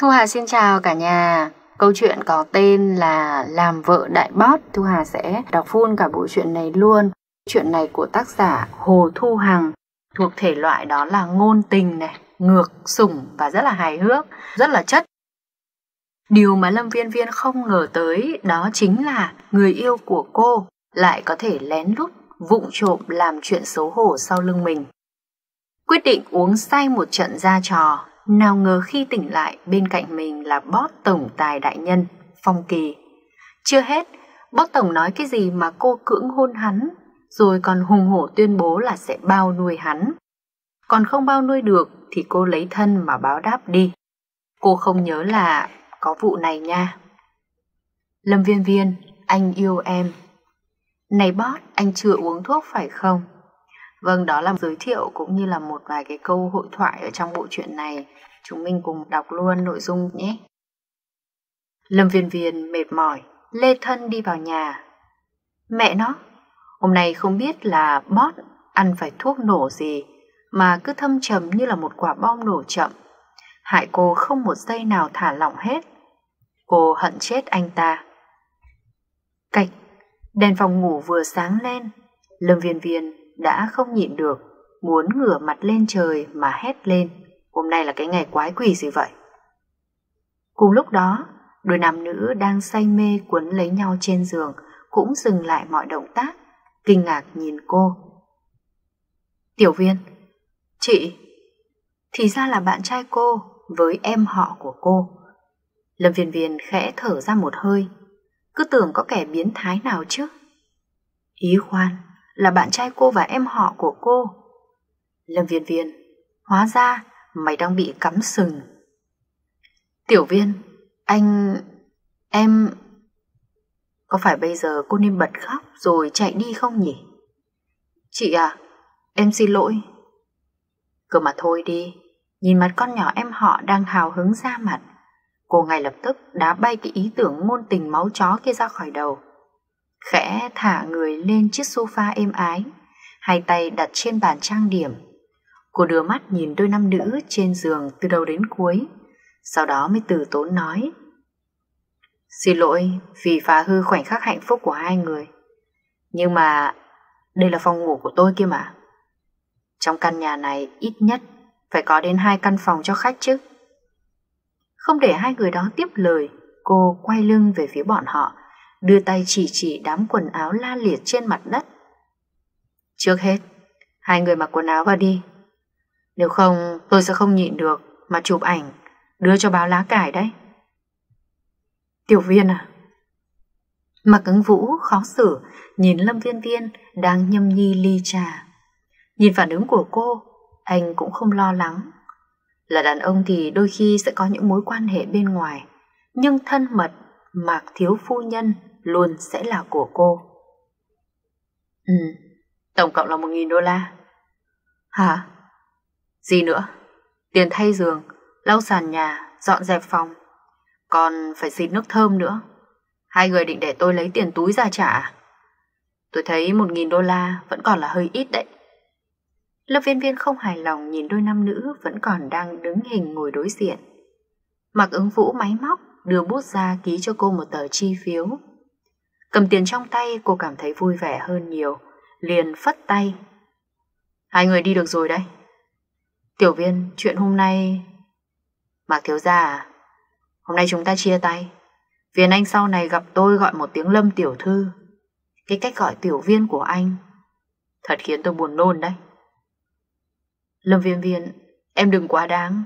Thu Hà xin chào cả nhà. Câu chuyện có tên là Làm vợ đại bót. Thu Hà sẽ đọc full cả bộ chuyện này luôn. Chuyện này của tác giả Hồ Thu Hằng thuộc thể loại đó là ngôn tình này, ngược, sủng và rất là hài hước, rất là chất. Điều mà Lâm Viên Viên không ngờ tới đó chính là người yêu của cô lại có thể lén lút vụng trộm làm chuyện xấu hổ sau lưng mình. Quyết định uống say một trận ra trò nào ngờ khi tỉnh lại bên cạnh mình là bót tổng tài đại nhân, Phong Kỳ. Chưa hết, bót tổng nói cái gì mà cô cưỡng hôn hắn, rồi còn hùng hổ tuyên bố là sẽ bao nuôi hắn. Còn không bao nuôi được thì cô lấy thân mà báo đáp đi. Cô không nhớ là có vụ này nha. Lâm Viên Viên, anh yêu em. Này bót, anh chưa uống thuốc phải không? Vâng, đó là giới thiệu cũng như là một vài cái câu hội thoại ở trong bộ truyện này chúng mình cùng đọc luôn nội dung nhé. Lâm Viên Viên mệt mỏi, lê thân đi vào nhà. Mẹ nó, hôm nay không biết là bót ăn phải thuốc nổ gì mà cứ thâm trầm như là một quả bom nổ chậm. Hại cô không một giây nào thả lỏng hết. Cô hận chết anh ta. Cạch, đèn phòng ngủ vừa sáng lên, Lâm Viên Viên đã không nhịn được, muốn ngửa mặt lên trời mà hét lên hôm nay là cái ngày quái quỷ gì vậy? Cùng lúc đó, đôi nam nữ đang say mê cuốn lấy nhau trên giường cũng dừng lại mọi động tác, kinh ngạc nhìn cô. Tiểu viên, chị, thì ra là bạn trai cô với em họ của cô. Lâm viên viên khẽ thở ra một hơi, cứ tưởng có kẻ biến thái nào chứ. Ý khoan, là bạn trai cô và em họ của cô. Lâm viên viên, hóa ra mày đang bị cắm sừng. Tiểu viên, anh... em... Có phải bây giờ cô nên bật khóc rồi chạy đi không nhỉ? Chị à, em xin lỗi. Cơ mà thôi đi, nhìn mặt con nhỏ em họ đang hào hứng ra mặt. Cô ngay lập tức đá bay cái ý tưởng ngôn tình máu chó kia ra khỏi đầu. Khẽ thả người lên chiếc sofa êm ái, hai tay đặt trên bàn trang điểm, Cô đưa mắt nhìn đôi nam nữ trên giường từ đầu đến cuối, sau đó mới từ tốn nói. Xin lỗi vì phá hư khoảnh khắc hạnh phúc của hai người. Nhưng mà đây là phòng ngủ của tôi kia mà. Trong căn nhà này ít nhất phải có đến hai căn phòng cho khách chứ. Không để hai người đó tiếp lời, cô quay lưng về phía bọn họ, đưa tay chỉ chỉ đám quần áo la liệt trên mặt đất. Trước hết, hai người mặc quần áo vào đi, nếu không tôi sẽ không nhịn được Mà chụp ảnh Đưa cho báo lá cải đấy Tiểu viên à Mặc ứng vũ khó xử Nhìn Lâm Viên Viên đang nhâm nhi ly trà Nhìn phản ứng của cô Anh cũng không lo lắng Là đàn ông thì đôi khi sẽ có những mối quan hệ bên ngoài Nhưng thân mật Mạc thiếu phu nhân Luôn sẽ là của cô Ừ Tổng cộng là 1.000 đô la Hả? Gì nữa? Tiền thay giường, lau sàn nhà, dọn dẹp phòng. Còn phải xịt nước thơm nữa. Hai người định để tôi lấy tiền túi ra trả. À? Tôi thấy một nghìn đô la vẫn còn là hơi ít đấy. Lớp viên viên không hài lòng nhìn đôi nam nữ vẫn còn đang đứng hình ngồi đối diện. Mặc ứng vũ máy móc đưa bút ra ký cho cô một tờ chi phiếu. Cầm tiền trong tay cô cảm thấy vui vẻ hơn nhiều, liền phất tay. Hai người đi được rồi đấy, Tiểu viên, chuyện hôm nay... Mạc thiếu gia à? Hôm nay chúng ta chia tay. Viên anh sau này gặp tôi gọi một tiếng lâm tiểu thư. Cái cách gọi tiểu viên của anh thật khiến tôi buồn nôn đấy. Lâm viên viên, em đừng quá đáng.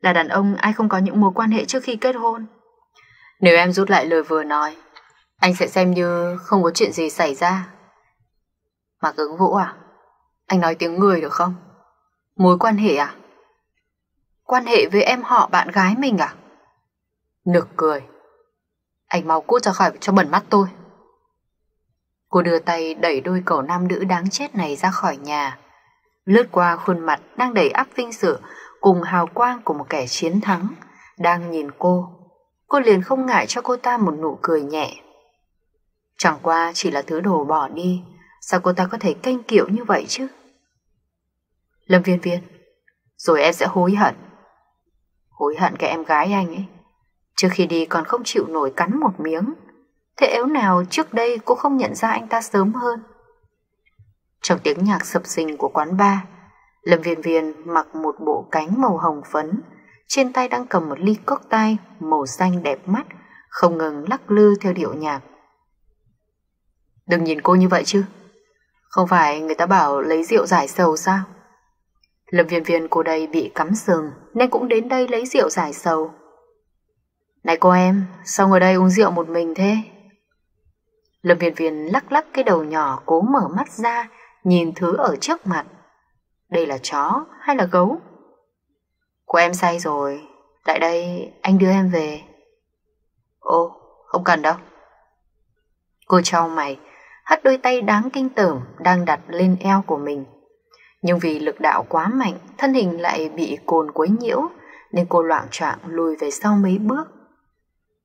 Là đàn ông ai không có những mối quan hệ trước khi kết hôn. Nếu em rút lại lời vừa nói, anh sẽ xem như không có chuyện gì xảy ra. Mạc ứng vũ à? Anh nói tiếng người được không? Mối quan hệ à? Quan hệ với em họ bạn gái mình à? Nực cười. Anh mau cút ra khỏi cho bẩn mắt tôi. Cô đưa tay đẩy đôi cậu nam nữ đáng chết này ra khỏi nhà. Lướt qua khuôn mặt đang đầy áp vinh sự cùng hào quang của một kẻ chiến thắng đang nhìn cô. Cô liền không ngại cho cô ta một nụ cười nhẹ. Chẳng qua chỉ là thứ đồ bỏ đi, sao cô ta có thể canh kiệu như vậy chứ? Lâm Viên Viên, rồi em sẽ hối hận. Hối hận cái em gái anh ấy. Trước khi đi còn không chịu nổi cắn một miếng. Thế éo nào trước đây cũng không nhận ra anh ta sớm hơn. Trong tiếng nhạc sập sình của quán bar, Lâm Viên Viên mặc một bộ cánh màu hồng phấn, trên tay đang cầm một ly cocktail màu xanh đẹp mắt, không ngừng lắc lư theo điệu nhạc. Đừng nhìn cô như vậy chứ, không phải người ta bảo lấy rượu giải sầu sao? Lâm viên viên cô đây bị cắm sừng Nên cũng đến đây lấy rượu giải sầu Này cô em Sao ngồi đây uống rượu một mình thế Lâm viên viên lắc lắc cái đầu nhỏ Cố mở mắt ra Nhìn thứ ở trước mặt Đây là chó hay là gấu Cô em say rồi Tại đây anh đưa em về Ô không cần đâu Cô trao mày hất đôi tay đáng kinh tởm đang đặt lên eo của mình nhưng vì lực đạo quá mạnh, thân hình lại bị cồn quấy nhiễu, nên cô loạn choạng lùi về sau mấy bước.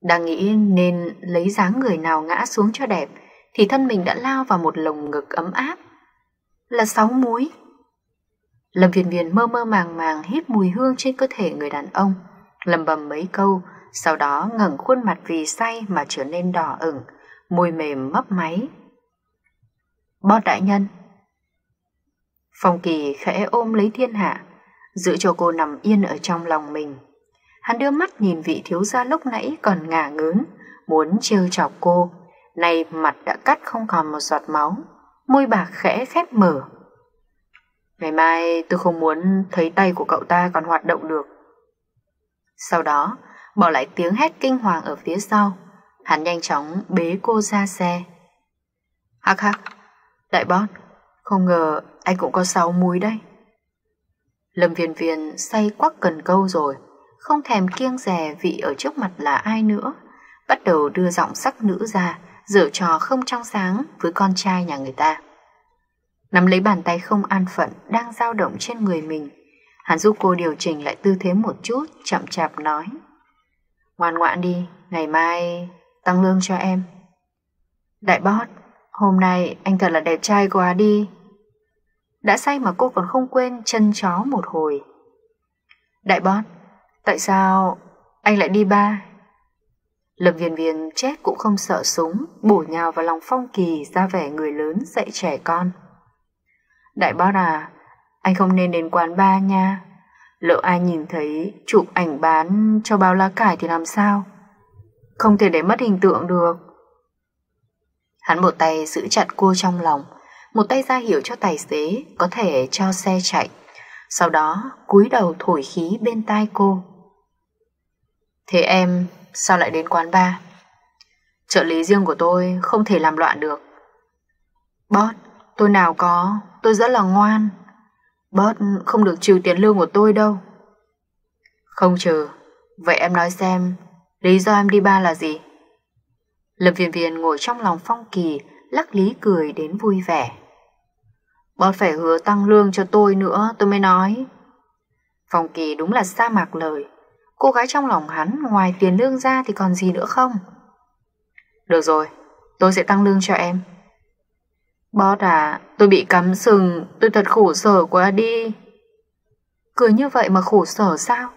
Đang nghĩ nên lấy dáng người nào ngã xuống cho đẹp, thì thân mình đã lao vào một lồng ngực ấm áp. Là sáu muối Lâm viền viền mơ mơ màng màng hít mùi hương trên cơ thể người đàn ông, lầm bầm mấy câu, sau đó ngẩng khuôn mặt vì say mà trở nên đỏ ửng, môi mềm mấp máy. Bót đại nhân, Phong Kỳ khẽ ôm lấy thiên hạ, giữ cho cô nằm yên ở trong lòng mình. Hắn đưa mắt nhìn vị thiếu gia lúc nãy còn ngả ngớn, muốn trêu chọc cô. Nay mặt đã cắt không còn một giọt máu, môi bạc khẽ khép mở. Ngày mai tôi không muốn thấy tay của cậu ta còn hoạt động được. Sau đó, bỏ lại tiếng hét kinh hoàng ở phía sau. Hắn nhanh chóng bế cô ra xe. Hắc hắc, đại bót, không ngờ anh cũng có sáu múi đây. Lâm viên viên say quắc cần câu rồi, không thèm kiêng rè vị ở trước mặt là ai nữa, bắt đầu đưa giọng sắc nữ ra, dở trò không trong sáng với con trai nhà người ta. Nắm lấy bàn tay không an phận đang dao động trên người mình, hắn giúp cô điều chỉnh lại tư thế một chút, chậm chạp nói. Ngoan ngoãn đi, ngày mai tăng lương cho em. Đại bót, Hôm nay anh thật là đẹp trai quá đi. Đã say mà cô còn không quên chân chó một hồi. Đại bót, tại sao anh lại đi ba? Lâm Viên Viên chết cũng không sợ súng, bổ nhào vào lòng Phong Kỳ ra vẻ người lớn dạy trẻ con. Đại bót à, anh không nên đến quán ba nha. Lỡ ai nhìn thấy chụp ảnh bán cho bao lá cải thì làm sao? Không thể để mất hình tượng được. Hắn một tay giữ chặt cua trong lòng, một tay ra hiểu cho tài xế có thể cho xe chạy. Sau đó cúi đầu thổi khí bên tai cô. Thế em sao lại đến quán bar? Trợ lý riêng của tôi không thể làm loạn được. Bót, tôi nào có, tôi rất là ngoan. Bót không được trừ tiền lương của tôi đâu. Không chờ vậy em nói xem, lý do em đi ba là gì? Lâm viên viên ngồi trong lòng Phong Kỳ, lắc lý cười đến vui vẻ. Bót phải hứa tăng lương cho tôi nữa, tôi mới nói. Phong Kỳ đúng là sa mạc lời. Cô gái trong lòng hắn ngoài tiền lương ra thì còn gì nữa không? Được rồi, tôi sẽ tăng lương cho em. Bót à, tôi bị cắm sừng, tôi thật khổ sở quá đi. Cười như vậy mà khổ sở sao?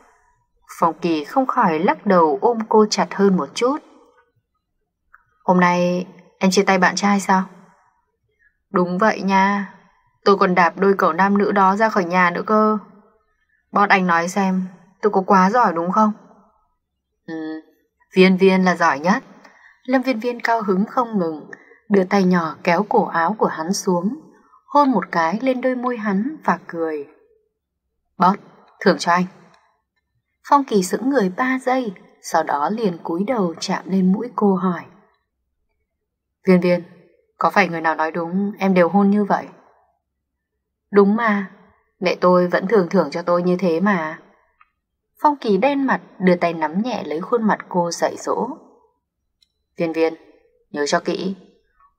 Phong Kỳ không khỏi lắc đầu ôm cô chặt hơn một chút. Hôm nay em chia tay bạn trai sao? Đúng vậy nha Tôi còn đạp đôi cậu nam nữ đó ra khỏi nhà nữa cơ Bọn anh nói xem Tôi có quá giỏi đúng không? Ừ, viên viên là giỏi nhất Lâm viên viên cao hứng không ngừng Đưa tay nhỏ kéo cổ áo của hắn xuống Hôn một cái lên đôi môi hắn và cười Bót, thưởng cho anh Phong Kỳ sững người ba giây Sau đó liền cúi đầu chạm lên mũi cô hỏi Viên viên, có phải người nào nói đúng em đều hôn như vậy? Đúng mà, mẹ tôi vẫn thường thưởng cho tôi như thế mà. Phong Kỳ đen mặt đưa tay nắm nhẹ lấy khuôn mặt cô dạy dỗ. Viên viên, nhớ cho kỹ,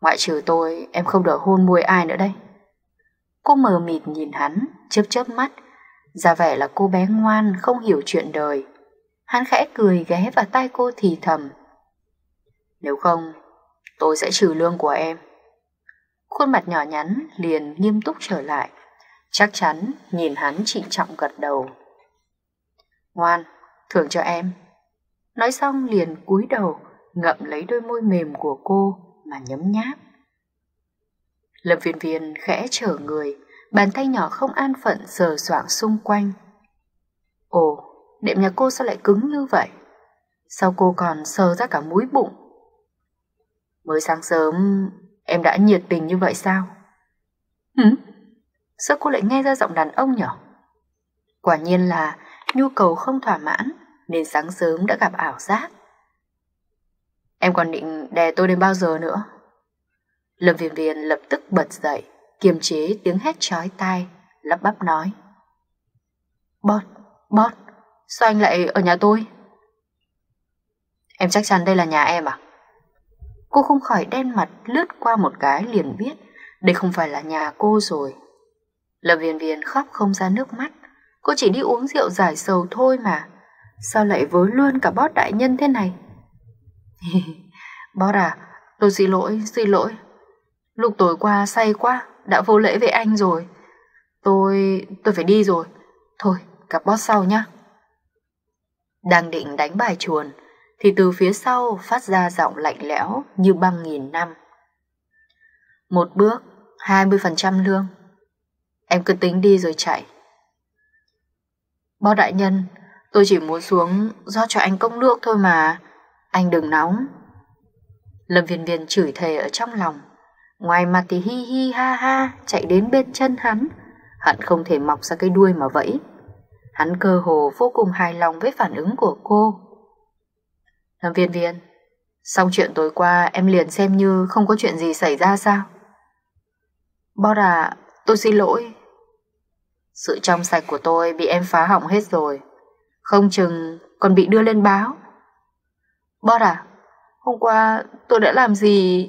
ngoại trừ tôi em không được hôn môi ai nữa đây. Cô mờ mịt nhìn hắn, chớp chớp mắt, ra vẻ là cô bé ngoan không hiểu chuyện đời. Hắn khẽ cười ghé vào tai cô thì thầm. Nếu không, Tôi sẽ trừ lương của em. Khuôn mặt nhỏ nhắn liền nghiêm túc trở lại. Chắc chắn nhìn hắn trịnh trọng gật đầu. Ngoan, thưởng cho em. Nói xong liền cúi đầu, ngậm lấy đôi môi mềm của cô mà nhấm nháp. Lâm viên viên khẽ trở người, bàn tay nhỏ không an phận sờ soạng xung quanh. Ồ, đệm nhà cô sao lại cứng như vậy? Sao cô còn sờ ra cả múi bụng? Mới sáng sớm em đã nhiệt tình như vậy sao? Hử? Sao cô lại nghe ra giọng đàn ông nhở? Quả nhiên là nhu cầu không thỏa mãn nên sáng sớm đã gặp ảo giác. Em còn định đè tôi đến bao giờ nữa? Lâm Viên Viên lập tức bật dậy, kiềm chế tiếng hét chói tai, lắp bắp nói. Bót, bót, sao anh lại ở nhà tôi? Em chắc chắn đây là nhà em à? Cô không khỏi đen mặt lướt qua một cái liền biết đây không phải là nhà cô rồi. Lâm Viên Viên khóc không ra nước mắt. Cô chỉ đi uống rượu giải sầu thôi mà. Sao lại vớ luôn cả bót đại nhân thế này? bót à, tôi xin lỗi, xin lỗi. Lúc tối qua say quá, đã vô lễ với anh rồi. Tôi... tôi phải đi rồi. Thôi, gặp bót sau nhá. Đang định đánh bài chuồn, thì từ phía sau phát ra giọng lạnh lẽo như băng nghìn năm. Một bước, 20% lương. Em cứ tính đi rồi chạy. bao đại nhân, tôi chỉ muốn xuống do cho anh công nước thôi mà. Anh đừng nóng. Lâm viên viên chửi thề ở trong lòng. Ngoài mặt thì hi hi ha ha chạy đến bên chân hắn. Hắn không thể mọc ra cái đuôi mà vẫy. Hắn cơ hồ vô cùng hài lòng với phản ứng của cô viên viên, xong chuyện tối qua em liền xem như không có chuyện gì xảy ra sao? Boss à, tôi xin lỗi. Sự trong sạch của tôi bị em phá hỏng hết rồi. Không chừng còn bị đưa lên báo. Boss à, hôm qua tôi đã làm gì...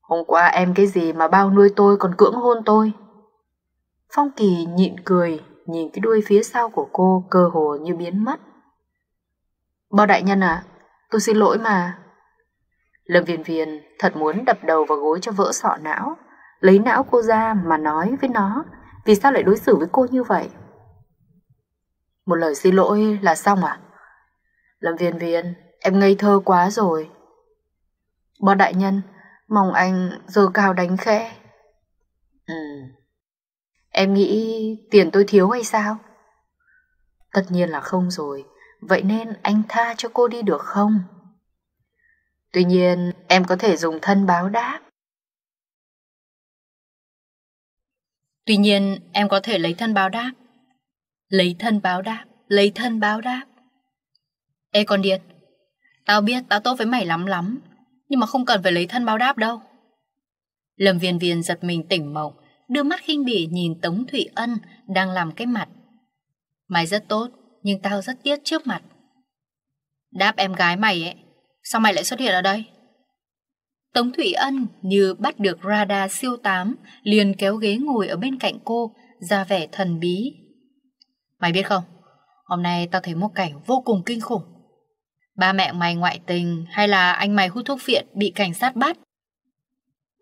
Hôm qua em cái gì mà bao nuôi tôi còn cưỡng hôn tôi? Phong Kỳ nhịn cười, nhìn cái đuôi phía sau của cô cơ hồ như biến mất. Bao đại nhân à, tôi xin lỗi mà. Lâm viên viên thật muốn đập đầu vào gối cho vỡ sọ não, lấy não cô ra mà nói với nó, vì sao lại đối xử với cô như vậy? Một lời xin lỗi là xong à? Lâm viên viên, em ngây thơ quá rồi. Bao đại nhân, mong anh dơ cao đánh khẽ. Ừ, em nghĩ tiền tôi thiếu hay sao? Tất nhiên là không rồi. Vậy nên anh tha cho cô đi được không? Tuy nhiên, em có thể dùng thân báo đáp. Tuy nhiên, em có thể lấy thân báo đáp. Lấy thân báo đáp, lấy thân báo đáp. Ê con điên, tao biết tao tốt với mày lắm lắm, nhưng mà không cần phải lấy thân báo đáp đâu. Lâm viên viên giật mình tỉnh mộng, đưa mắt khinh bỉ nhìn Tống Thụy Ân đang làm cái mặt. Mày rất tốt, nhưng tao rất tiếc trước mặt Đáp em gái mày ấy Sao mày lại xuất hiện ở đây Tống Thủy Ân như bắt được radar siêu tám Liền kéo ghế ngồi ở bên cạnh cô Ra vẻ thần bí Mày biết không Hôm nay tao thấy một cảnh vô cùng kinh khủng Ba mẹ mày ngoại tình Hay là anh mày hút thuốc phiện Bị cảnh sát bắt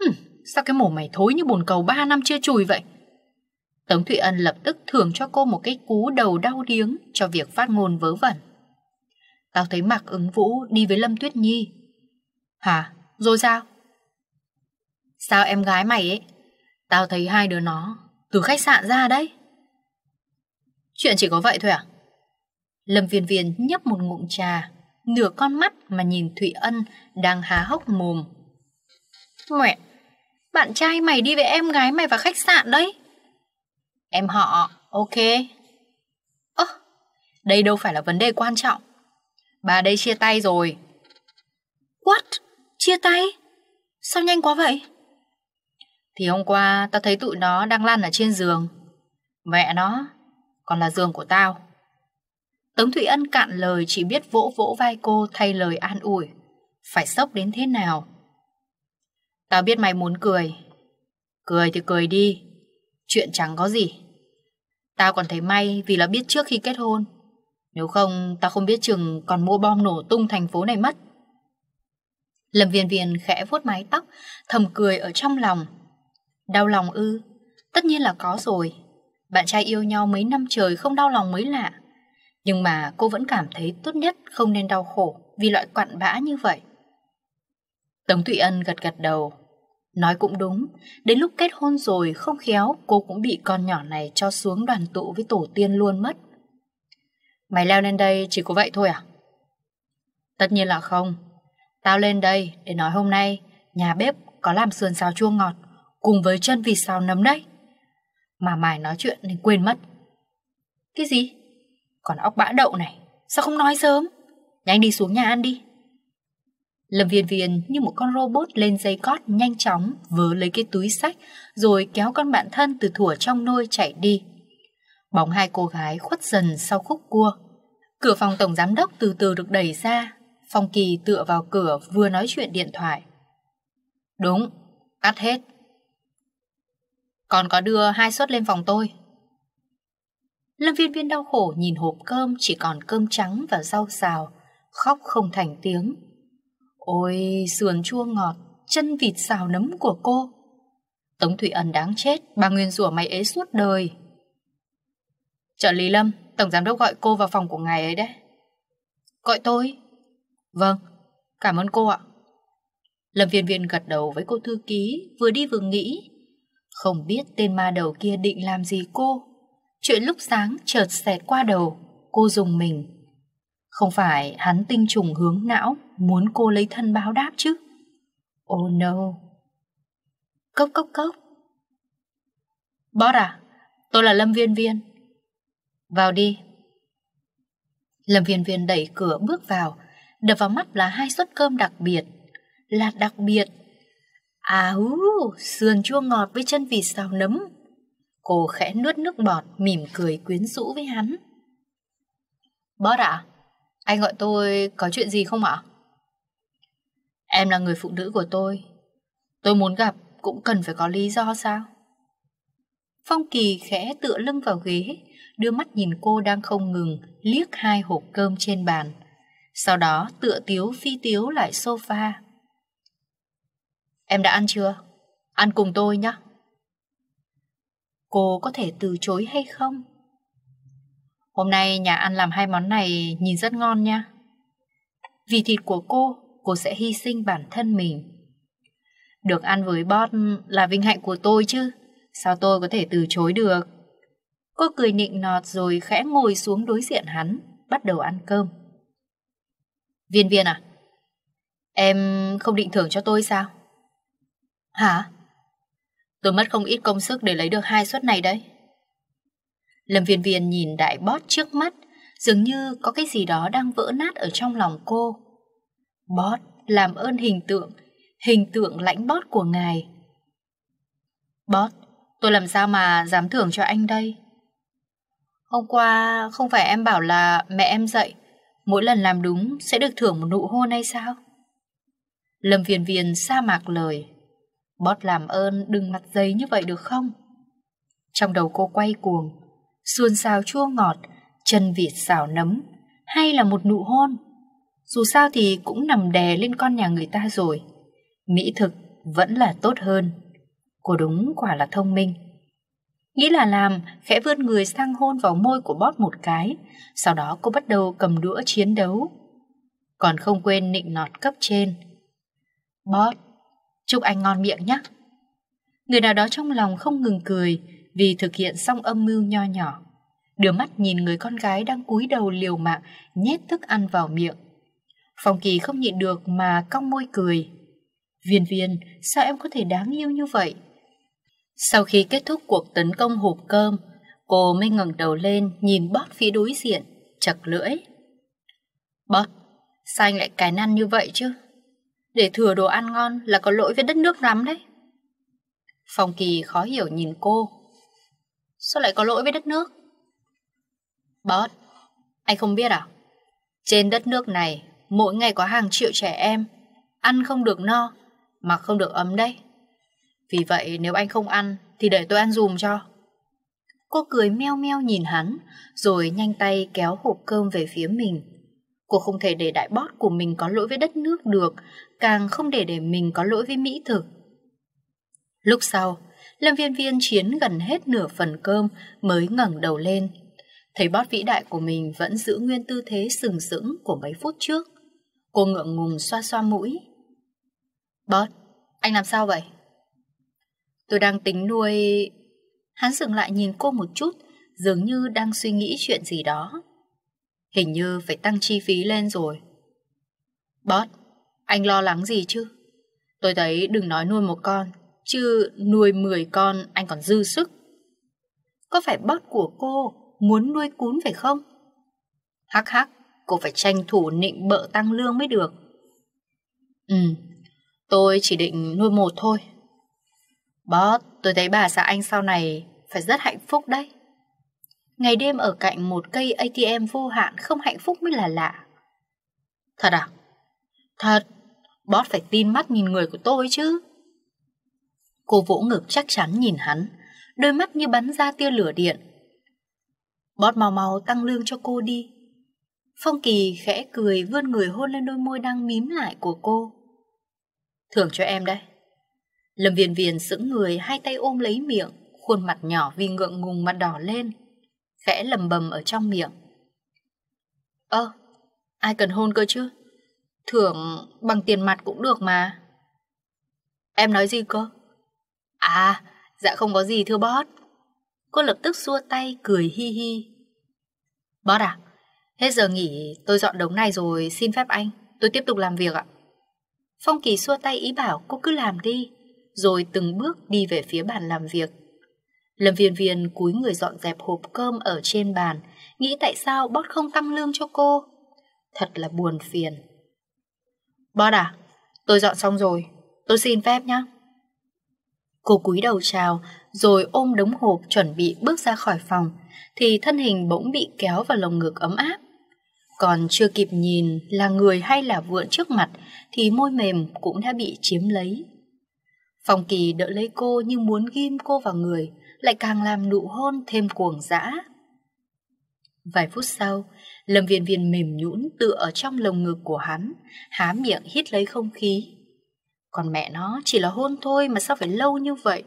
Hừm, Sao cái mổ mày thối như bồn cầu ba năm chưa chùi vậy Tống Thụy Ân lập tức thưởng cho cô một cái cú đầu đau điếng cho việc phát ngôn vớ vẩn. Tao thấy Mạc ứng vũ đi với Lâm Tuyết Nhi. Hả? Rồi sao? Sao em gái mày ấy? Tao thấy hai đứa nó từ khách sạn ra đấy. Chuyện chỉ có vậy thôi à? Lâm Viên Viên nhấp một ngụm trà, nửa con mắt mà nhìn Thụy Ân đang há hốc mồm. Mẹ, bạn trai mày đi với em gái mày vào khách sạn đấy em họ, ok. Ơ, à, đây đâu phải là vấn đề quan trọng. Bà đây chia tay rồi. What? Chia tay? Sao nhanh quá vậy? Thì hôm qua tao thấy tụi nó đang lăn ở trên giường. Mẹ nó, còn là giường của tao. Tống Thụy Ân cạn lời chỉ biết vỗ vỗ vai cô thay lời an ủi. Phải sốc đến thế nào? Tao biết mày muốn cười. Cười thì cười đi, Chuyện chẳng có gì Tao còn thấy may vì là biết trước khi kết hôn Nếu không tao không biết chừng Còn mua bom nổ tung thành phố này mất Lâm viên viên khẽ vuốt mái tóc Thầm cười ở trong lòng Đau lòng ư Tất nhiên là có rồi Bạn trai yêu nhau mấy năm trời không đau lòng mới lạ Nhưng mà cô vẫn cảm thấy tốt nhất không nên đau khổ vì loại quặn bã như vậy. Tống Thụy Ân gật gật đầu, Nói cũng đúng, đến lúc kết hôn rồi không khéo cô cũng bị con nhỏ này cho xuống đoàn tụ với tổ tiên luôn mất. Mày leo lên đây chỉ có vậy thôi à? Tất nhiên là không. Tao lên đây để nói hôm nay nhà bếp có làm sườn xào chua ngọt cùng với chân vịt xào nấm đấy. Mà mày nói chuyện nên quên mất. Cái gì? Còn óc bã đậu này, sao không nói sớm? Nhanh đi xuống nhà ăn đi. Lâm Viên Viên như một con robot lên dây cót nhanh chóng vớ lấy cái túi sách rồi kéo con bạn thân từ thủa trong nôi chạy đi. Bóng hai cô gái khuất dần sau khúc cua. Cửa phòng tổng giám đốc từ từ được đẩy ra. Phong Kỳ tựa vào cửa vừa nói chuyện điện thoại. Đúng, cắt hết. Còn có đưa hai suất lên phòng tôi. Lâm viên viên đau khổ nhìn hộp cơm chỉ còn cơm trắng và rau xào, khóc không thành tiếng. Ôi, sườn chua ngọt, chân vịt xào nấm của cô. Tống Thụy Ân đáng chết, bà Nguyên rủa mày ế suốt đời. Trợ lý Lâm, Tổng Giám đốc gọi cô vào phòng của ngài ấy đấy. Gọi tôi? Vâng, cảm ơn cô ạ. Lâm viên viên gật đầu với cô thư ký, vừa đi vừa nghĩ. Không biết tên ma đầu kia định làm gì cô. Chuyện lúc sáng chợt xẹt qua đầu, cô dùng mình. Không phải hắn tinh trùng hướng não muốn cô lấy thân báo đáp chứ. Oh no. Cốc cốc cốc. Boss à, tôi là Lâm Viên Viên. Vào đi. Lâm Viên Viên đẩy cửa bước vào, đập vào mắt là hai suất cơm đặc biệt. Là đặc biệt. À hú, sườn chua ngọt với chân vịt xào nấm. Cô khẽ nuốt nước bọt, mỉm cười quyến rũ với hắn. Boss ạ, à, anh gọi tôi có chuyện gì không ạ? Em là người phụ nữ của tôi Tôi muốn gặp cũng cần phải có lý do sao Phong Kỳ khẽ tựa lưng vào ghế Đưa mắt nhìn cô đang không ngừng Liếc hai hộp cơm trên bàn Sau đó tựa tiếu phi tiếu lại sofa Em đã ăn chưa? Ăn cùng tôi nhé Cô có thể từ chối hay không? Hôm nay nhà ăn làm hai món này nhìn rất ngon nha Vì thịt của cô cô sẽ hy sinh bản thân mình. Được ăn với bót là vinh hạnh của tôi chứ, sao tôi có thể từ chối được? Cô cười nịnh nọt rồi khẽ ngồi xuống đối diện hắn, bắt đầu ăn cơm. Viên viên à, em không định thưởng cho tôi sao? Hả? Tôi mất không ít công sức để lấy được hai suất này đấy. Lâm viên viên nhìn đại bót trước mắt, dường như có cái gì đó đang vỡ nát ở trong lòng cô. Bót làm ơn hình tượng, hình tượng lãnh bót của ngài. Bót, tôi làm sao mà dám thưởng cho anh đây? Hôm qua không phải em bảo là mẹ em dạy, mỗi lần làm đúng sẽ được thưởng một nụ hôn hay sao? Lâm Viền Viền sa mạc lời, Bót làm ơn đừng mặt giấy như vậy được không? Trong đầu cô quay cuồng, xuân xào chua ngọt, chân vịt xào nấm, hay là một nụ hôn? Dù sao thì cũng nằm đè lên con nhà người ta rồi. Mỹ thực vẫn là tốt hơn. Cô đúng quả là thông minh. Nghĩ là làm, khẽ vươn người sang hôn vào môi của bót một cái, sau đó cô bắt đầu cầm đũa chiến đấu. Còn không quên nịnh nọt cấp trên. Bót, chúc anh ngon miệng nhé. Người nào đó trong lòng không ngừng cười vì thực hiện xong âm mưu nho nhỏ. Đưa mắt nhìn người con gái đang cúi đầu liều mạng nhét thức ăn vào miệng. Phong Kỳ không nhịn được mà cong môi cười. Viên viên, sao em có thể đáng yêu như vậy? Sau khi kết thúc cuộc tấn công hộp cơm, cô mới ngẩng đầu lên nhìn bót phía đối diện, chật lưỡi. Bót, sao anh lại cài năn như vậy chứ? Để thừa đồ ăn ngon là có lỗi với đất nước lắm đấy. Phong Kỳ khó hiểu nhìn cô. Sao lại có lỗi với đất nước? Bót, anh không biết à? Trên đất nước này mỗi ngày có hàng triệu trẻ em ăn không được no, mà không được ấm đấy. Vì vậy nếu anh không ăn thì để tôi ăn dùm cho. Cô cười meo meo nhìn hắn, rồi nhanh tay kéo hộp cơm về phía mình. Cô không thể để đại bót của mình có lỗi với đất nước được, càng không để để mình có lỗi với mỹ thực. Lúc sau, Lâm Viên Viên chiến gần hết nửa phần cơm mới ngẩng đầu lên. Thấy bót vĩ đại của mình vẫn giữ nguyên tư thế sừng sững của mấy phút trước. Cô ngượng ngùng xoa xoa mũi. Bớt, anh làm sao vậy? Tôi đang tính nuôi... Hắn dừng lại nhìn cô một chút, dường như đang suy nghĩ chuyện gì đó. Hình như phải tăng chi phí lên rồi. Bót, anh lo lắng gì chứ? Tôi thấy đừng nói nuôi một con, chứ nuôi 10 con anh còn dư sức. Có phải bót của cô muốn nuôi cún phải không? Hắc hắc, cô phải tranh thủ nịnh bợ tăng lương mới được. Ừ, tôi chỉ định nuôi một thôi. Boss, tôi thấy bà xã anh sau này phải rất hạnh phúc đấy. Ngày đêm ở cạnh một cây ATM vô hạn không hạnh phúc mới là lạ. Thật à? Thật, boss phải tin mắt nhìn người của tôi chứ. Cô vỗ ngực chắc chắn nhìn hắn, đôi mắt như bắn ra tia lửa điện. Boss mau mau tăng lương cho cô đi, Phong Kỳ khẽ cười vươn người hôn lên đôi môi đang mím lại của cô. Thưởng cho em đấy. Lâm Viên Viên sững người hai tay ôm lấy miệng, khuôn mặt nhỏ vì ngượng ngùng mặt đỏ lên, khẽ lầm bầm ở trong miệng. Ơ, ai cần hôn cơ chứ? Thưởng bằng tiền mặt cũng được mà. Em nói gì cơ? À, dạ không có gì thưa bót. Cô lập tức xua tay cười hi hi. Bót à, Hết giờ nghỉ, tôi dọn đống này rồi, xin phép anh, tôi tiếp tục làm việc ạ. Phong Kỳ xua tay ý bảo cô cứ làm đi, rồi từng bước đi về phía bàn làm việc. Lâm viên viên cúi người dọn dẹp hộp cơm ở trên bàn, nghĩ tại sao bót không tăng lương cho cô. Thật là buồn phiền. Bót à, tôi dọn xong rồi, tôi xin phép nhé. Cô cúi đầu chào, rồi ôm đống hộp chuẩn bị bước ra khỏi phòng, thì thân hình bỗng bị kéo vào lồng ngực ấm áp. Còn chưa kịp nhìn là người hay là vượn trước mặt thì môi mềm cũng đã bị chiếm lấy. Phong Kỳ đỡ lấy cô như muốn ghim cô vào người, lại càng làm nụ hôn thêm cuồng dã. Vài phút sau, Lâm Viên Viên mềm nhũn tựa ở trong lồng ngực của hắn, há miệng hít lấy không khí. Còn mẹ nó chỉ là hôn thôi mà sao phải lâu như vậy?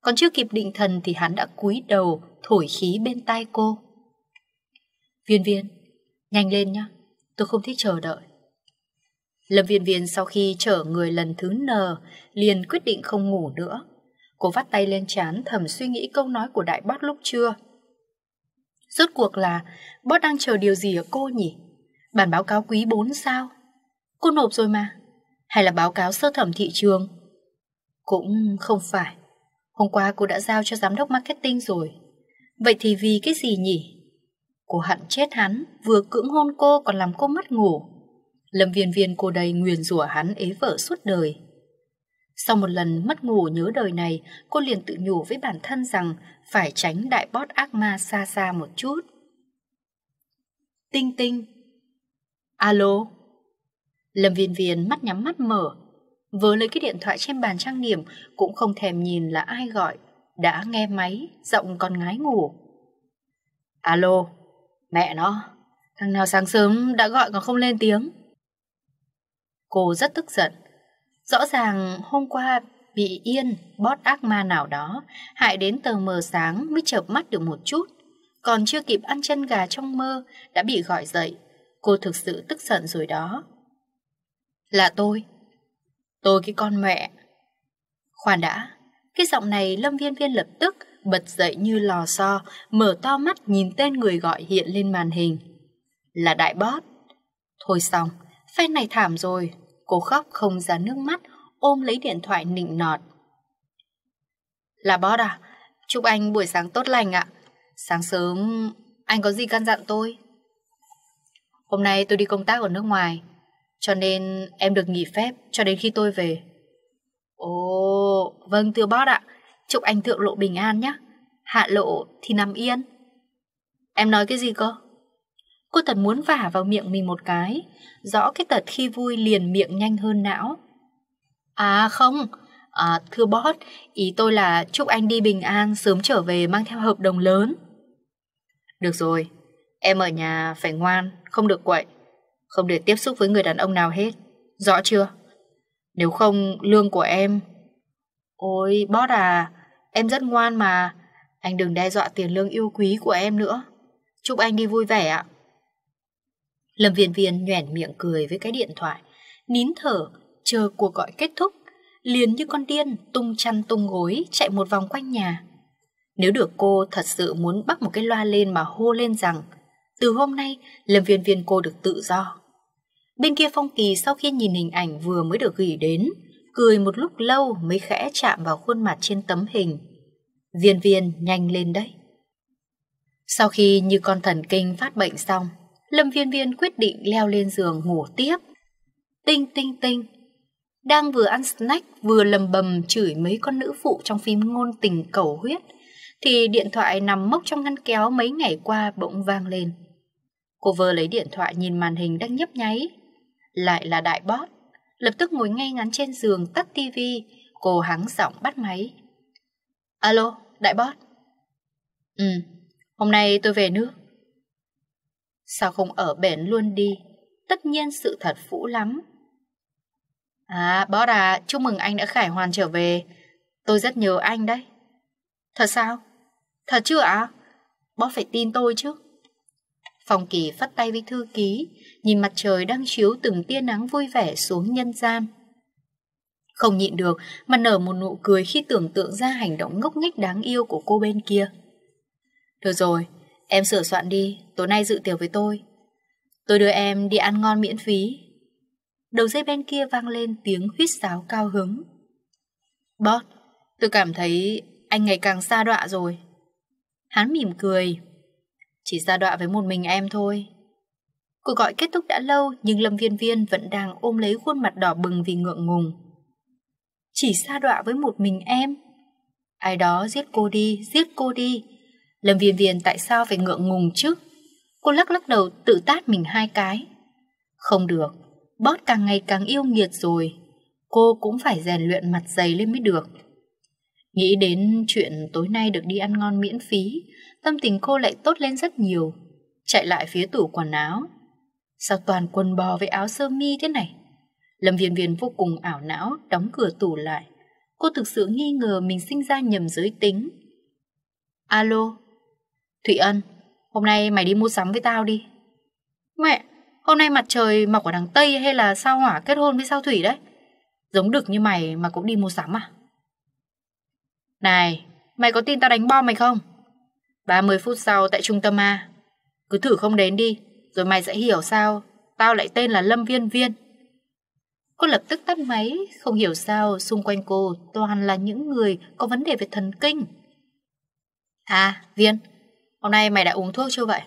Còn chưa kịp định thần thì hắn đã cúi đầu thổi khí bên tai cô. Viên Viên, Nhanh lên nhá, tôi không thích chờ đợi. Lâm Viên Viên sau khi chở người lần thứ N liền quyết định không ngủ nữa. Cô vắt tay lên chán thầm suy nghĩ câu nói của đại Bót lúc trưa. Rốt cuộc là Bót đang chờ điều gì ở cô nhỉ? Bản báo cáo quý 4 sao? Cô nộp rồi mà. Hay là báo cáo sơ thẩm thị trường? Cũng không phải. Hôm qua cô đã giao cho giám đốc marketing rồi. Vậy thì vì cái gì nhỉ? Cô hận chết hắn, vừa cưỡng hôn cô còn làm cô mất ngủ. Lâm viên viên cô đây nguyền rủa hắn ế vợ suốt đời. Sau một lần mất ngủ nhớ đời này, cô liền tự nhủ với bản thân rằng phải tránh đại bót ác ma xa xa một chút. Tinh tinh. Alo. Lâm viên viên mắt nhắm mắt mở. Với lấy cái điện thoại trên bàn trang điểm cũng không thèm nhìn là ai gọi. Đã nghe máy, giọng con ngái ngủ. Alo. Mẹ nó, thằng nào sáng sớm đã gọi còn không lên tiếng. Cô rất tức giận. Rõ ràng hôm qua bị Yên bót ác ma nào đó hại đến tờ mờ sáng mới chợp mắt được một chút. Còn chưa kịp ăn chân gà trong mơ đã bị gọi dậy. Cô thực sự tức giận rồi đó. Là tôi. Tôi cái con mẹ. Khoan đã. Cái giọng này Lâm Viên Viên lập tức bật dậy như lò xo, mở to mắt nhìn tên người gọi hiện lên màn hình. Là đại bót. Thôi xong, phen này thảm rồi. Cô khóc không ra nước mắt, ôm lấy điện thoại nịnh nọt. Là bót à? Chúc anh buổi sáng tốt lành ạ. Sáng sớm, anh có gì căn dặn tôi? Hôm nay tôi đi công tác ở nước ngoài, cho nên em được nghỉ phép cho đến khi tôi về. Ồ, vâng thưa bót ạ. Chúc anh thượng lộ bình an nhé. Hạ lộ thì nằm yên. Em nói cái gì cơ? Cô tật muốn vả vào miệng mình một cái. Rõ cái tật khi vui liền miệng nhanh hơn não. À không, à, thưa boss, ý tôi là chúc anh đi bình an sớm trở về mang theo hợp đồng lớn. Được rồi, em ở nhà phải ngoan, không được quậy. Không để tiếp xúc với người đàn ông nào hết. Rõ chưa? Nếu không, lương của em... Ôi, boss à, Em rất ngoan mà. Anh đừng đe dọa tiền lương yêu quý của em nữa. Chúc anh đi vui vẻ ạ. Lâm Viên Viên nhoẻn miệng cười với cái điện thoại, nín thở, chờ cuộc gọi kết thúc, liền như con điên tung chăn tung gối chạy một vòng quanh nhà. Nếu được cô thật sự muốn bắt một cái loa lên mà hô lên rằng từ hôm nay Lâm Viên Viên cô được tự do. Bên kia Phong Kỳ sau khi nhìn hình ảnh vừa mới được gửi đến, cười một lúc lâu mới khẽ chạm vào khuôn mặt trên tấm hình. Viên viên nhanh lên đấy. Sau khi như con thần kinh phát bệnh xong, Lâm Viên Viên quyết định leo lên giường ngủ tiếp. Tinh tinh tinh, đang vừa ăn snack vừa lầm bầm chửi mấy con nữ phụ trong phim ngôn tình cầu huyết, thì điện thoại nằm mốc trong ngăn kéo mấy ngày qua bỗng vang lên. Cô vừa lấy điện thoại nhìn màn hình đang nhấp nháy. Lại là đại bót, lập tức ngồi ngay ngắn trên giường tắt tivi, cô hắng giọng bắt máy. Alo, đại boss. Ừ, hôm nay tôi về nước. Sao không ở bển luôn đi? Tất nhiên sự thật phũ lắm. À, boss à, chúc mừng anh đã khải hoàn trở về. Tôi rất nhớ anh đấy. Thật sao? Thật chưa ạ? À? Boss phải tin tôi chứ. Phòng kỳ phát tay với thư ký, nhìn mặt trời đang chiếu từng tia nắng vui vẻ xuống nhân gian. Không nhịn được mà nở một nụ cười khi tưởng tượng ra hành động ngốc nghếch đáng yêu của cô bên kia. Được rồi, em sửa soạn đi, tối nay dự tiệc với tôi. Tôi đưa em đi ăn ngon miễn phí. Đầu dây bên kia vang lên tiếng huýt sáo cao hứng. Bót, tôi cảm thấy anh ngày càng xa đọa rồi. Hắn mỉm cười. Chỉ xa đọa với một mình em thôi. Cuộc gọi kết thúc đã lâu nhưng Lâm Viên Viên vẫn đang ôm lấy khuôn mặt đỏ bừng vì ngượng ngùng chỉ xa đọa với một mình em. Ai đó giết cô đi, giết cô đi. Lâm Viên Viên tại sao phải ngượng ngùng chứ? Cô lắc lắc đầu tự tát mình hai cái. Không được, bót càng ngày càng yêu nghiệt rồi. Cô cũng phải rèn luyện mặt dày lên mới được. Nghĩ đến chuyện tối nay được đi ăn ngon miễn phí, tâm tình cô lại tốt lên rất nhiều. Chạy lại phía tủ quần áo. Sao toàn quần bò với áo sơ mi thế này? Lâm Viên Viên vô cùng ảo não, đóng cửa tủ lại. Cô thực sự nghi ngờ mình sinh ra nhầm giới tính. Alo, Thụy Ân, hôm nay mày đi mua sắm với tao đi. Mẹ, hôm nay mặt trời mọc ở đằng Tây hay là sao hỏa kết hôn với sao Thủy đấy? Giống đực như mày mà cũng đi mua sắm à? Này, mày có tin tao đánh bom mày không? 30 phút sau tại trung tâm A. Cứ thử không đến đi, rồi mày sẽ hiểu sao tao lại tên là Lâm Viên Viên. Cô lập tức tắt máy, không hiểu sao xung quanh cô toàn là những người có vấn đề về thần kinh. À, Viên, hôm nay mày đã uống thuốc chưa vậy?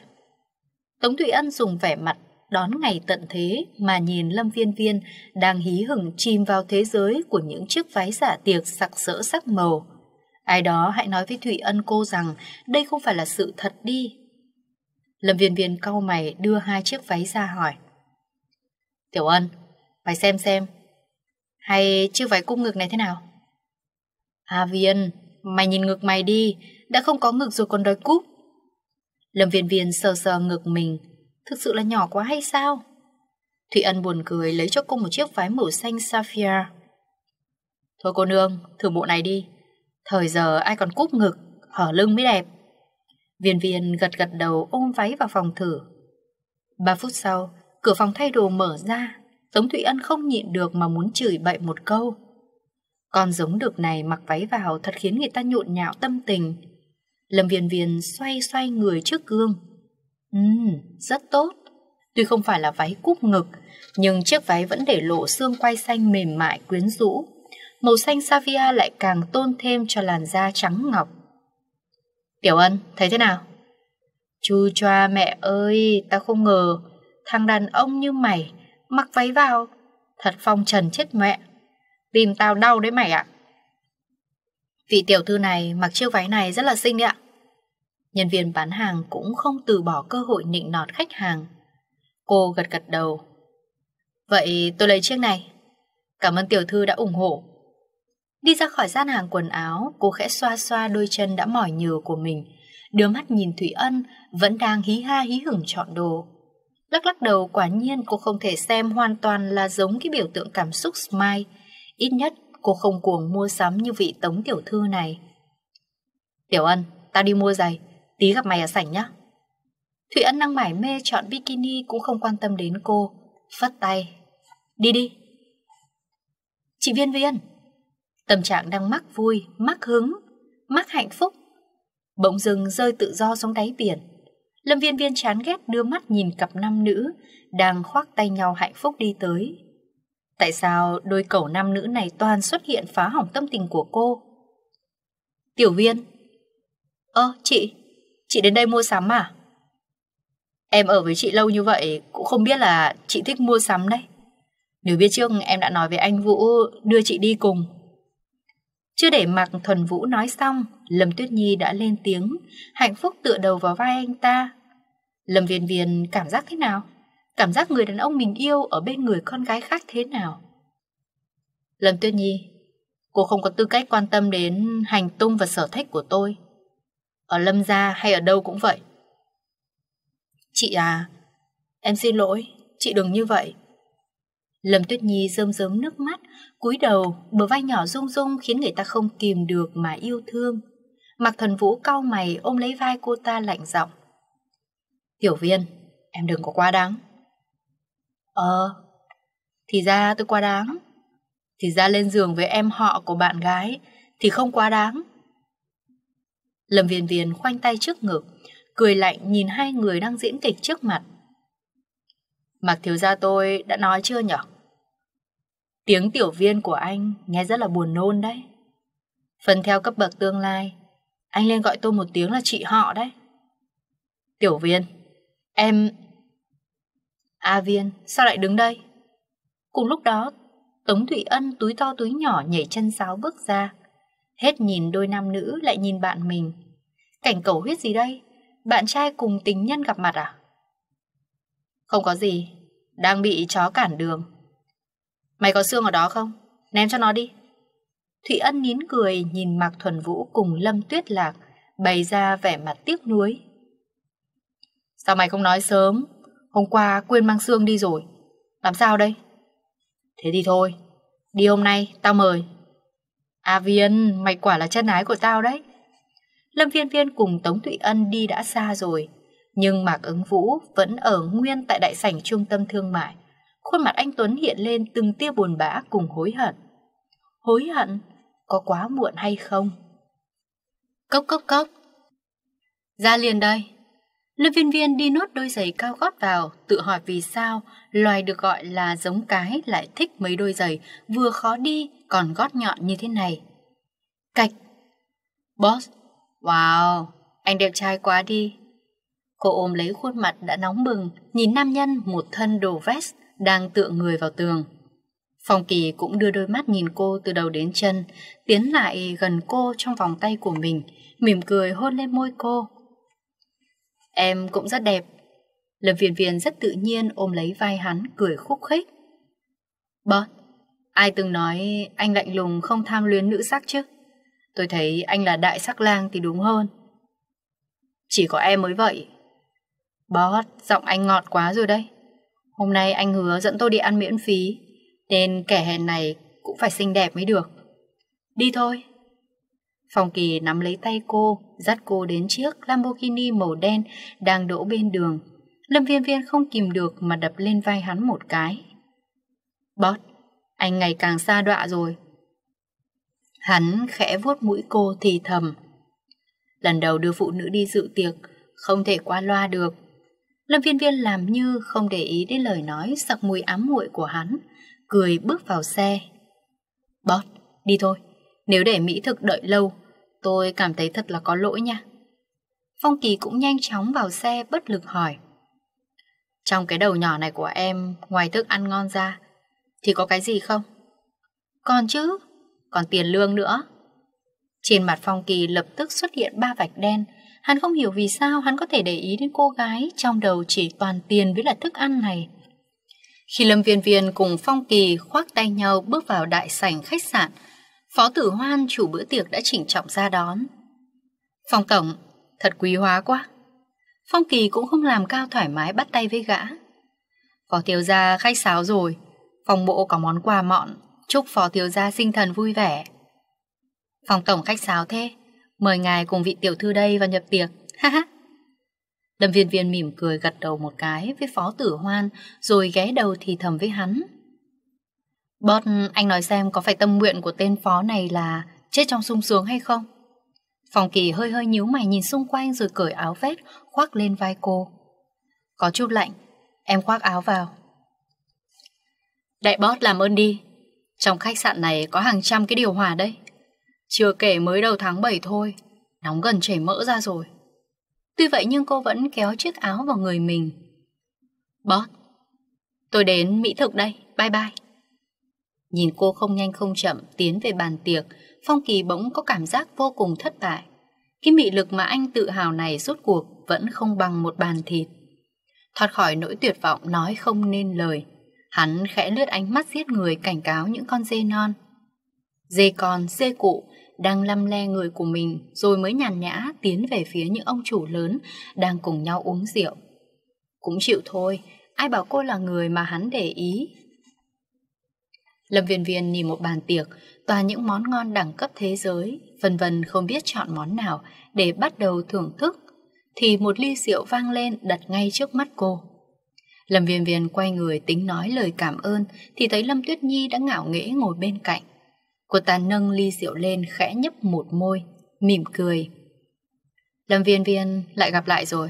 Tống Thụy Ân dùng vẻ mặt đón ngày tận thế mà nhìn Lâm Viên Viên đang hí hửng chìm vào thế giới của những chiếc váy giả tiệc sặc sỡ sắc màu. Ai đó hãy nói với Thụy Ân cô rằng đây không phải là sự thật đi. Lâm Viên Viên cau mày đưa hai chiếc váy ra hỏi. Tiểu Ân, phải xem xem Hay chiếc váy cung ngực này thế nào À Viên Mày nhìn ngực mày đi Đã không có ngực rồi còn đòi cúp Lâm viên viên sờ sờ ngực mình Thực sự là nhỏ quá hay sao Thụy Ân buồn cười lấy cho cô một chiếc váy màu xanh sapphire Thôi cô nương Thử bộ này đi Thời giờ ai còn cúp ngực Hở lưng mới đẹp Viên viên gật gật đầu ôm váy vào phòng thử Ba phút sau, cửa phòng thay đồ mở ra, Tống Thụy Ân không nhịn được mà muốn chửi bậy một câu. Con giống được này mặc váy vào thật khiến người ta nhộn nhạo tâm tình. Lâm Viên Viên xoay xoay người trước gương. Ừm, rất tốt. Tuy không phải là váy cúp ngực, nhưng chiếc váy vẫn để lộ xương quai xanh mềm mại quyến rũ. Màu xanh savia lại càng tôn thêm cho làn da trắng ngọc. Tiểu Ân, thấy thế nào? Chu choa mẹ ơi, ta không ngờ thằng đàn ông như mày mặc váy vào. Thật phong trần chết mẹ. Tìm tao đau đấy mày ạ. Vị tiểu thư này mặc chiếc váy này rất là xinh đấy ạ. Nhân viên bán hàng cũng không từ bỏ cơ hội nịnh nọt khách hàng. Cô gật gật đầu. Vậy tôi lấy chiếc này. Cảm ơn tiểu thư đã ủng hộ. Đi ra khỏi gian hàng quần áo, cô khẽ xoa xoa đôi chân đã mỏi nhừ của mình. Đưa mắt nhìn Thủy Ân vẫn đang hí ha hí hửng chọn đồ. Lắc lắc đầu quả nhiên cô không thể xem hoàn toàn là giống cái biểu tượng cảm xúc smile. Ít nhất cô không cuồng mua sắm như vị tống tiểu thư này. Tiểu Ân, ta đi mua giày, tí gặp mày ở sảnh nhá. Thụy Ân đang mải mê chọn bikini cũng không quan tâm đến cô, phất tay. Đi đi. Chị Viên Viên, tâm trạng đang mắc vui, mắc hứng, mắc hạnh phúc, bỗng dừng rơi tự do xuống đáy biển. Lâm viên viên chán ghét đưa mắt nhìn cặp nam nữ đang khoác tay nhau hạnh phúc đi tới. Tại sao đôi cẩu nam nữ này toàn xuất hiện phá hỏng tâm tình của cô? Tiểu viên Ơ chị, chị đến đây mua sắm à? Em ở với chị lâu như vậy cũng không biết là chị thích mua sắm đấy. Nếu biết trước em đã nói với anh Vũ đưa chị đi cùng chưa để mặc Thuần Vũ nói xong, Lâm Tuyết Nhi đã lên tiếng, hạnh phúc tựa đầu vào vai anh ta. Lâm Viên Viên cảm giác thế nào? Cảm giác người đàn ông mình yêu ở bên người con gái khác thế nào? Lâm Tuyết Nhi, cô không có tư cách quan tâm đến hành tung và sở thích của tôi. Ở Lâm Gia hay ở đâu cũng vậy. Chị à, em xin lỗi, chị đừng như vậy. Lâm Tuyết Nhi rơm rớm nước mắt, cúi đầu, bờ vai nhỏ rung rung khiến người ta không kìm được mà yêu thương. Mặc thần vũ cau mày ôm lấy vai cô ta lạnh giọng. Tiểu viên, em đừng có quá đáng. Ờ, thì ra tôi quá đáng. Thì ra lên giường với em họ của bạn gái thì không quá đáng. Lâm Viên Viên khoanh tay trước ngực, cười lạnh nhìn hai người đang diễn kịch trước mặt. Mặc thiếu gia tôi đã nói chưa nhở? Tiếng tiểu viên của anh nghe rất là buồn nôn đấy. Phần theo cấp bậc tương lai, anh lên gọi tôi một tiếng là chị họ đấy. Tiểu viên, em... A viên, sao lại đứng đây? Cùng lúc đó, Tống Thụy Ân túi to túi nhỏ nhảy chân sáo bước ra. Hết nhìn đôi nam nữ lại nhìn bạn mình. Cảnh cầu huyết gì đây? Bạn trai cùng tình nhân gặp mặt à? Không có gì, đang bị chó cản đường. Mày có xương ở đó không? Ném cho nó đi. Thụy Ân nín cười nhìn Mạc Thuần Vũ cùng Lâm Tuyết Lạc bày ra vẻ mặt tiếc nuối. Sao mày không nói sớm? Hôm qua quên mang xương đi rồi. Làm sao đây? Thế thì thôi. Đi hôm nay, tao mời. À Viên, mày quả là chân ái của tao đấy. Lâm Viên Viên cùng Tống Thụy Ân đi đã xa rồi. Nhưng Mạc ứng vũ vẫn ở nguyên tại đại sảnh trung tâm thương mại khuôn mặt anh Tuấn hiện lên từng tia buồn bã cùng hối hận. Hối hận? Có quá muộn hay không? Cốc cốc cốc. Ra liền đây. Lâm viên viên đi nốt đôi giày cao gót vào, tự hỏi vì sao loài được gọi là giống cái lại thích mấy đôi giày vừa khó đi còn gót nhọn như thế này. Cạch. Boss. Wow, anh đẹp trai quá đi. Cô ôm lấy khuôn mặt đã nóng bừng, nhìn nam nhân một thân đồ vest đang tựa người vào tường. Phong Kỳ cũng đưa đôi mắt nhìn cô từ đầu đến chân, tiến lại gần cô trong vòng tay của mình, mỉm cười hôn lên môi cô. Em cũng rất đẹp. Lâm Viên Viên rất tự nhiên ôm lấy vai hắn cười khúc khích. Bớt, ai từng nói anh lạnh lùng không tham luyến nữ sắc chứ? Tôi thấy anh là đại sắc lang thì đúng hơn. Chỉ có em mới vậy. Bót, giọng anh ngọt quá rồi đấy. Hôm nay anh hứa dẫn tôi đi ăn miễn phí, nên kẻ hèn này cũng phải xinh đẹp mới được. Đi thôi. Phong Kỳ nắm lấy tay cô, dắt cô đến chiếc Lamborghini màu đen đang đỗ bên đường. Lâm Viên Viên không kìm được mà đập lên vai hắn một cái. Bót, anh ngày càng xa đọa rồi. Hắn khẽ vuốt mũi cô thì thầm. Lần đầu đưa phụ nữ đi dự tiệc, không thể qua loa được. Lâm Viên Viên làm như không để ý đến lời nói sặc mùi ám muội của hắn, cười bước vào xe. Bót, đi thôi, nếu để Mỹ thực đợi lâu, tôi cảm thấy thật là có lỗi nha. Phong Kỳ cũng nhanh chóng vào xe bất lực hỏi. Trong cái đầu nhỏ này của em, ngoài thức ăn ngon ra, thì có cái gì không? Còn chứ, còn tiền lương nữa. Trên mặt Phong Kỳ lập tức xuất hiện ba vạch đen, Hắn không hiểu vì sao hắn có thể để ý đến cô gái trong đầu chỉ toàn tiền với là thức ăn này. Khi Lâm Viên Viên cùng Phong Kỳ khoác tay nhau bước vào đại sảnh khách sạn, Phó Tử Hoan chủ bữa tiệc đã chỉnh trọng ra đón. Phong Tổng, thật quý hóa quá. Phong Kỳ cũng không làm cao thoải mái bắt tay với gã. Phó Thiếu Gia khách sáo rồi, phòng bộ có món quà mọn, chúc Phó Thiếu Gia sinh thần vui vẻ. phong Tổng khách sáo thế, Mời ngài cùng vị tiểu thư đây vào nhập tiệc Ha ha Lâm viên viên mỉm cười gật đầu một cái với phó tử hoan rồi ghé đầu thì thầm với hắn. Bót, anh nói xem có phải tâm nguyện của tên phó này là chết trong sung sướng hay không? Phòng kỳ hơi hơi nhíu mày nhìn xung quanh rồi cởi áo vest khoác lên vai cô. Có chút lạnh, em khoác áo vào. Đại bót làm ơn đi, trong khách sạn này có hàng trăm cái điều hòa đấy. Chưa kể mới đầu tháng 7 thôi, nóng gần chảy mỡ ra rồi. Tuy vậy nhưng cô vẫn kéo chiếc áo vào người mình. Bót, tôi đến Mỹ Thực đây, bye bye. Nhìn cô không nhanh không chậm tiến về bàn tiệc, Phong Kỳ bỗng có cảm giác vô cùng thất bại. Cái mị lực mà anh tự hào này rốt cuộc vẫn không bằng một bàn thịt. Thoát khỏi nỗi tuyệt vọng nói không nên lời, hắn khẽ lướt ánh mắt giết người cảnh cáo những con dê non. Dê con, dê cụ đang lăm le người của mình rồi mới nhàn nhã tiến về phía những ông chủ lớn đang cùng nhau uống rượu. Cũng chịu thôi, ai bảo cô là người mà hắn để ý. Lâm Viên Viên nhìn một bàn tiệc, toàn những món ngon đẳng cấp thế giới, vân vân không biết chọn món nào để bắt đầu thưởng thức, thì một ly rượu vang lên đặt ngay trước mắt cô. Lâm Viên Viên quay người tính nói lời cảm ơn thì thấy Lâm Tuyết Nhi đã ngạo nghễ ngồi bên cạnh. Cô ta nâng ly rượu lên khẽ nhấp một môi, mỉm cười. Lâm viên viên lại gặp lại rồi.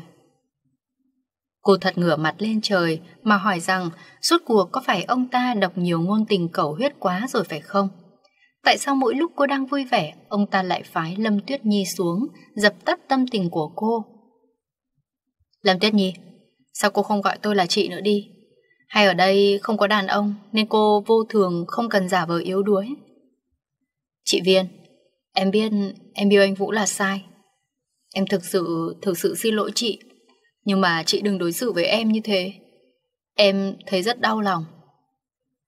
Cô thật ngửa mặt lên trời mà hỏi rằng suốt cuộc có phải ông ta đọc nhiều ngôn tình cầu huyết quá rồi phải không? Tại sao mỗi lúc cô đang vui vẻ, ông ta lại phái Lâm Tuyết Nhi xuống, dập tắt tâm tình của cô? Lâm Tuyết Nhi, sao cô không gọi tôi là chị nữa đi? Hay ở đây không có đàn ông nên cô vô thường không cần giả vờ yếu đuối Chị Viên, em biết em yêu anh Vũ là sai. Em thực sự, thực sự xin lỗi chị. Nhưng mà chị đừng đối xử với em như thế. Em thấy rất đau lòng.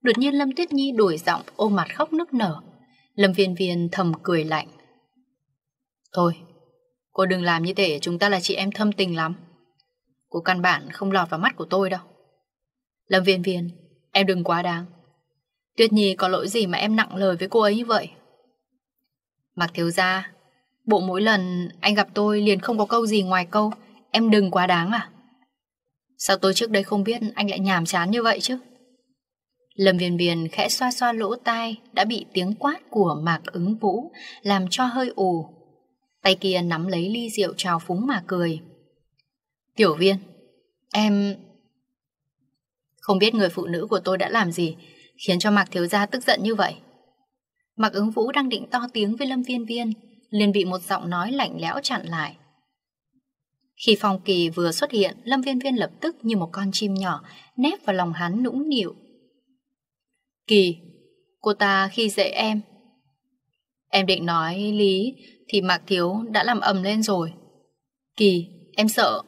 Đột nhiên Lâm Tuyết Nhi đổi giọng ôm mặt khóc nức nở. Lâm Viên Viên thầm cười lạnh. Thôi, cô đừng làm như thế chúng ta là chị em thâm tình lắm. Cô căn bản không lọt vào mắt của tôi đâu. Lâm Viên Viên, em đừng quá đáng. Tuyết Nhi có lỗi gì mà em nặng lời với cô ấy như vậy? Mạc thiếu gia, bộ mỗi lần anh gặp tôi liền không có câu gì ngoài câu em đừng quá đáng à? Sao tôi trước đây không biết anh lại nhàm chán như vậy chứ? Lâm Viên Biền khẽ xoa xoa lỗ tai đã bị tiếng quát của Mạc ứng vũ làm cho hơi ù. Tay kia nắm lấy ly rượu trào phúng mà cười. Tiểu viên, em... Không biết người phụ nữ của tôi đã làm gì khiến cho Mạc Thiếu Gia tức giận như vậy. Mạc ứng vũ đang định to tiếng với Lâm Viên Viên, liền bị một giọng nói lạnh lẽo chặn lại. Khi Phong Kỳ vừa xuất hiện, Lâm Viên Viên lập tức như một con chim nhỏ, nép vào lòng hắn nũng nịu. Kỳ, cô ta khi dạy em. Em định nói Lý thì Mạc Thiếu đã làm ầm lên rồi. Kỳ, em sợ.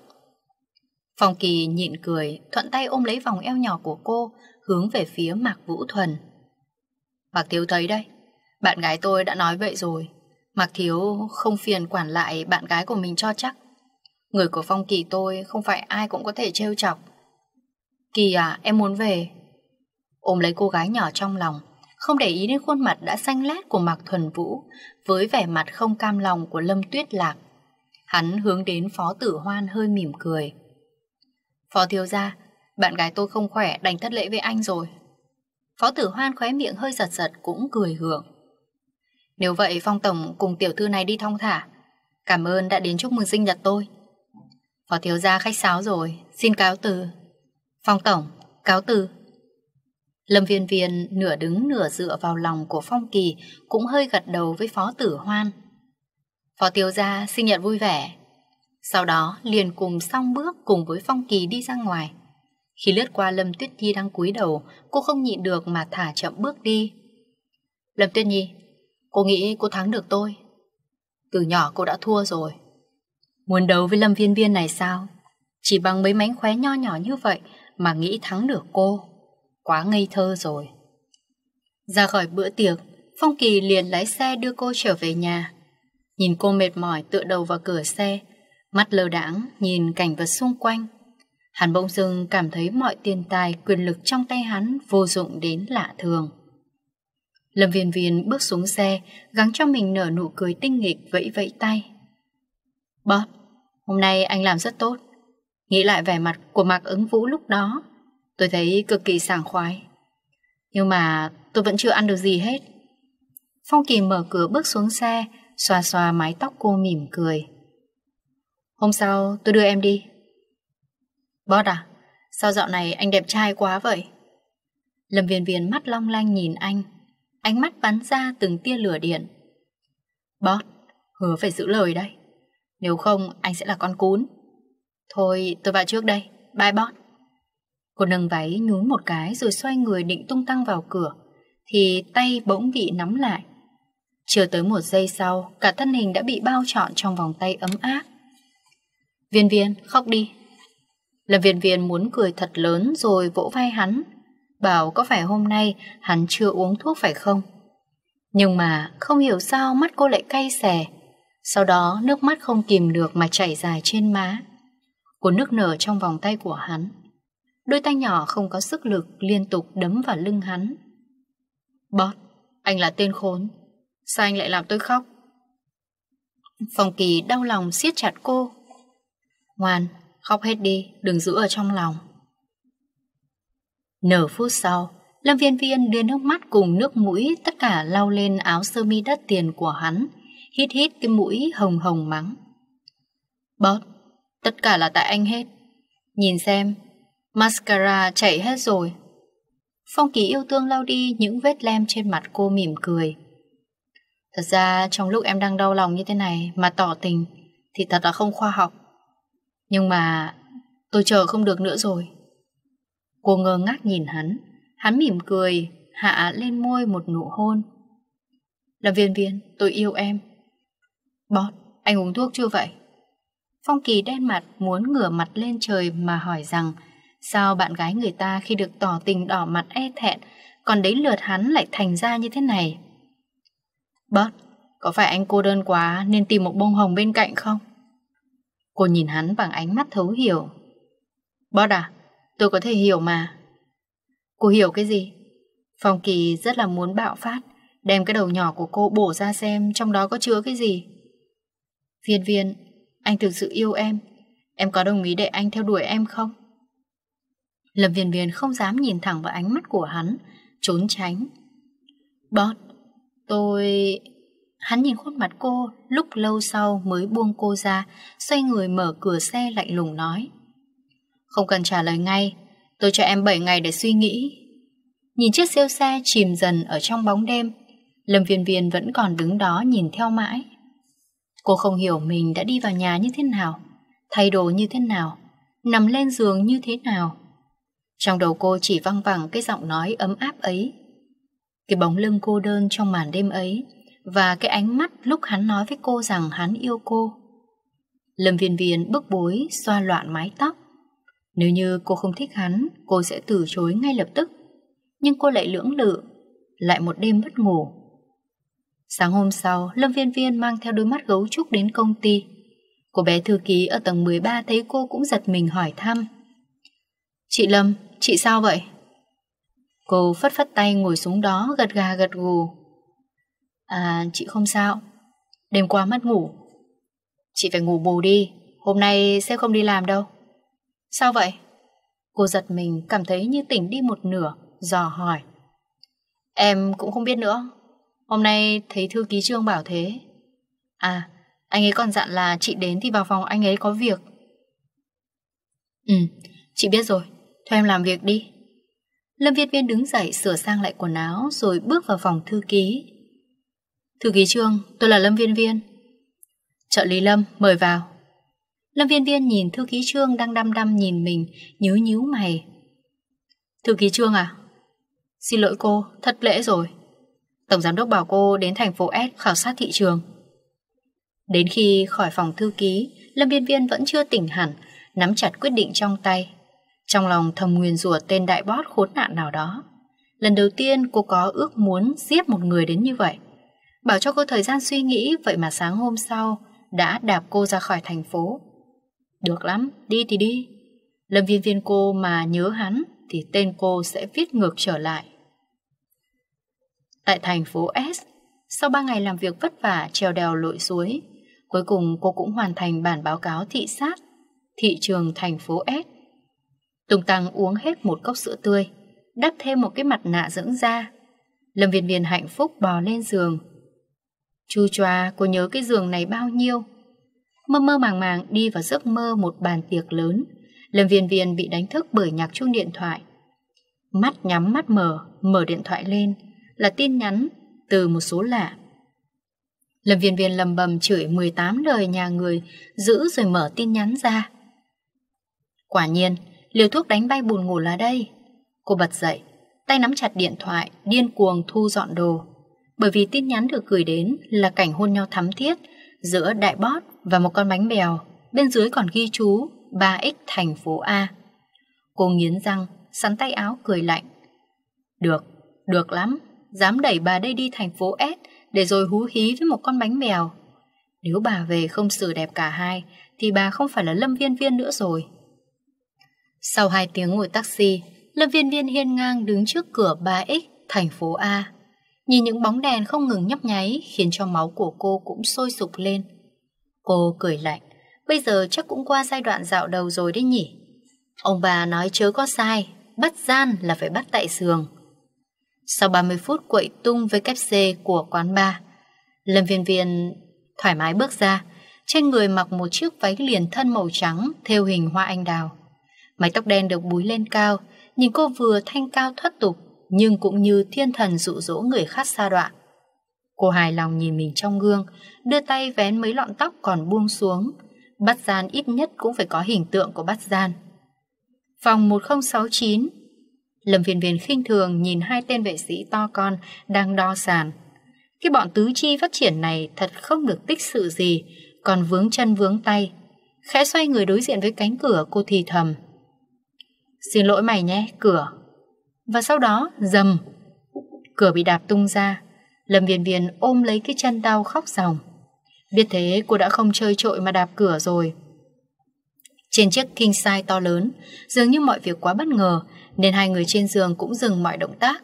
Phong Kỳ nhịn cười, thuận tay ôm lấy vòng eo nhỏ của cô, hướng về phía Mạc Vũ Thuần. Mạc Thiếu thấy đây, bạn gái tôi đã nói vậy rồi. Mạc Thiếu không phiền quản lại bạn gái của mình cho chắc. Người của Phong Kỳ tôi không phải ai cũng có thể trêu chọc. Kỳ à, em muốn về. Ôm lấy cô gái nhỏ trong lòng, không để ý đến khuôn mặt đã xanh lét của Mạc Thuần Vũ với vẻ mặt không cam lòng của Lâm Tuyết Lạc. Hắn hướng đến Phó Tử Hoan hơi mỉm cười. Phó Thiếu gia, bạn gái tôi không khỏe đành thất lễ với anh rồi. Phó Tử Hoan khóe miệng hơi giật giật cũng cười hưởng. Nếu vậy Phong Tổng cùng tiểu thư này đi thong thả. Cảm ơn đã đến chúc mừng sinh nhật tôi. Phó thiếu gia khách sáo rồi, xin cáo từ. Phong Tổng, cáo từ. Lâm Viên Viên nửa đứng nửa dựa vào lòng của Phong Kỳ cũng hơi gật đầu với Phó Tử Hoan. Phó thiếu Gia sinh nhật vui vẻ. Sau đó liền cùng song bước cùng với Phong Kỳ đi ra ngoài. Khi lướt qua Lâm Tuyết Nhi đang cúi đầu, cô không nhịn được mà thả chậm bước đi. Lâm Tuyết Nhi, Cô nghĩ cô thắng được tôi Từ nhỏ cô đã thua rồi Muốn đấu với Lâm Viên Viên này sao Chỉ bằng mấy mánh khóe nho nhỏ như vậy Mà nghĩ thắng được cô Quá ngây thơ rồi Ra khỏi bữa tiệc Phong Kỳ liền lái xe đưa cô trở về nhà Nhìn cô mệt mỏi tựa đầu vào cửa xe Mắt lờ đãng nhìn cảnh vật xung quanh Hắn bỗng dưng cảm thấy mọi tiền tài quyền lực trong tay hắn vô dụng đến lạ thường Lâm Viên Viên bước xuống xe, gắng cho mình nở nụ cười tinh nghịch vẫy vẫy tay. Bob, hôm nay anh làm rất tốt. Nghĩ lại vẻ mặt của Mạc ứng vũ lúc đó, tôi thấy cực kỳ sảng khoái. Nhưng mà tôi vẫn chưa ăn được gì hết. Phong Kỳ mở cửa bước xuống xe, xoa xoa mái tóc cô mỉm cười. Hôm sau tôi đưa em đi. Boss à, sao dạo này anh đẹp trai quá vậy? Lâm Viên Viên mắt long lanh nhìn anh ánh mắt bắn ra từng tia lửa điện. Bót, hứa phải giữ lời đây. Nếu không, anh sẽ là con cún. Thôi, tôi vào trước đây. Bye bót. Cô nâng váy nhún một cái rồi xoay người định tung tăng vào cửa, thì tay bỗng bị nắm lại. Chưa tới một giây sau, cả thân hình đã bị bao trọn trong vòng tay ấm áp. Viên viên, khóc đi. Lâm viên viên muốn cười thật lớn rồi vỗ vai hắn, bảo có phải hôm nay hắn chưa uống thuốc phải không? Nhưng mà không hiểu sao mắt cô lại cay xè, sau đó nước mắt không kìm được mà chảy dài trên má. Cô nước nở trong vòng tay của hắn. Đôi tay nhỏ không có sức lực liên tục đấm vào lưng hắn. Bót, anh là tên khốn. Sao anh lại làm tôi khóc? Phong kỳ đau lòng siết chặt cô. Ngoan, khóc hết đi, đừng giữ ở trong lòng. Nửa phút sau, Lâm Viên Viên đưa nước mắt cùng nước mũi tất cả lau lên áo sơ mi đất tiền của hắn, hít hít cái mũi hồng hồng mắng. Bớt, tất cả là tại anh hết. Nhìn xem, mascara chảy hết rồi. Phong Kỳ yêu thương lau đi những vết lem trên mặt cô mỉm cười. Thật ra trong lúc em đang đau lòng như thế này mà tỏ tình thì thật là không khoa học. Nhưng mà tôi chờ không được nữa rồi. Cô ngơ ngác nhìn hắn, hắn mỉm cười, hạ lên môi một nụ hôn. Lâm viên viên, tôi yêu em. Bọt, anh uống thuốc chưa vậy? Phong Kỳ đen mặt muốn ngửa mặt lên trời mà hỏi rằng sao bạn gái người ta khi được tỏ tình đỏ mặt e thẹn còn đến lượt hắn lại thành ra như thế này. Bớt, có phải anh cô đơn quá nên tìm một bông hồng bên cạnh không? Cô nhìn hắn bằng ánh mắt thấu hiểu. Bớt à, Tôi có thể hiểu mà. Cô hiểu cái gì? Phong Kỳ rất là muốn bạo phát, đem cái đầu nhỏ của cô bổ ra xem trong đó có chứa cái gì. Viên viên, anh thực sự yêu em. Em có đồng ý để anh theo đuổi em không? Lâm viên viên không dám nhìn thẳng vào ánh mắt của hắn, trốn tránh. Bọt, tôi... Hắn nhìn khuôn mặt cô, lúc lâu sau mới buông cô ra, xoay người mở cửa xe lạnh lùng nói. Không cần trả lời ngay Tôi cho em 7 ngày để suy nghĩ Nhìn chiếc siêu xe chìm dần ở trong bóng đêm Lâm viên viên vẫn còn đứng đó nhìn theo mãi Cô không hiểu mình đã đi vào nhà như thế nào Thay đồ như thế nào Nằm lên giường như thế nào Trong đầu cô chỉ văng vẳng cái giọng nói ấm áp ấy Cái bóng lưng cô đơn trong màn đêm ấy Và cái ánh mắt lúc hắn nói với cô rằng hắn yêu cô Lâm viên viên bức bối xoa loạn mái tóc nếu như cô không thích hắn, cô sẽ từ chối ngay lập tức. Nhưng cô lại lưỡng lự, lại một đêm mất ngủ. Sáng hôm sau, Lâm Viên Viên mang theo đôi mắt gấu trúc đến công ty. Cô bé thư ký ở tầng 13 thấy cô cũng giật mình hỏi thăm. Chị Lâm, chị sao vậy? Cô phất phất tay ngồi xuống đó gật gà gật gù. À, chị không sao. Đêm qua mất ngủ. Chị phải ngủ bù đi, hôm nay sẽ không đi làm đâu. Sao vậy? Cô giật mình cảm thấy như tỉnh đi một nửa, dò hỏi. Em cũng không biết nữa. Hôm nay thấy thư ký trương bảo thế. À, anh ấy còn dặn là chị đến thì vào phòng anh ấy có việc. Ừ, chị biết rồi. Thôi em làm việc đi. Lâm Việt Viên đứng dậy sửa sang lại quần áo rồi bước vào phòng thư ký. Thư ký Trương, tôi là Lâm Viên Viên. Trợ lý Lâm, mời vào. Lâm Viên Viên nhìn Thư Ký Trương đang đăm đăm nhìn mình, nhíu nhíu mày. Thư Ký Trương à? Xin lỗi cô, thất lễ rồi. Tổng Giám đốc bảo cô đến thành phố S khảo sát thị trường. Đến khi khỏi phòng thư ký, Lâm Viên Viên vẫn chưa tỉnh hẳn, nắm chặt quyết định trong tay. Trong lòng thầm nguyền rủa tên đại bót khốn nạn nào đó. Lần đầu tiên cô có ước muốn giết một người đến như vậy. Bảo cho cô thời gian suy nghĩ, vậy mà sáng hôm sau đã đạp cô ra khỏi thành phố. Được lắm, đi thì đi. Lâm viên viên cô mà nhớ hắn thì tên cô sẽ viết ngược trở lại. Tại thành phố S, sau 3 ngày làm việc vất vả trèo đèo lội suối, cuối cùng cô cũng hoàn thành bản báo cáo thị sát, thị trường thành phố S. Tùng Tăng uống hết một cốc sữa tươi, đắp thêm một cái mặt nạ dưỡng da. Lâm Viên Viên hạnh phúc bò lên giường. Chu choa, cô nhớ cái giường này bao nhiêu? mơ mơ màng màng đi vào giấc mơ một bàn tiệc lớn. Lâm viên viên bị đánh thức bởi nhạc chuông điện thoại. Mắt nhắm mắt mở, mở điện thoại lên, là tin nhắn từ một số lạ. Lâm viên viên lầm bầm chửi 18 lời nhà người, giữ rồi mở tin nhắn ra. Quả nhiên, liều thuốc đánh bay buồn ngủ là đây. Cô bật dậy, tay nắm chặt điện thoại, điên cuồng thu dọn đồ. Bởi vì tin nhắn được gửi đến là cảnh hôn nhau thắm thiết giữa đại bót và một con bánh bèo, bên dưới còn ghi chú 3X thành phố A. Cô nghiến răng, sắn tay áo cười lạnh. Được, được lắm, dám đẩy bà đây đi thành phố S để rồi hú hí với một con bánh bèo. Nếu bà về không xử đẹp cả hai thì bà không phải là Lâm Viên Viên nữa rồi. Sau hai tiếng ngồi taxi, Lâm Viên Viên hiên ngang đứng trước cửa 3X, thành phố A. Nhìn những bóng đèn không ngừng nhấp nháy khiến cho máu của cô cũng sôi sục lên. Cô cười lạnh, bây giờ chắc cũng qua giai đoạn dạo đầu rồi đấy nhỉ. Ông bà nói chớ có sai, bắt gian là phải bắt tại giường. Sau 30 phút quậy tung với kép C của quán bar, Lâm Viên Viên thoải mái bước ra, trên người mặc một chiếc váy liền thân màu trắng theo hình hoa anh đào. Mái tóc đen được búi lên cao, nhìn cô vừa thanh cao thoát tục, nhưng cũng như thiên thần dụ dỗ người khác xa đoạn. Cô hài lòng nhìn mình trong gương, đưa tay vén mấy lọn tóc còn buông xuống. Bắt gian ít nhất cũng phải có hình tượng của bắt gian. Phòng 1069 Lâm viên viên khinh thường nhìn hai tên vệ sĩ to con đang đo sàn. Cái bọn tứ chi phát triển này thật không được tích sự gì, còn vướng chân vướng tay. Khẽ xoay người đối diện với cánh cửa cô thì thầm. Xin lỗi mày nhé, cửa. Và sau đó, dầm. Cửa bị đạp tung ra, Lâm Viên Viên ôm lấy cái chân đau khóc ròng. Biết thế cô đã không chơi trội mà đạp cửa rồi. Trên chiếc king size to lớn, dường như mọi việc quá bất ngờ, nên hai người trên giường cũng dừng mọi động tác.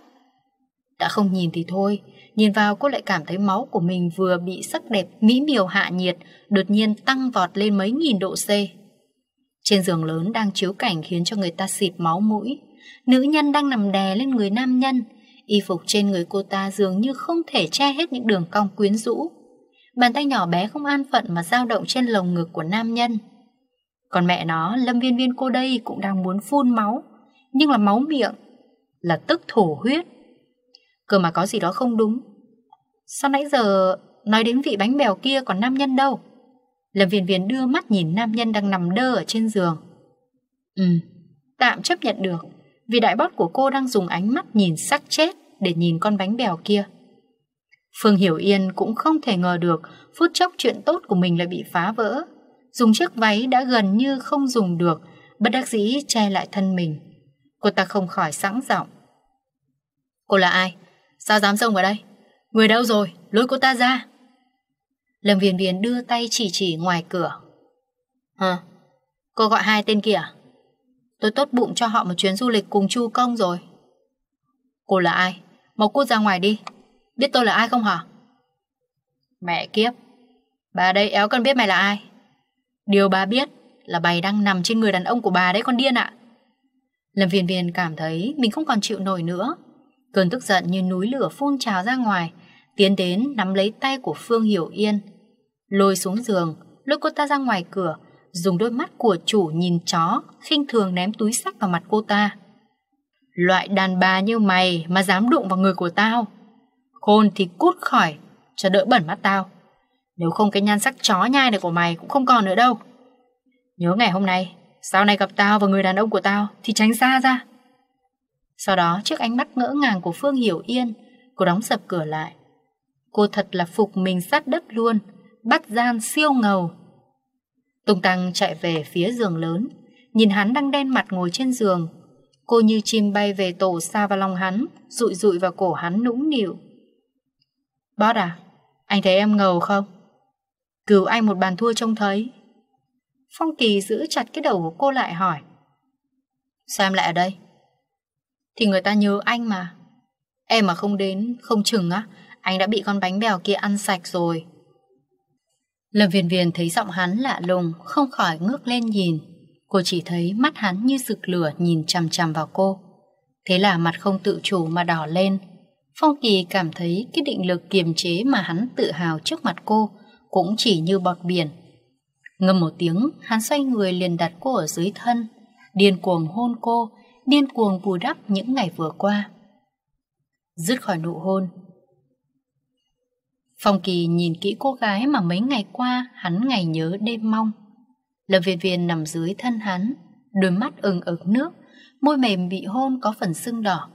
Đã không nhìn thì thôi, nhìn vào cô lại cảm thấy máu của mình vừa bị sắc đẹp mỹ miều hạ nhiệt, đột nhiên tăng vọt lên mấy nghìn độ C. Trên giường lớn đang chiếu cảnh khiến cho người ta xịt máu mũi. Nữ nhân đang nằm đè lên người nam nhân, Y phục trên người cô ta dường như không thể che hết những đường cong quyến rũ. Bàn tay nhỏ bé không an phận mà dao động trên lồng ngực của nam nhân. Còn mẹ nó, Lâm Viên Viên cô đây cũng đang muốn phun máu, nhưng là máu miệng, là tức thổ huyết. Cơ mà có gì đó không đúng. Sao nãy giờ nói đến vị bánh bèo kia còn nam nhân đâu? Lâm Viên Viên đưa mắt nhìn nam nhân đang nằm đơ ở trên giường. Ừ, tạm chấp nhận được, vì đại bót của cô đang dùng ánh mắt nhìn sắc chết để nhìn con bánh bèo kia. Phương Hiểu Yên cũng không thể ngờ được phút chốc chuyện tốt của mình lại bị phá vỡ. Dùng chiếc váy đã gần như không dùng được, bất đắc dĩ che lại thân mình. Cô ta không khỏi sẵn giọng. Cô là ai? Sao dám xông vào đây? Người đâu rồi? Lôi cô ta ra. Lâm Viên Viên đưa tay chỉ chỉ ngoài cửa. Hả? Cô gọi hai tên kia à? Tôi tốt bụng cho họ một chuyến du lịch cùng Chu Công rồi. Cô là ai? Mau cút ra ngoài đi Biết tôi là ai không hả Mẹ kiếp Bà đây éo con biết mày là ai Điều bà biết là bày đang nằm trên người đàn ông của bà đấy con điên ạ Lâm viên viên cảm thấy mình không còn chịu nổi nữa Cơn tức giận như núi lửa phun trào ra ngoài Tiến đến nắm lấy tay của Phương Hiểu Yên Lôi xuống giường Lôi cô ta ra ngoài cửa Dùng đôi mắt của chủ nhìn chó khinh thường ném túi sách vào mặt cô ta Loại đàn bà như mày mà dám đụng vào người của tao Khôn thì cút khỏi Cho đỡ bẩn mắt tao Nếu không cái nhan sắc chó nhai này của mày Cũng không còn nữa đâu Nhớ ngày hôm nay Sau này gặp tao và người đàn ông của tao Thì tránh xa ra Sau đó trước ánh mắt ngỡ ngàng của Phương Hiểu Yên Cô đóng sập cửa lại Cô thật là phục mình sát đất luôn Bắt gian siêu ngầu Tùng Tăng chạy về phía giường lớn Nhìn hắn đang đen mặt ngồi trên giường Cô như chim bay về tổ xa vào lòng hắn, rụi rụi vào cổ hắn nũng nịu. Bót à, anh thấy em ngầu không? Cứu anh một bàn thua trông thấy. Phong Kỳ giữ chặt cái đầu của cô lại hỏi. Sao em lại ở đây? Thì người ta nhớ anh mà. Em mà không đến, không chừng á, anh đã bị con bánh bèo kia ăn sạch rồi. Lâm viền viền thấy giọng hắn lạ lùng, không khỏi ngước lên nhìn. Cô chỉ thấy mắt hắn như rực lửa nhìn chằm chằm vào cô. Thế là mặt không tự chủ mà đỏ lên. Phong Kỳ cảm thấy cái định lực kiềm chế mà hắn tự hào trước mặt cô cũng chỉ như bọt biển. Ngâm một tiếng, hắn xoay người liền đặt cô ở dưới thân, điên cuồng hôn cô, điên cuồng bù đắp những ngày vừa qua. Dứt khỏi nụ hôn. Phong Kỳ nhìn kỹ cô gái mà mấy ngày qua hắn ngày nhớ đêm mong. Lâm Viên Viên nằm dưới thân hắn, đôi mắt ửng ực nước, môi mềm bị hôn có phần sưng đỏ.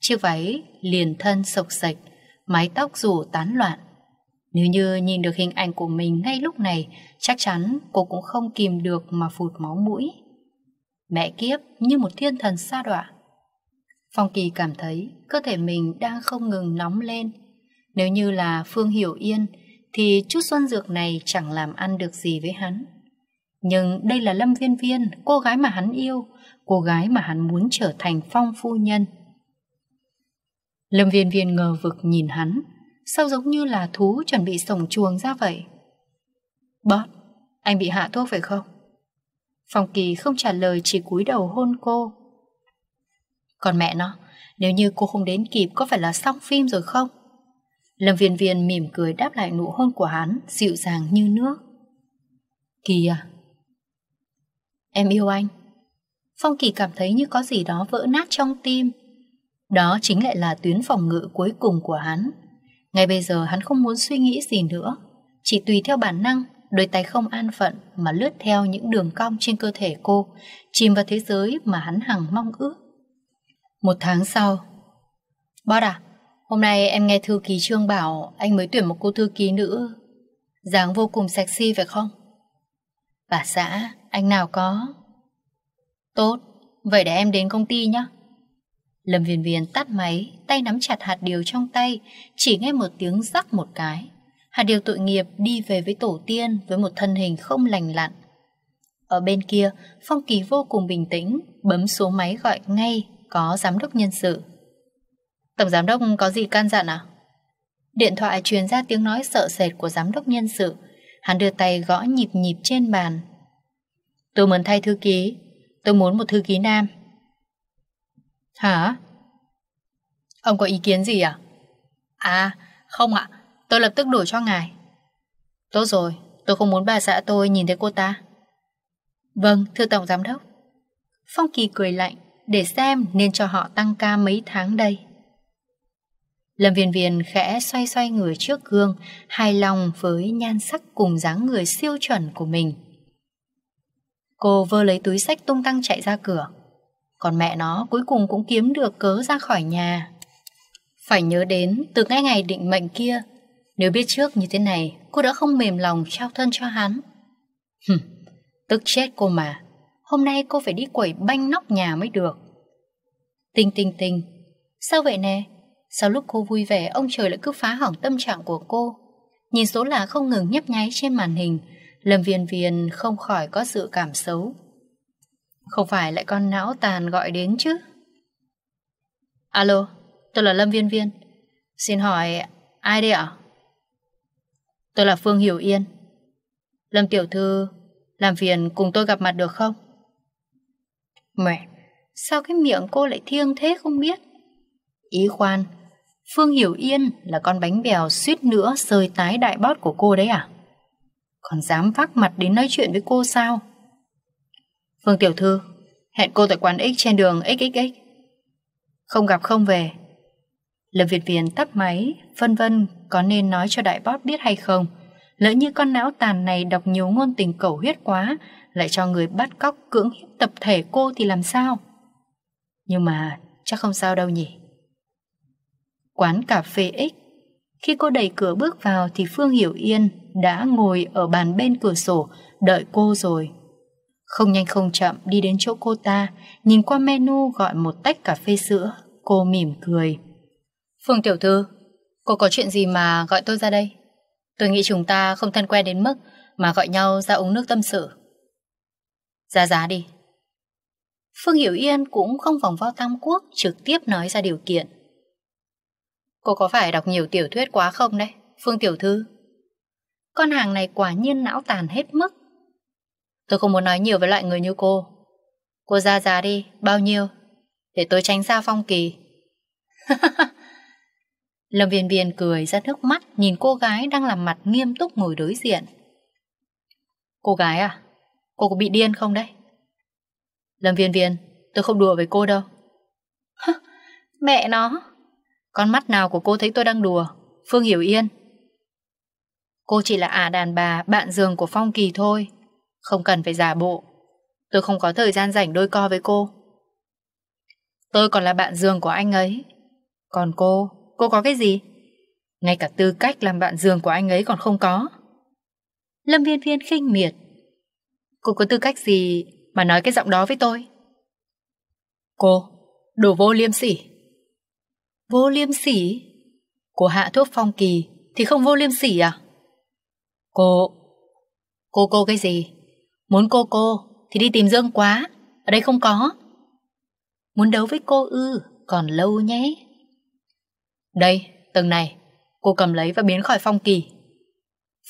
Chiếc váy liền thân sộc sạch, mái tóc rủ tán loạn. Nếu như nhìn được hình ảnh của mình ngay lúc này, chắc chắn cô cũng không kìm được mà phụt máu mũi. Mẹ kiếp như một thiên thần sa đọa. Phong Kỳ cảm thấy cơ thể mình đang không ngừng nóng lên. Nếu như là Phương Hiểu Yên thì chút xuân dược này chẳng làm ăn được gì với hắn. Nhưng đây là Lâm Viên Viên, cô gái mà hắn yêu, cô gái mà hắn muốn trở thành phong phu nhân. Lâm Viên Viên ngờ vực nhìn hắn, sao giống như là thú chuẩn bị sổng chuồng ra vậy. Bót, anh bị hạ thuốc phải không? Phong Kỳ không trả lời chỉ cúi đầu hôn cô. Còn mẹ nó, nếu như cô không đến kịp có phải là xong phim rồi không? Lâm Viên Viên mỉm cười đáp lại nụ hôn của hắn, dịu dàng như nước. Kỳ à, Em yêu anh. Phong Kỳ cảm thấy như có gì đó vỡ nát trong tim. Đó chính lại là tuyến phòng ngự cuối cùng của hắn. Ngay bây giờ hắn không muốn suy nghĩ gì nữa. Chỉ tùy theo bản năng, đôi tay không an phận mà lướt theo những đường cong trên cơ thể cô, chìm vào thế giới mà hắn hằng mong ước. Một tháng sau Bót à, hôm nay em nghe thư ký Trương bảo anh mới tuyển một cô thư ký nữ. Dáng vô cùng sexy phải không? Bà xã, anh nào có. Tốt, vậy để em đến công ty nhé. Lâm Viên Viên tắt máy, tay nắm chặt hạt điều trong tay, chỉ nghe một tiếng rắc một cái. Hạt điều tội nghiệp đi về với tổ tiên với một thân hình không lành lặn. Ở bên kia, Phong Kỳ vô cùng bình tĩnh, bấm số máy gọi ngay có giám đốc nhân sự. Tổng giám đốc có gì can dặn à? Điện thoại truyền ra tiếng nói sợ sệt của giám đốc nhân sự. Hắn đưa tay gõ nhịp nhịp trên bàn, Tôi muốn thay thư ký. Tôi muốn một thư ký nam. Hả? Ông có ý kiến gì à? À, không ạ. Tôi lập tức đổi cho ngài. Tốt rồi, tôi không muốn bà xã tôi nhìn thấy cô ta. Vâng, thưa Tổng Giám đốc. Phong Kỳ cười lạnh, để xem nên cho họ tăng ca mấy tháng đây. Lâm viền viền khẽ xoay xoay người trước gương, hài lòng với nhan sắc cùng dáng người siêu chuẩn của mình. Cô vơ lấy túi sách tung tăng chạy ra cửa. Còn mẹ nó cuối cùng cũng kiếm được cớ ra khỏi nhà. Phải nhớ đến từ ngay ngày định mệnh kia. Nếu biết trước như thế này, cô đã không mềm lòng trao thân cho hắn. Hừm, tức chết cô mà. Hôm nay cô phải đi quẩy banh nóc nhà mới được. Tinh tinh tinh, sao vậy nè? Sao lúc cô vui vẻ ông trời lại cứ phá hỏng tâm trạng của cô? Nhìn số là không ngừng nhấp nháy trên màn hình Lâm Viên Viên không khỏi có sự cảm xấu. Không phải lại con não tàn gọi đến chứ? Alo, tôi là Lâm Viên Viên. Xin hỏi ai đây ạ? Tôi là Phương Hiểu Yên. Lâm Tiểu Thư, làm phiền cùng tôi gặp mặt được không? Mẹ, sao cái miệng cô lại thiêng thế không biết? Ý khoan, Phương Hiểu Yên là con bánh bèo suýt nữa rơi tái đại bót của cô đấy à? còn dám vác mặt đến nói chuyện với cô sao? Phương Tiểu Thư, hẹn cô tại quán X trên đường XXX. Không gặp không về. Lâm Việt Viễn tắt máy, vân vân có nên nói cho đại bót biết hay không? Lỡ như con não tàn này đọc nhiều ngôn tình cầu huyết quá, lại cho người bắt cóc cưỡng hiếp tập thể cô thì làm sao? Nhưng mà chắc không sao đâu nhỉ. Quán cà phê X Khi cô đẩy cửa bước vào thì Phương Hiểu Yên đã ngồi ở bàn bên cửa sổ đợi cô rồi. Không nhanh không chậm đi đến chỗ cô ta, nhìn qua menu gọi một tách cà phê sữa, cô mỉm cười. Phương tiểu thư, cô có chuyện gì mà gọi tôi ra đây? Tôi nghĩ chúng ta không thân quen đến mức mà gọi nhau ra uống nước tâm sự. Ra giá đi. Phương Hiểu Yên cũng không vòng vo Tam Quốc trực tiếp nói ra điều kiện. Cô có phải đọc nhiều tiểu thuyết quá không đấy, Phương Tiểu Thư? Con hàng này quả nhiên não tàn hết mức. Tôi không muốn nói nhiều với loại người như cô. Cô ra giá đi, bao nhiêu? Để tôi tránh xa phong kỳ. Lâm Viên Viên cười ra nước mắt nhìn cô gái đang làm mặt nghiêm túc ngồi đối diện. Cô gái à? Cô có bị điên không đấy? Lâm Viên Viên, tôi không đùa với cô đâu. Mẹ nó! Con mắt nào của cô thấy tôi đang đùa? Phương Hiểu Yên, Cô chỉ là ả à đàn bà, bạn giường của Phong Kỳ thôi. Không cần phải giả bộ. Tôi không có thời gian rảnh đôi co với cô. Tôi còn là bạn giường của anh ấy. Còn cô, cô có cái gì? Ngay cả tư cách làm bạn giường của anh ấy còn không có. Lâm Viên Viên khinh miệt. Cô có tư cách gì mà nói cái giọng đó với tôi? Cô, đồ vô liêm sỉ. Vô liêm sỉ? Cô hạ thuốc phong kỳ thì không vô liêm sỉ à? Cô... Cô cô cái gì? Muốn cô cô thì đi tìm Dương quá. Ở đây không có. Muốn đấu với cô ư, còn lâu nhé. Đây, tầng này, cô cầm lấy và biến khỏi phong kỳ.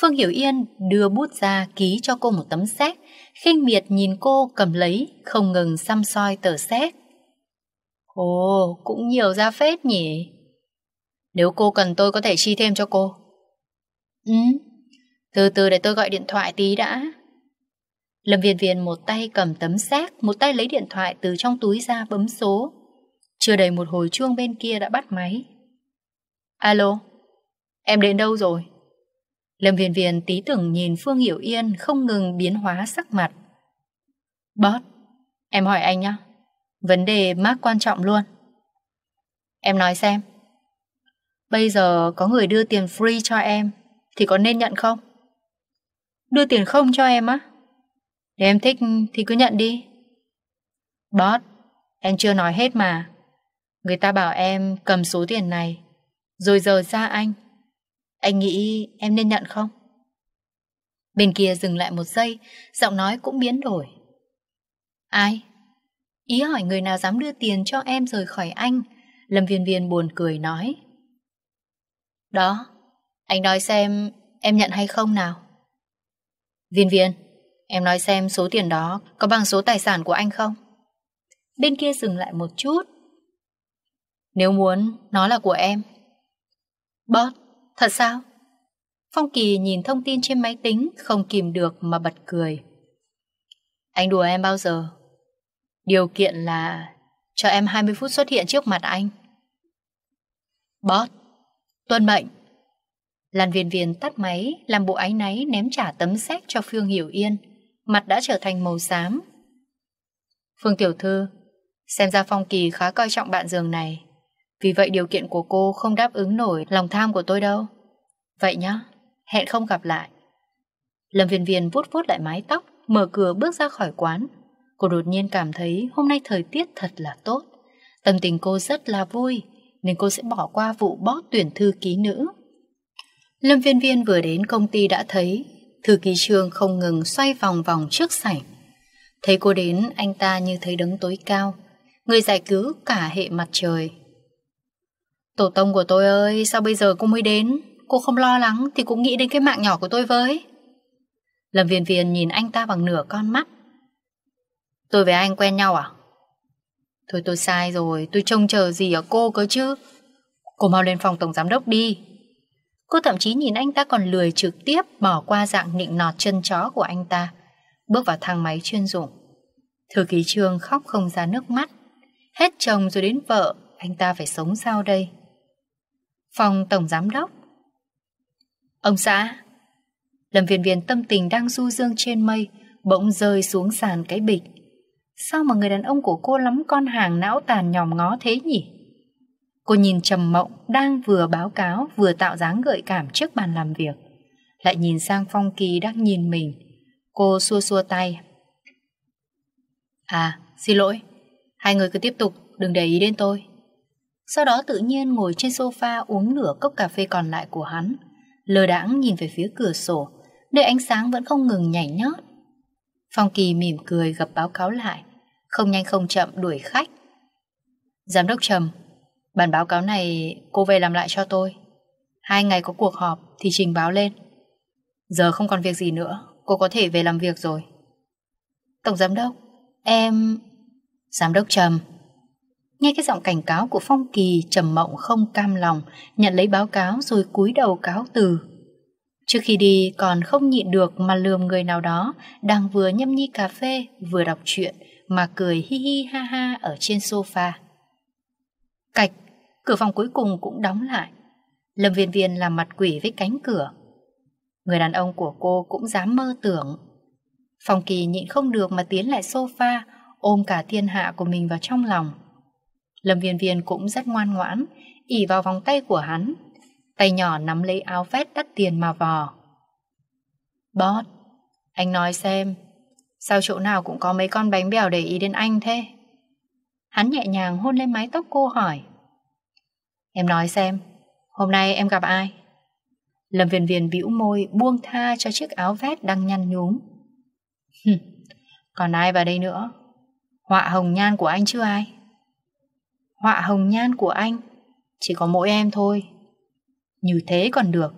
Phương Hiểu Yên đưa bút ra ký cho cô một tấm xét khinh miệt nhìn cô cầm lấy, không ngừng xăm soi tờ xét Ồ, cũng nhiều ra phết nhỉ. Nếu cô cần tôi có thể chi thêm cho cô. Ừ, từ từ để tôi gọi điện thoại tí đã. Lâm Viên Viên một tay cầm tấm xác, một tay lấy điện thoại từ trong túi ra bấm số. Chưa đầy một hồi chuông bên kia đã bắt máy. Alo, em đến đâu rồi? Lâm Viên Viên tí tưởng nhìn Phương Hiểu Yên không ngừng biến hóa sắc mặt. Bót, em hỏi anh nhá. Vấn đề mắc quan trọng luôn. Em nói xem. Bây giờ có người đưa tiền free cho em thì có nên nhận không? Đưa tiền không cho em á? Nếu em thích thì cứ nhận đi. Boss, em chưa nói hết mà. Người ta bảo em cầm số tiền này, rồi rời ra anh. Anh nghĩ em nên nhận không? Bên kia dừng lại một giây, giọng nói cũng biến đổi. Ai? Ý hỏi người nào dám đưa tiền cho em rời khỏi anh? Lâm viên viên buồn cười nói. Đó, anh nói xem em nhận hay không nào. Viên viên, em nói xem số tiền đó có bằng số tài sản của anh không? Bên kia dừng lại một chút. Nếu muốn, nó là của em. Bót, thật sao? Phong Kỳ nhìn thông tin trên máy tính không kìm được mà bật cười. Anh đùa em bao giờ? Điều kiện là cho em 20 phút xuất hiện trước mặt anh. Bót, tuân mệnh. Lan viên viên tắt máy, làm bộ áy náy ném trả tấm xét cho Phương Hiểu Yên. Mặt đã trở thành màu xám. Phương Tiểu Thư, xem ra Phong Kỳ khá coi trọng bạn giường này. Vì vậy điều kiện của cô không đáp ứng nổi lòng tham của tôi đâu. Vậy nhá, hẹn không gặp lại. Lâm viên viên vuốt vuốt lại mái tóc, mở cửa bước ra khỏi quán. Cô đột nhiên cảm thấy hôm nay thời tiết thật là tốt. Tâm tình cô rất là vui, nên cô sẽ bỏ qua vụ bót tuyển thư ký nữ. Lâm Viên Viên vừa đến công ty đã thấy thư ký Trương không ngừng xoay vòng vòng trước sảnh. Thấy cô đến, anh ta như thấy đấng tối cao, người giải cứu cả hệ mặt trời. Tổ tông của tôi ơi, sao bây giờ cô mới đến? Cô không lo lắng thì cũng nghĩ đến cái mạng nhỏ của tôi với. Lâm Viên Viên nhìn anh ta bằng nửa con mắt. Tôi với anh quen nhau à? Thôi tôi sai rồi, tôi trông chờ gì ở cô cơ chứ. Cô mau lên phòng tổng giám đốc đi, Cô thậm chí nhìn anh ta còn lười trực tiếp bỏ qua dạng nịnh nọt chân chó của anh ta, bước vào thang máy chuyên dụng. Thư ký trường khóc không ra nước mắt. Hết chồng rồi đến vợ, anh ta phải sống sao đây? Phòng tổng giám đốc. Ông xã. Lâm viên viên tâm tình đang du dương trên mây, bỗng rơi xuống sàn cái bịch. Sao mà người đàn ông của cô lắm con hàng não tàn nhòm ngó thế nhỉ? Cô nhìn Trầm Mộng đang vừa báo cáo vừa tạo dáng gợi cảm trước bàn làm việc. Lại nhìn sang Phong Kỳ đang nhìn mình. Cô xua xua tay. À, xin lỗi. Hai người cứ tiếp tục, đừng để ý đến tôi. Sau đó tự nhiên ngồi trên sofa uống nửa cốc cà phê còn lại của hắn. Lờ đãng nhìn về phía cửa sổ, nơi ánh sáng vẫn không ngừng nhảy nhót. Phong Kỳ mỉm cười gặp báo cáo lại, không nhanh không chậm đuổi khách. Giám đốc Trầm, Bản báo cáo này cô về làm lại cho tôi. Hai ngày có cuộc họp thì trình báo lên. Giờ không còn việc gì nữa, cô có thể về làm việc rồi. Tổng giám đốc, em... Giám đốc Trầm. Nghe cái giọng cảnh cáo của Phong Kỳ trầm mộng không cam lòng, nhận lấy báo cáo rồi cúi đầu cáo từ. Trước khi đi còn không nhịn được mà lườm người nào đó đang vừa nhâm nhi cà phê vừa đọc chuyện mà cười hi hi ha ha ở trên sofa. Cạch, cửa phòng cuối cùng cũng đóng lại. Lâm viên viên làm mặt quỷ với cánh cửa. Người đàn ông của cô cũng dám mơ tưởng. phòng Kỳ nhịn không được mà tiến lại sofa, ôm cả thiên hạ của mình vào trong lòng. Lâm viên viên cũng rất ngoan ngoãn, ỉ vào vòng tay của hắn. Tay nhỏ nắm lấy áo vét đắt tiền mà vò. Bót, anh nói xem, sao chỗ nào cũng có mấy con bánh bèo để ý đến anh thế? Hắn nhẹ nhàng hôn lên mái tóc cô hỏi Em nói xem Hôm nay em gặp ai Lâm viên viên bĩu môi buông tha cho chiếc áo vét đang nhăn nhúm Còn ai vào đây nữa Họa hồng nhan của anh chưa ai Họa hồng nhan của anh Chỉ có mỗi em thôi Như thế còn được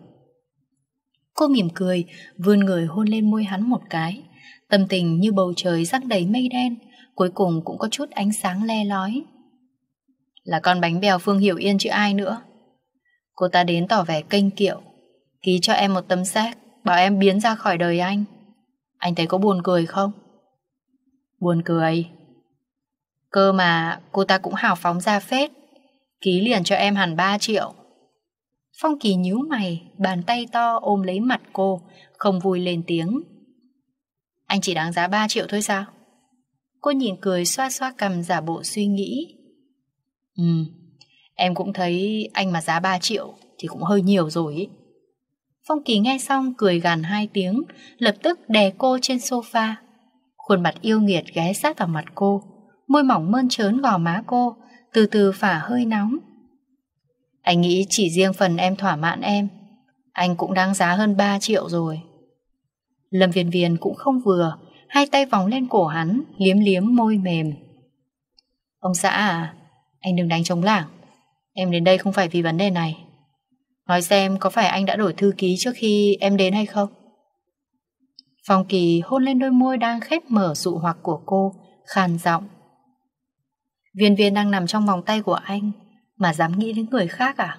Cô mỉm cười Vươn người hôn lên môi hắn một cái Tâm tình như bầu trời rắc đầy mây đen cuối cùng cũng có chút ánh sáng le lói. Là con bánh bèo Phương Hiểu Yên chứ ai nữa. Cô ta đến tỏ vẻ kênh kiệu, ký cho em một tấm xác, bảo em biến ra khỏi đời anh. Anh thấy có buồn cười không? Buồn cười. Cơ mà cô ta cũng hào phóng ra phết, ký liền cho em hẳn 3 triệu. Phong Kỳ nhíu mày, bàn tay to ôm lấy mặt cô, không vui lên tiếng. Anh chỉ đáng giá 3 triệu thôi sao? Cô nhìn cười xoa xoa cầm giả bộ suy nghĩ. Ừ, em cũng thấy anh mà giá 3 triệu thì cũng hơi nhiều rồi ý. Phong Kỳ nghe xong cười gàn hai tiếng, lập tức đè cô trên sofa. Khuôn mặt yêu nghiệt ghé sát vào mặt cô, môi mỏng mơn trớn gò má cô, từ từ phả hơi nóng. Anh nghĩ chỉ riêng phần em thỏa mãn em, anh cũng đáng giá hơn 3 triệu rồi. Lâm viền viền cũng không vừa, hai tay vòng lên cổ hắn, liếm liếm môi mềm. Ông xã à, anh đừng đánh chống lảng. Em đến đây không phải vì vấn đề này. Nói xem có phải anh đã đổi thư ký trước khi em đến hay không? Phong Kỳ hôn lên đôi môi đang khép mở dụ hoặc của cô, khàn giọng. Viên viên đang nằm trong vòng tay của anh, mà dám nghĩ đến người khác à?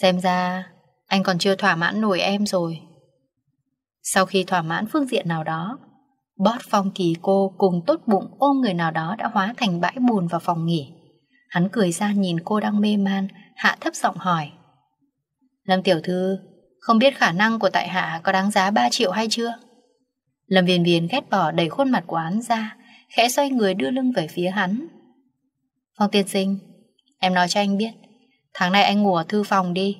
Xem ra, anh còn chưa thỏa mãn nổi em rồi. Sau khi thỏa mãn phương diện nào đó, Bót phong kỳ cô cùng tốt bụng ôm người nào đó đã hóa thành bãi bùn vào phòng nghỉ. Hắn cười ra nhìn cô đang mê man, hạ thấp giọng hỏi. Lâm tiểu thư, không biết khả năng của tại hạ có đáng giá 3 triệu hay chưa? Lâm viền viền ghét bỏ đẩy khuôn mặt của hắn ra, khẽ xoay người đưa lưng về phía hắn. Phong tiên sinh, em nói cho anh biết, tháng này anh ngủ ở thư phòng đi,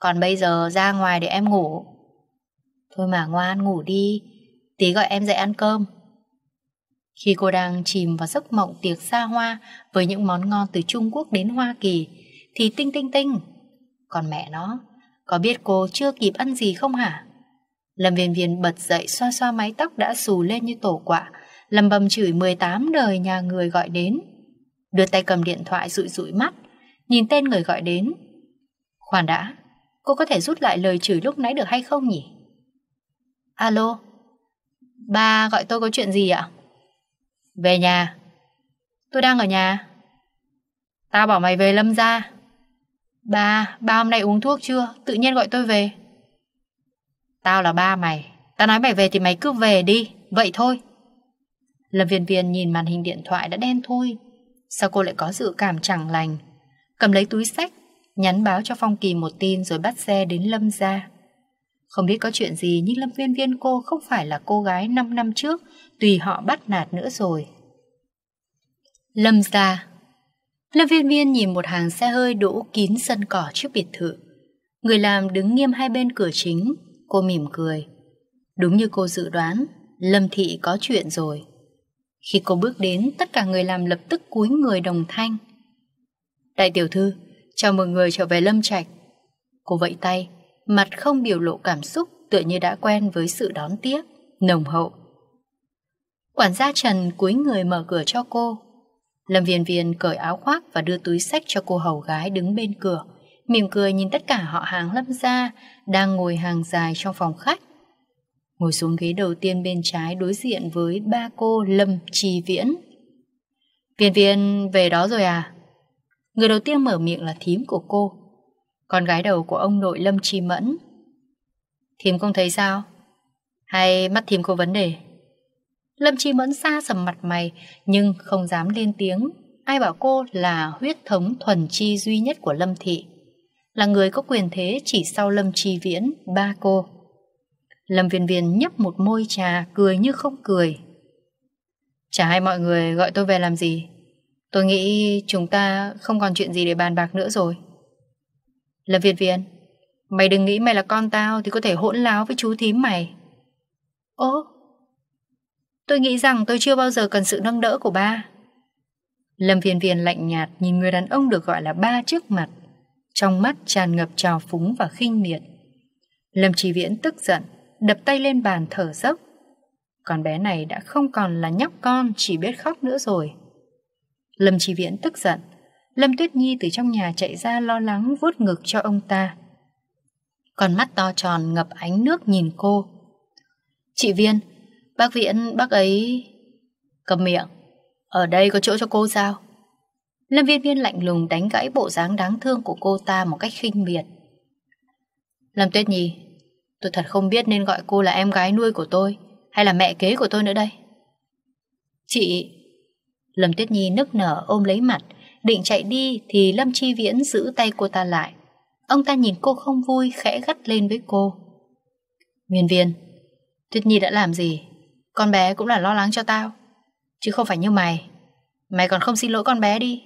còn bây giờ ra ngoài để em ngủ. Thôi mà ngoan ngủ đi, Tí gọi em dậy ăn cơm. Khi cô đang chìm vào giấc mộng tiệc xa hoa với những món ngon từ Trung Quốc đến Hoa Kỳ, thì tinh tinh tinh. Còn mẹ nó, có biết cô chưa kịp ăn gì không hả? Lâm Viên Viên bật dậy xoa xoa mái tóc đã xù lên như tổ quạ, lầm bầm chửi 18 đời nhà người gọi đến. Đưa tay cầm điện thoại rụi rụi mắt, nhìn tên người gọi đến. Khoan đã, cô có thể rút lại lời chửi lúc nãy được hay không nhỉ? Alo, Ba gọi tôi có chuyện gì ạ? Về nhà. Tôi đang ở nhà. Tao bảo mày về Lâm ra. Ba, ba hôm nay uống thuốc chưa? Tự nhiên gọi tôi về. Tao là ba mày. Tao nói mày về thì mày cứ về đi. Vậy thôi. Lâm viên viên nhìn màn hình điện thoại đã đen thôi. Sao cô lại có dự cảm chẳng lành? Cầm lấy túi sách, nhắn báo cho Phong Kỳ một tin rồi bắt xe đến Lâm ra. Không biết có chuyện gì nhưng Lâm Viên Viên cô không phải là cô gái 5 năm trước, tùy họ bắt nạt nữa rồi. Lâm ra Lâm Viên Viên nhìn một hàng xe hơi đỗ kín sân cỏ trước biệt thự. Người làm đứng nghiêm hai bên cửa chính, cô mỉm cười. Đúng như cô dự đoán, Lâm Thị có chuyện rồi. Khi cô bước đến, tất cả người làm lập tức cúi người đồng thanh. Đại tiểu thư, chào mừng người trở về Lâm Trạch. Cô vẫy tay, mặt không biểu lộ cảm xúc tựa như đã quen với sự đón tiếp, nồng hậu. Quản gia Trần cúi người mở cửa cho cô. Lâm Viên Viên cởi áo khoác và đưa túi sách cho cô hầu gái đứng bên cửa, mỉm cười nhìn tất cả họ hàng Lâm gia đang ngồi hàng dài trong phòng khách. Ngồi xuống ghế đầu tiên bên trái đối diện với ba cô Lâm Trì Viễn. Viên Viên về đó rồi à? Người đầu tiên mở miệng là thím của cô, con gái đầu của ông nội Lâm Chi Mẫn Thím không thấy sao? Hay mắt thím có vấn đề? Lâm Chi Mẫn xa sầm mặt mày Nhưng không dám lên tiếng Ai bảo cô là huyết thống thuần chi duy nhất của Lâm Thị Là người có quyền thế chỉ sau Lâm Chi Viễn, ba cô Lâm Viên Viên nhấp một môi trà cười như không cười Chả hay mọi người gọi tôi về làm gì Tôi nghĩ chúng ta không còn chuyện gì để bàn bạc nữa rồi Lâm Viên Viên, mày đừng nghĩ mày là con tao thì có thể hỗn láo với chú thím mày. Ố, tôi nghĩ rằng tôi chưa bao giờ cần sự nâng đỡ của ba. Lâm Viên Viên lạnh nhạt nhìn người đàn ông được gọi là ba trước mặt, trong mắt tràn ngập trào phúng và khinh miệt. Lâm Trì Viễn tức giận, đập tay lên bàn thở dốc. Con bé này đã không còn là nhóc con chỉ biết khóc nữa rồi. Lâm Trì Viễn tức giận, Lâm Tuyết Nhi từ trong nhà chạy ra lo lắng vuốt ngực cho ông ta. Còn mắt to tròn ngập ánh nước nhìn cô. Chị Viên, bác Viễn, bác ấy... Cầm miệng, ở đây có chỗ cho cô sao? Lâm Viên Viên lạnh lùng đánh gãy bộ dáng đáng thương của cô ta một cách khinh miệt. Lâm Tuyết Nhi, tôi thật không biết nên gọi cô là em gái nuôi của tôi hay là mẹ kế của tôi nữa đây. Chị... Lâm Tuyết Nhi nức nở ôm lấy mặt, định chạy đi thì Lâm Chi Viễn giữ tay cô ta lại. Ông ta nhìn cô không vui, khẽ gắt lên với cô. Nguyên viên, Tuyết Nhi đã làm gì? Con bé cũng là lo lắng cho tao. Chứ không phải như mày. Mày còn không xin lỗi con bé đi.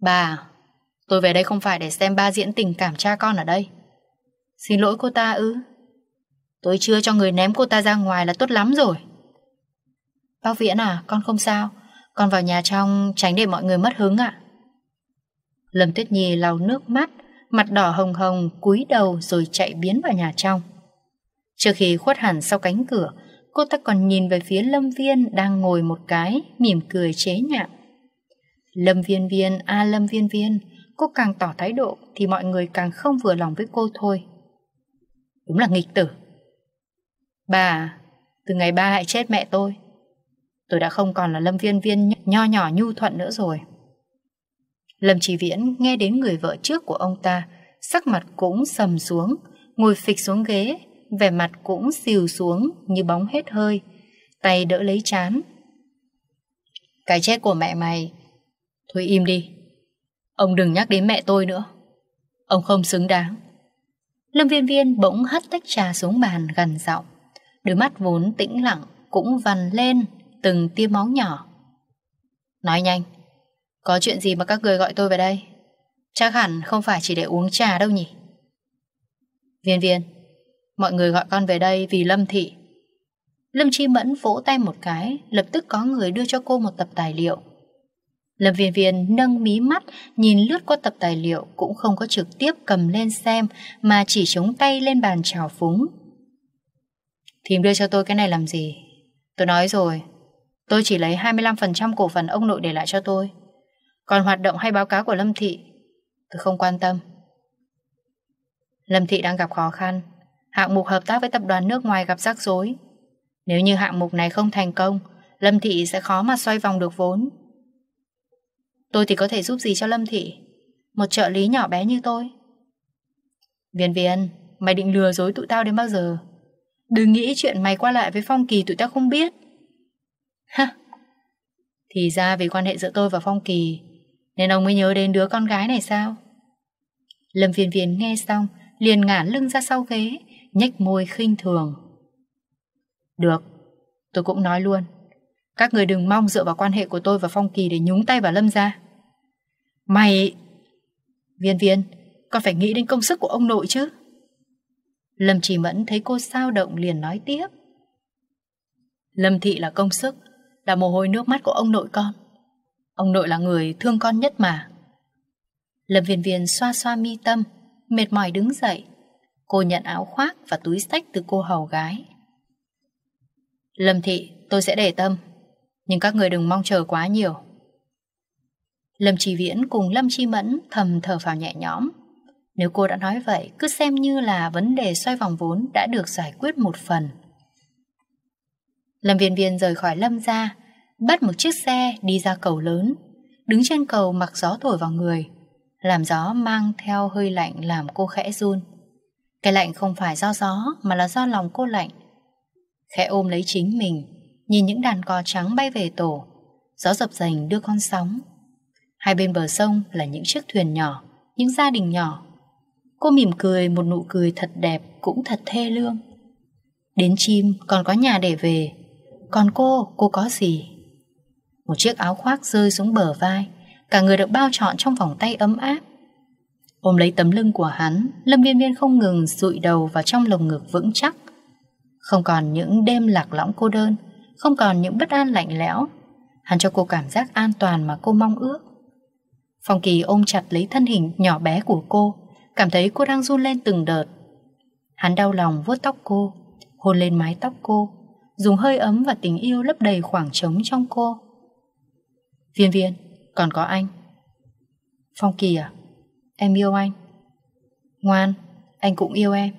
Bà, tôi về đây không phải để xem ba diễn tình cảm cha con ở đây. Xin lỗi cô ta ư? Tôi chưa cho người ném cô ta ra ngoài là tốt lắm rồi. Bác Viễn à, con không sao. Con vào nhà trong tránh để mọi người mất hứng ạ. Lâm Tuyết Nhi lau nước mắt, mặt đỏ hồng hồng cúi đầu rồi chạy biến vào nhà trong. Trước khi khuất hẳn sau cánh cửa, cô ta còn nhìn về phía Lâm Viên đang ngồi một cái, mỉm cười chế nhạo. Lâm Viên Viên, a à, Lâm Viên Viên, cô càng tỏ thái độ thì mọi người càng không vừa lòng với cô thôi. Đúng là nghịch tử. Bà, từ ngày ba hại chết mẹ tôi, Tôi đã không còn là Lâm Viên Viên nho nhỏ nhu thuận nữa rồi. Lâm Chí Viễn nghe đến người vợ trước của ông ta, sắc mặt cũng sầm xuống, ngồi phịch xuống ghế, vẻ mặt cũng xìu xuống như bóng hết hơi, tay đỡ lấy chán. Cái chết của mẹ mày, thôi im đi. Ông đừng nhắc đến mẹ tôi nữa. Ông không xứng đáng. Lâm Viên Viên bỗng hất tách trà xuống bàn gần giọng, đôi mắt vốn tĩnh lặng cũng vằn lên từng tia máu nhỏ. Nói nhanh, có chuyện gì mà các người gọi tôi về đây? Chắc hẳn không phải chỉ để uống trà đâu nhỉ? Viên viên, mọi người gọi con về đây vì Lâm Thị. Lâm Chi Mẫn vỗ tay một cái, lập tức có người đưa cho cô một tập tài liệu. Lâm Viên Viên nâng mí mắt, nhìn lướt qua tập tài liệu cũng không có trực tiếp cầm lên xem mà chỉ chống tay lên bàn trào phúng. Thím đưa cho tôi cái này làm gì? Tôi nói rồi, Tôi chỉ lấy 25% cổ phần ông nội để lại cho tôi. Còn hoạt động hay báo cáo của Lâm Thị, tôi không quan tâm. Lâm Thị đang gặp khó khăn. Hạng mục hợp tác với tập đoàn nước ngoài gặp rắc rối. Nếu như hạng mục này không thành công, Lâm Thị sẽ khó mà xoay vòng được vốn. Tôi thì có thể giúp gì cho Lâm Thị? Một trợ lý nhỏ bé như tôi. Viên viên, mày định lừa dối tụi tao đến bao giờ? Đừng nghĩ chuyện mày qua lại với Phong Kỳ tụi tao không biết. Ha! Thì ra vì quan hệ giữa tôi và Phong Kỳ Nên ông mới nhớ đến đứa con gái này sao? Lâm viên viên nghe xong Liền ngả lưng ra sau ghế nhếch môi khinh thường Được Tôi cũng nói luôn Các người đừng mong dựa vào quan hệ của tôi và Phong Kỳ Để nhúng tay vào Lâm ra Mày Viên viên Con phải nghĩ đến công sức của ông nội chứ Lâm chỉ mẫn thấy cô sao động liền nói tiếp Lâm thị là công sức là mồ hôi nước mắt của ông nội con. Ông nội là người thương con nhất mà. Lâm Viên Viên xoa xoa mi tâm, mệt mỏi đứng dậy. Cô nhận áo khoác và túi sách từ cô hầu gái. Lâm Thị, tôi sẽ để tâm, nhưng các người đừng mong chờ quá nhiều. Lâm Trì Viễn cùng Lâm Chi Mẫn thầm thở phào nhẹ nhõm. Nếu cô đã nói vậy, cứ xem như là vấn đề xoay vòng vốn đã được giải quyết một phần. Lâm Viên Viên rời khỏi Lâm ra, bắt một chiếc xe đi ra cầu lớn, đứng trên cầu mặc gió thổi vào người, làm gió mang theo hơi lạnh làm cô khẽ run. Cái lạnh không phải do gió mà là do lòng cô lạnh. Khẽ ôm lấy chính mình, nhìn những đàn cò trắng bay về tổ, gió dập dành đưa con sóng. Hai bên bờ sông là những chiếc thuyền nhỏ, những gia đình nhỏ. Cô mỉm cười một nụ cười thật đẹp cũng thật thê lương. Đến chim còn có nhà để về, còn cô, cô có gì? Một chiếc áo khoác rơi xuống bờ vai Cả người được bao trọn trong vòng tay ấm áp Ôm lấy tấm lưng của hắn Lâm viên viên không ngừng rụi đầu vào trong lồng ngực vững chắc Không còn những đêm lạc lõng cô đơn Không còn những bất an lạnh lẽo Hắn cho cô cảm giác an toàn mà cô mong ước Phong Kỳ ôm chặt lấy thân hình nhỏ bé của cô Cảm thấy cô đang run lên từng đợt Hắn đau lòng vuốt tóc cô Hôn lên mái tóc cô dùng hơi ấm và tình yêu lấp đầy khoảng trống trong cô. Viên viên, còn có anh. Phong Kỳ à, em yêu anh. Ngoan, anh cũng yêu em.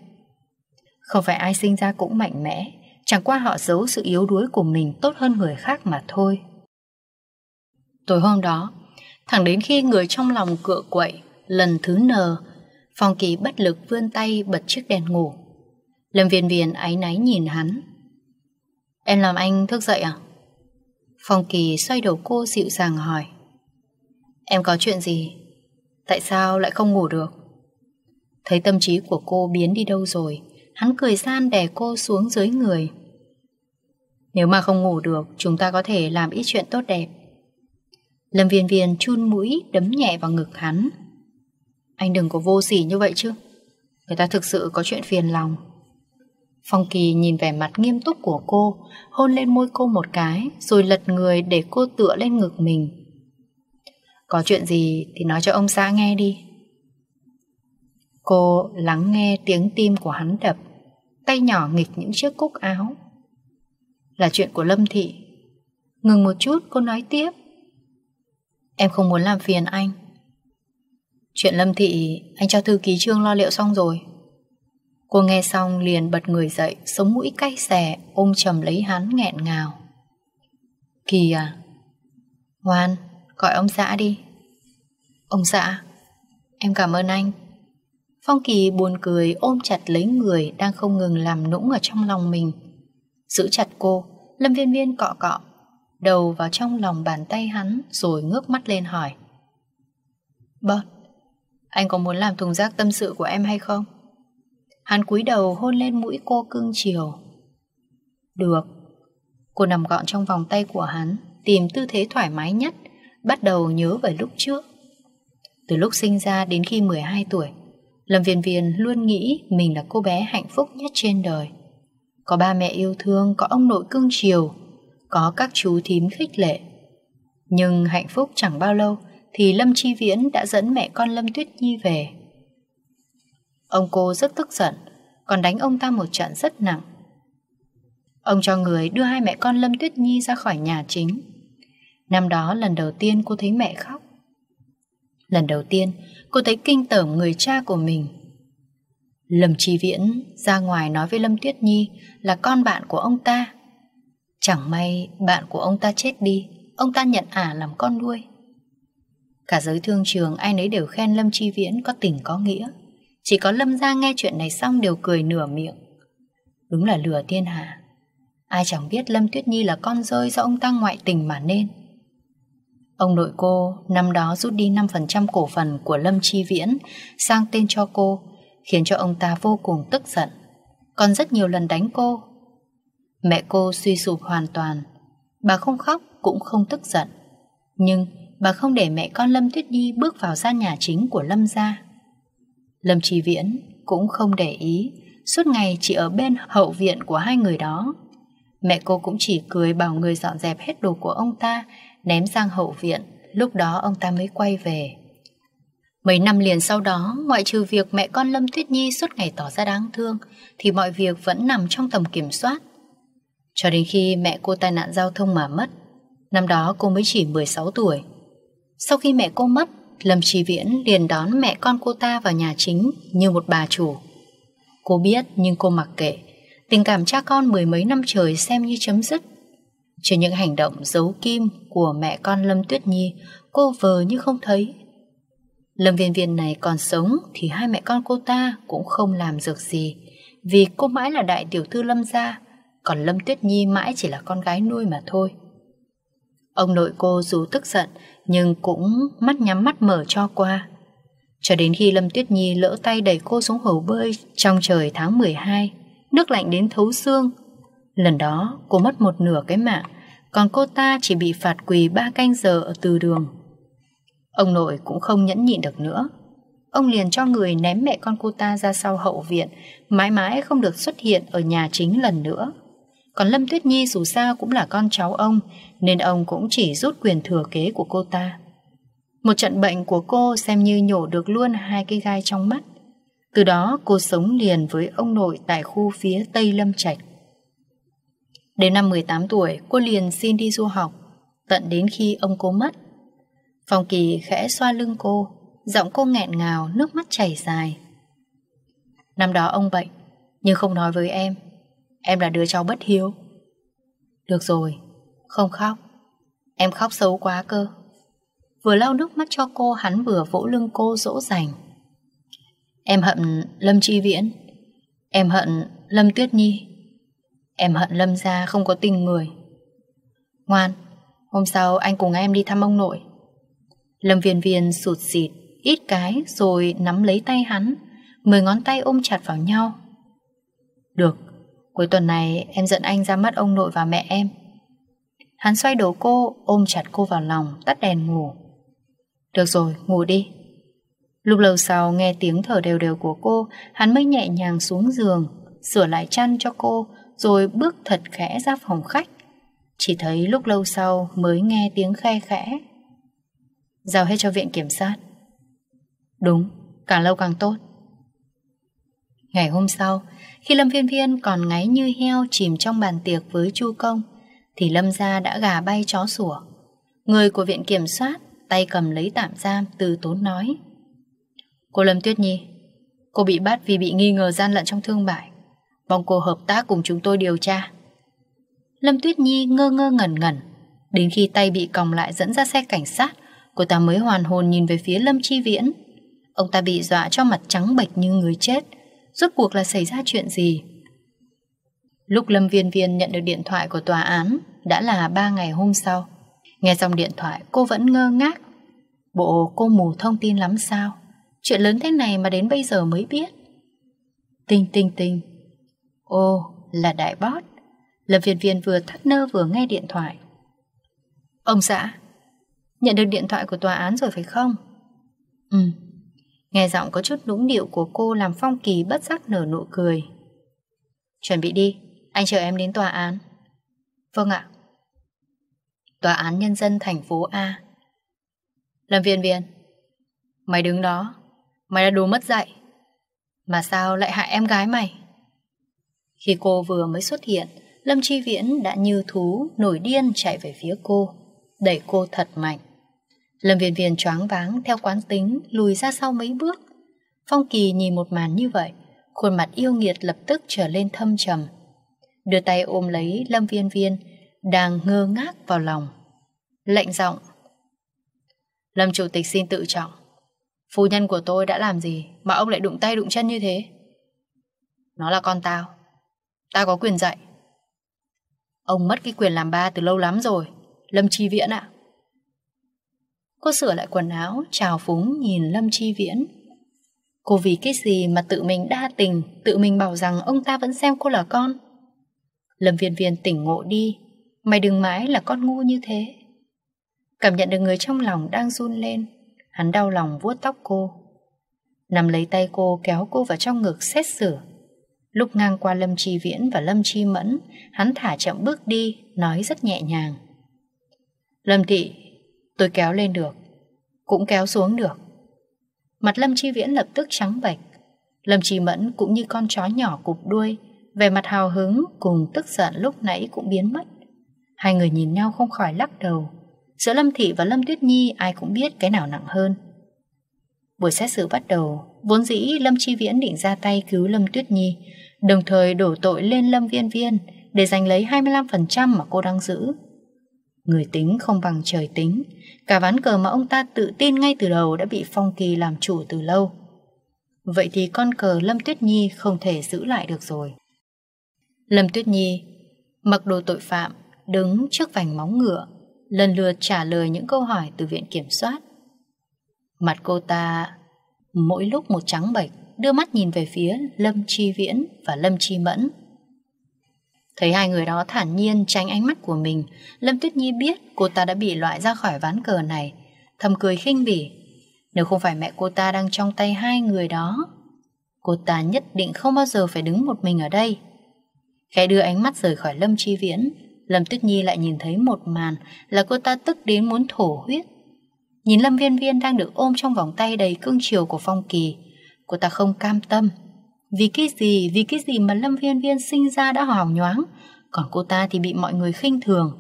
Không phải ai sinh ra cũng mạnh mẽ, chẳng qua họ giấu sự yếu đuối của mình tốt hơn người khác mà thôi. Tối hôm đó, thẳng đến khi người trong lòng cựa quậy, lần thứ nờ, Phong Kỳ bất lực vươn tay bật chiếc đèn ngủ. Lâm Viên Viên áy náy nhìn hắn, Em làm anh thức dậy à? Phong Kỳ xoay đầu cô dịu dàng hỏi. Em có chuyện gì? Tại sao lại không ngủ được? Thấy tâm trí của cô biến đi đâu rồi, hắn cười gian đè cô xuống dưới người. Nếu mà không ngủ được, chúng ta có thể làm ít chuyện tốt đẹp. Lâm viên viên chun mũi đấm nhẹ vào ngực hắn. Anh đừng có vô sỉ như vậy chứ. Người ta thực sự có chuyện phiền lòng. Phong Kỳ nhìn vẻ mặt nghiêm túc của cô, hôn lên môi cô một cái, rồi lật người để cô tựa lên ngực mình. Có chuyện gì thì nói cho ông xã nghe đi. Cô lắng nghe tiếng tim của hắn đập, tay nhỏ nghịch những chiếc cúc áo. Là chuyện của Lâm Thị. Ngừng một chút cô nói tiếp. Em không muốn làm phiền anh. Chuyện Lâm Thị anh cho thư ký Trương lo liệu xong rồi. Cô nghe xong liền bật người dậy, sống mũi cay xè, ôm chầm lấy hắn nghẹn ngào. kỳ à Ngoan, gọi ông xã đi. Ông xã, em cảm ơn anh. Phong Kỳ buồn cười ôm chặt lấy người đang không ngừng làm nũng ở trong lòng mình. Giữ chặt cô, Lâm Viên Viên cọ cọ, đầu vào trong lòng bàn tay hắn rồi ngước mắt lên hỏi. bớt anh có muốn làm thùng rác tâm sự của em hay không? Hắn cúi đầu hôn lên mũi cô cưng chiều. Được. Cô nằm gọn trong vòng tay của hắn, tìm tư thế thoải mái nhất, bắt đầu nhớ về lúc trước. Từ lúc sinh ra đến khi 12 tuổi, Lâm Viên Viên luôn nghĩ mình là cô bé hạnh phúc nhất trên đời. Có ba mẹ yêu thương, có ông nội cưng chiều, có các chú thím khích lệ. Nhưng hạnh phúc chẳng bao lâu thì Lâm Chi Viễn đã dẫn mẹ con Lâm Tuyết Nhi về. Ông cô rất tức giận, còn đánh ông ta một trận rất nặng. Ông cho người đưa hai mẹ con Lâm Tuyết Nhi ra khỏi nhà chính. Năm đó lần đầu tiên cô thấy mẹ khóc. Lần đầu tiên cô thấy kinh tởm người cha của mình. Lâm Trí Viễn ra ngoài nói với Lâm Tuyết Nhi là con bạn của ông ta. Chẳng may bạn của ông ta chết đi, ông ta nhận ả làm con nuôi. Cả giới thương trường ai nấy đều khen Lâm Chi Viễn có tình có nghĩa. Chỉ có Lâm Gia nghe chuyện này xong đều cười nửa miệng. Đúng là lừa thiên hạ. Ai chẳng biết Lâm Tuyết Nhi là con rơi do ông ta ngoại tình mà nên. Ông nội cô năm đó rút đi 5% cổ phần của Lâm Chi Viễn sang tên cho cô, khiến cho ông ta vô cùng tức giận. Còn rất nhiều lần đánh cô. Mẹ cô suy sụp hoàn toàn. Bà không khóc cũng không tức giận. Nhưng bà không để mẹ con Lâm Tuyết Nhi bước vào gian nhà chính của Lâm gia. Lâm Trì Viễn cũng không để ý, suốt ngày chỉ ở bên hậu viện của hai người đó. Mẹ cô cũng chỉ cười bảo người dọn dẹp hết đồ của ông ta, ném sang hậu viện, lúc đó ông ta mới quay về. Mấy năm liền sau đó, ngoại trừ việc mẹ con Lâm Tuyết Nhi suốt ngày tỏ ra đáng thương, thì mọi việc vẫn nằm trong tầm kiểm soát. Cho đến khi mẹ cô tai nạn giao thông mà mất, năm đó cô mới chỉ 16 tuổi. Sau khi mẹ cô mất, Lâm Tri Viễn liền đón mẹ con cô ta vào nhà chính như một bà chủ. Cô biết nhưng cô mặc kệ, tình cảm cha con mười mấy năm trời xem như chấm dứt. Cho những hành động giấu kim của mẹ con Lâm Tuyết Nhi, cô vờ như không thấy. Lâm Viên Viên này còn sống thì hai mẹ con cô ta cũng không làm được gì, vì cô mãi là đại tiểu thư Lâm gia, còn Lâm Tuyết Nhi mãi chỉ là con gái nuôi mà thôi. Ông nội cô dù tức giận nhưng cũng mắt nhắm mắt mở cho qua. Cho đến khi Lâm Tuyết Nhi lỡ tay đẩy cô xuống hồ bơi trong trời tháng 12, nước lạnh đến thấu xương. Lần đó cô mất một nửa cái mạng, còn cô ta chỉ bị phạt quỳ ba canh giờ ở từ đường. Ông nội cũng không nhẫn nhịn được nữa. Ông liền cho người ném mẹ con cô ta ra sau hậu viện, mãi mãi không được xuất hiện ở nhà chính lần nữa. Còn Lâm Tuyết Nhi dù sao cũng là con cháu ông, nên ông cũng chỉ rút quyền thừa kế của cô ta. Một trận bệnh của cô xem như nhổ được luôn hai cái gai trong mắt. Từ đó cô sống liền với ông nội tại khu phía Tây Lâm Trạch. Đến năm 18 tuổi, cô liền xin đi du học, tận đến khi ông cô mất. phòng Kỳ khẽ xoa lưng cô, giọng cô nghẹn ngào, nước mắt chảy dài. Năm đó ông bệnh, nhưng không nói với em. Em là đứa cháu bất hiếu Được rồi, không khóc Em khóc xấu quá cơ Vừa lau nước mắt cho cô Hắn vừa vỗ lưng cô dỗ dành Em hận Lâm Chi Viễn Em hận Lâm Tuyết Nhi Em hận Lâm gia không có tình người Ngoan Hôm sau anh cùng em đi thăm ông nội Lâm viên viên sụt xịt Ít cái rồi nắm lấy tay hắn Mười ngón tay ôm chặt vào nhau Được Cuối tuần này em dẫn anh ra mắt ông nội và mẹ em Hắn xoay đổ cô Ôm chặt cô vào lòng Tắt đèn ngủ Được rồi ngủ đi Lúc lâu sau nghe tiếng thở đều đều của cô Hắn mới nhẹ nhàng xuống giường Sửa lại chăn cho cô Rồi bước thật khẽ ra phòng khách Chỉ thấy lúc lâu sau Mới nghe tiếng khe khẽ Giao hết cho viện kiểm sát Đúng, càng lâu càng tốt Ngày hôm sau, khi Lâm viên viên còn ngáy như heo chìm trong bàn tiệc với Chu Công, thì Lâm gia đã gà bay chó sủa. Người của viện kiểm soát tay cầm lấy tạm giam từ tốn nói. Cô Lâm Tuyết Nhi, cô bị bắt vì bị nghi ngờ gian lận trong thương mại. Mong cô hợp tác cùng chúng tôi điều tra. Lâm Tuyết Nhi ngơ ngơ ngẩn ngẩn, đến khi tay bị còng lại dẫn ra xe cảnh sát, cô ta mới hoàn hồn nhìn về phía Lâm Chi Viễn. Ông ta bị dọa cho mặt trắng bệch như người chết, rốt cuộc là xảy ra chuyện gì. Lúc Lâm Viên Viên nhận được điện thoại của tòa án đã là 3 ngày hôm sau. Nghe dòng điện thoại cô vẫn ngơ ngác. Bộ cô mù thông tin lắm sao? Chuyện lớn thế này mà đến bây giờ mới biết. Tinh tinh tinh. Ô, là đại bót. Lâm Viên Viên vừa thắt nơ vừa nghe điện thoại. Ông xã, nhận được điện thoại của tòa án rồi phải không? Ừ, Nghe giọng có chút đúng điệu của cô làm Phong Kỳ bất giác nở nụ cười. Chuẩn bị đi, anh chờ em đến tòa án. Vâng ạ. Tòa án Nhân dân thành phố A. Lâm viên viên, mày đứng đó, mày đã đủ mất dạy. Mà sao lại hại em gái mày? Khi cô vừa mới xuất hiện, Lâm Chi Viễn đã như thú nổi điên chạy về phía cô, đẩy cô thật mạnh. Lâm Viên Viên choáng váng theo quán tính lùi ra sau mấy bước. Phong Kỳ nhìn một màn như vậy, khuôn mặt yêu nghiệt lập tức trở lên thâm trầm. Đưa tay ôm lấy Lâm Viên Viên, đang ngơ ngác vào lòng. Lệnh giọng. Lâm Chủ tịch xin tự trọng. Phu nhân của tôi đã làm gì mà ông lại đụng tay đụng chân như thế? Nó là con tao. Ta có quyền dạy. Ông mất cái quyền làm ba từ lâu lắm rồi. Lâm Chi Viễn ạ. À? Cô sửa lại quần áo, chào phúng nhìn Lâm Chi Viễn. Cô vì cái gì mà tự mình đa tình, tự mình bảo rằng ông ta vẫn xem cô là con. Lâm Viên Viên tỉnh ngộ đi, mày đừng mãi là con ngu như thế. Cảm nhận được người trong lòng đang run lên, hắn đau lòng vuốt tóc cô. Nằm lấy tay cô kéo cô vào trong ngực xét xử. Lúc ngang qua Lâm Chi Viễn và Lâm Chi Mẫn, hắn thả chậm bước đi, nói rất nhẹ nhàng. Lâm Thị Tôi kéo lên được, cũng kéo xuống được. Mặt Lâm Chi Viễn lập tức trắng bệch. Lâm Chi Mẫn cũng như con chó nhỏ cục đuôi, về mặt hào hứng cùng tức giận lúc nãy cũng biến mất. Hai người nhìn nhau không khỏi lắc đầu. Giữa Lâm Thị và Lâm Tuyết Nhi ai cũng biết cái nào nặng hơn. Buổi xét xử bắt đầu, vốn dĩ Lâm Chi Viễn định ra tay cứu Lâm Tuyết Nhi, đồng thời đổ tội lên Lâm Viên Viên để giành lấy 25% mà cô đang giữ. Người tính không bằng trời tính Cả ván cờ mà ông ta tự tin ngay từ đầu Đã bị Phong Kỳ làm chủ từ lâu Vậy thì con cờ Lâm Tuyết Nhi Không thể giữ lại được rồi Lâm Tuyết Nhi Mặc đồ tội phạm Đứng trước vành móng ngựa Lần lượt trả lời những câu hỏi từ viện kiểm soát Mặt cô ta Mỗi lúc một trắng bệch Đưa mắt nhìn về phía Lâm Chi Viễn và Lâm Chi Mẫn Thấy hai người đó thản nhiên tránh ánh mắt của mình, Lâm Tuyết Nhi biết cô ta đã bị loại ra khỏi ván cờ này. Thầm cười khinh bỉ. Nếu không phải mẹ cô ta đang trong tay hai người đó, cô ta nhất định không bao giờ phải đứng một mình ở đây. Khẽ đưa ánh mắt rời khỏi Lâm Chi Viễn, Lâm Tuyết Nhi lại nhìn thấy một màn là cô ta tức đến muốn thổ huyết. Nhìn Lâm Viên Viên đang được ôm trong vòng tay đầy cương chiều của Phong Kỳ, cô ta không cam tâm vì cái gì, vì cái gì mà Lâm Viên Viên sinh ra đã hào nhoáng, còn cô ta thì bị mọi người khinh thường.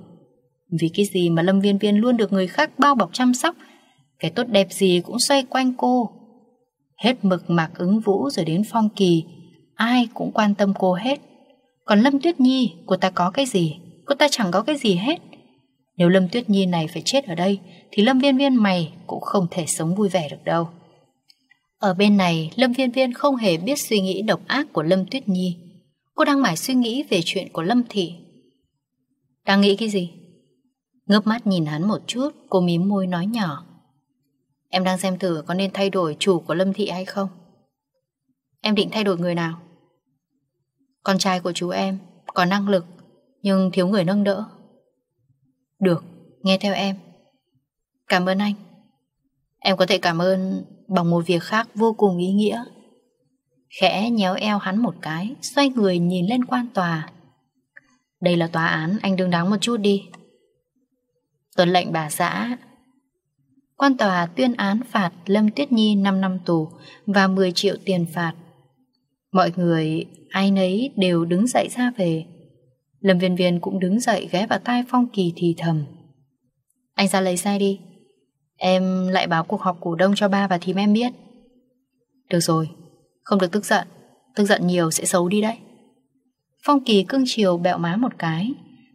Vì cái gì mà Lâm Viên Viên luôn được người khác bao bọc chăm sóc, cái tốt đẹp gì cũng xoay quanh cô. Hết mực mạc ứng vũ rồi đến phong kỳ, ai cũng quan tâm cô hết. Còn Lâm Tuyết Nhi, cô ta có cái gì? Cô ta chẳng có cái gì hết. Nếu Lâm Tuyết Nhi này phải chết ở đây, thì Lâm Viên Viên mày cũng không thể sống vui vẻ được đâu. Ở bên này, Lâm Viên Viên không hề biết suy nghĩ độc ác của Lâm Tuyết Nhi. Cô đang mải suy nghĩ về chuyện của Lâm Thị. Đang nghĩ cái gì? Ngước mắt nhìn hắn một chút, cô mím môi nói nhỏ. Em đang xem thử có nên thay đổi chủ của Lâm Thị hay không? Em định thay đổi người nào? Con trai của chú em có năng lực, nhưng thiếu người nâng đỡ. Được, nghe theo em. Cảm ơn anh. Em có thể cảm ơn bằng một việc khác vô cùng ý nghĩa. Khẽ nhéo eo hắn một cái, xoay người nhìn lên quan tòa. Đây là tòa án, anh đừng đáng một chút đi. Tuấn lệnh bà xã. Quan tòa tuyên án phạt Lâm Tiết Nhi 5 năm tù và 10 triệu tiền phạt. Mọi người, ai nấy đều đứng dậy ra về. Lâm Viên Viên cũng đứng dậy ghé vào tai Phong Kỳ thì thầm. Anh ra lấy xe đi, Em lại báo cuộc họp cổ đông cho ba và thím em biết Được rồi Không được tức giận Tức giận nhiều sẽ xấu đi đấy Phong Kỳ cưng chiều bẹo má một cái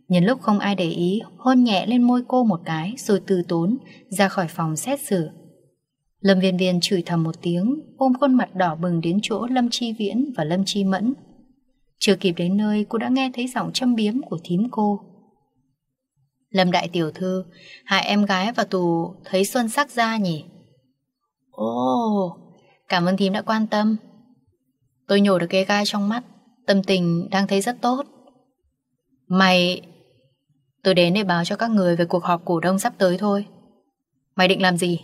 Nhân lúc không ai để ý Hôn nhẹ lên môi cô một cái Rồi từ tốn ra khỏi phòng xét xử Lâm viên viên chửi thầm một tiếng Ôm khuôn mặt đỏ bừng đến chỗ Lâm Chi Viễn và Lâm Chi Mẫn Chưa kịp đến nơi cô đã nghe thấy giọng châm biếm của thím cô Lâm đại tiểu thư, hai em gái và tù thấy xuân sắc ra nhỉ? Ồ, cảm ơn thím đã quan tâm. Tôi nhổ được cái gai trong mắt, tâm tình đang thấy rất tốt. Mày... Tôi đến để báo cho các người về cuộc họp cổ đông sắp tới thôi. Mày định làm gì?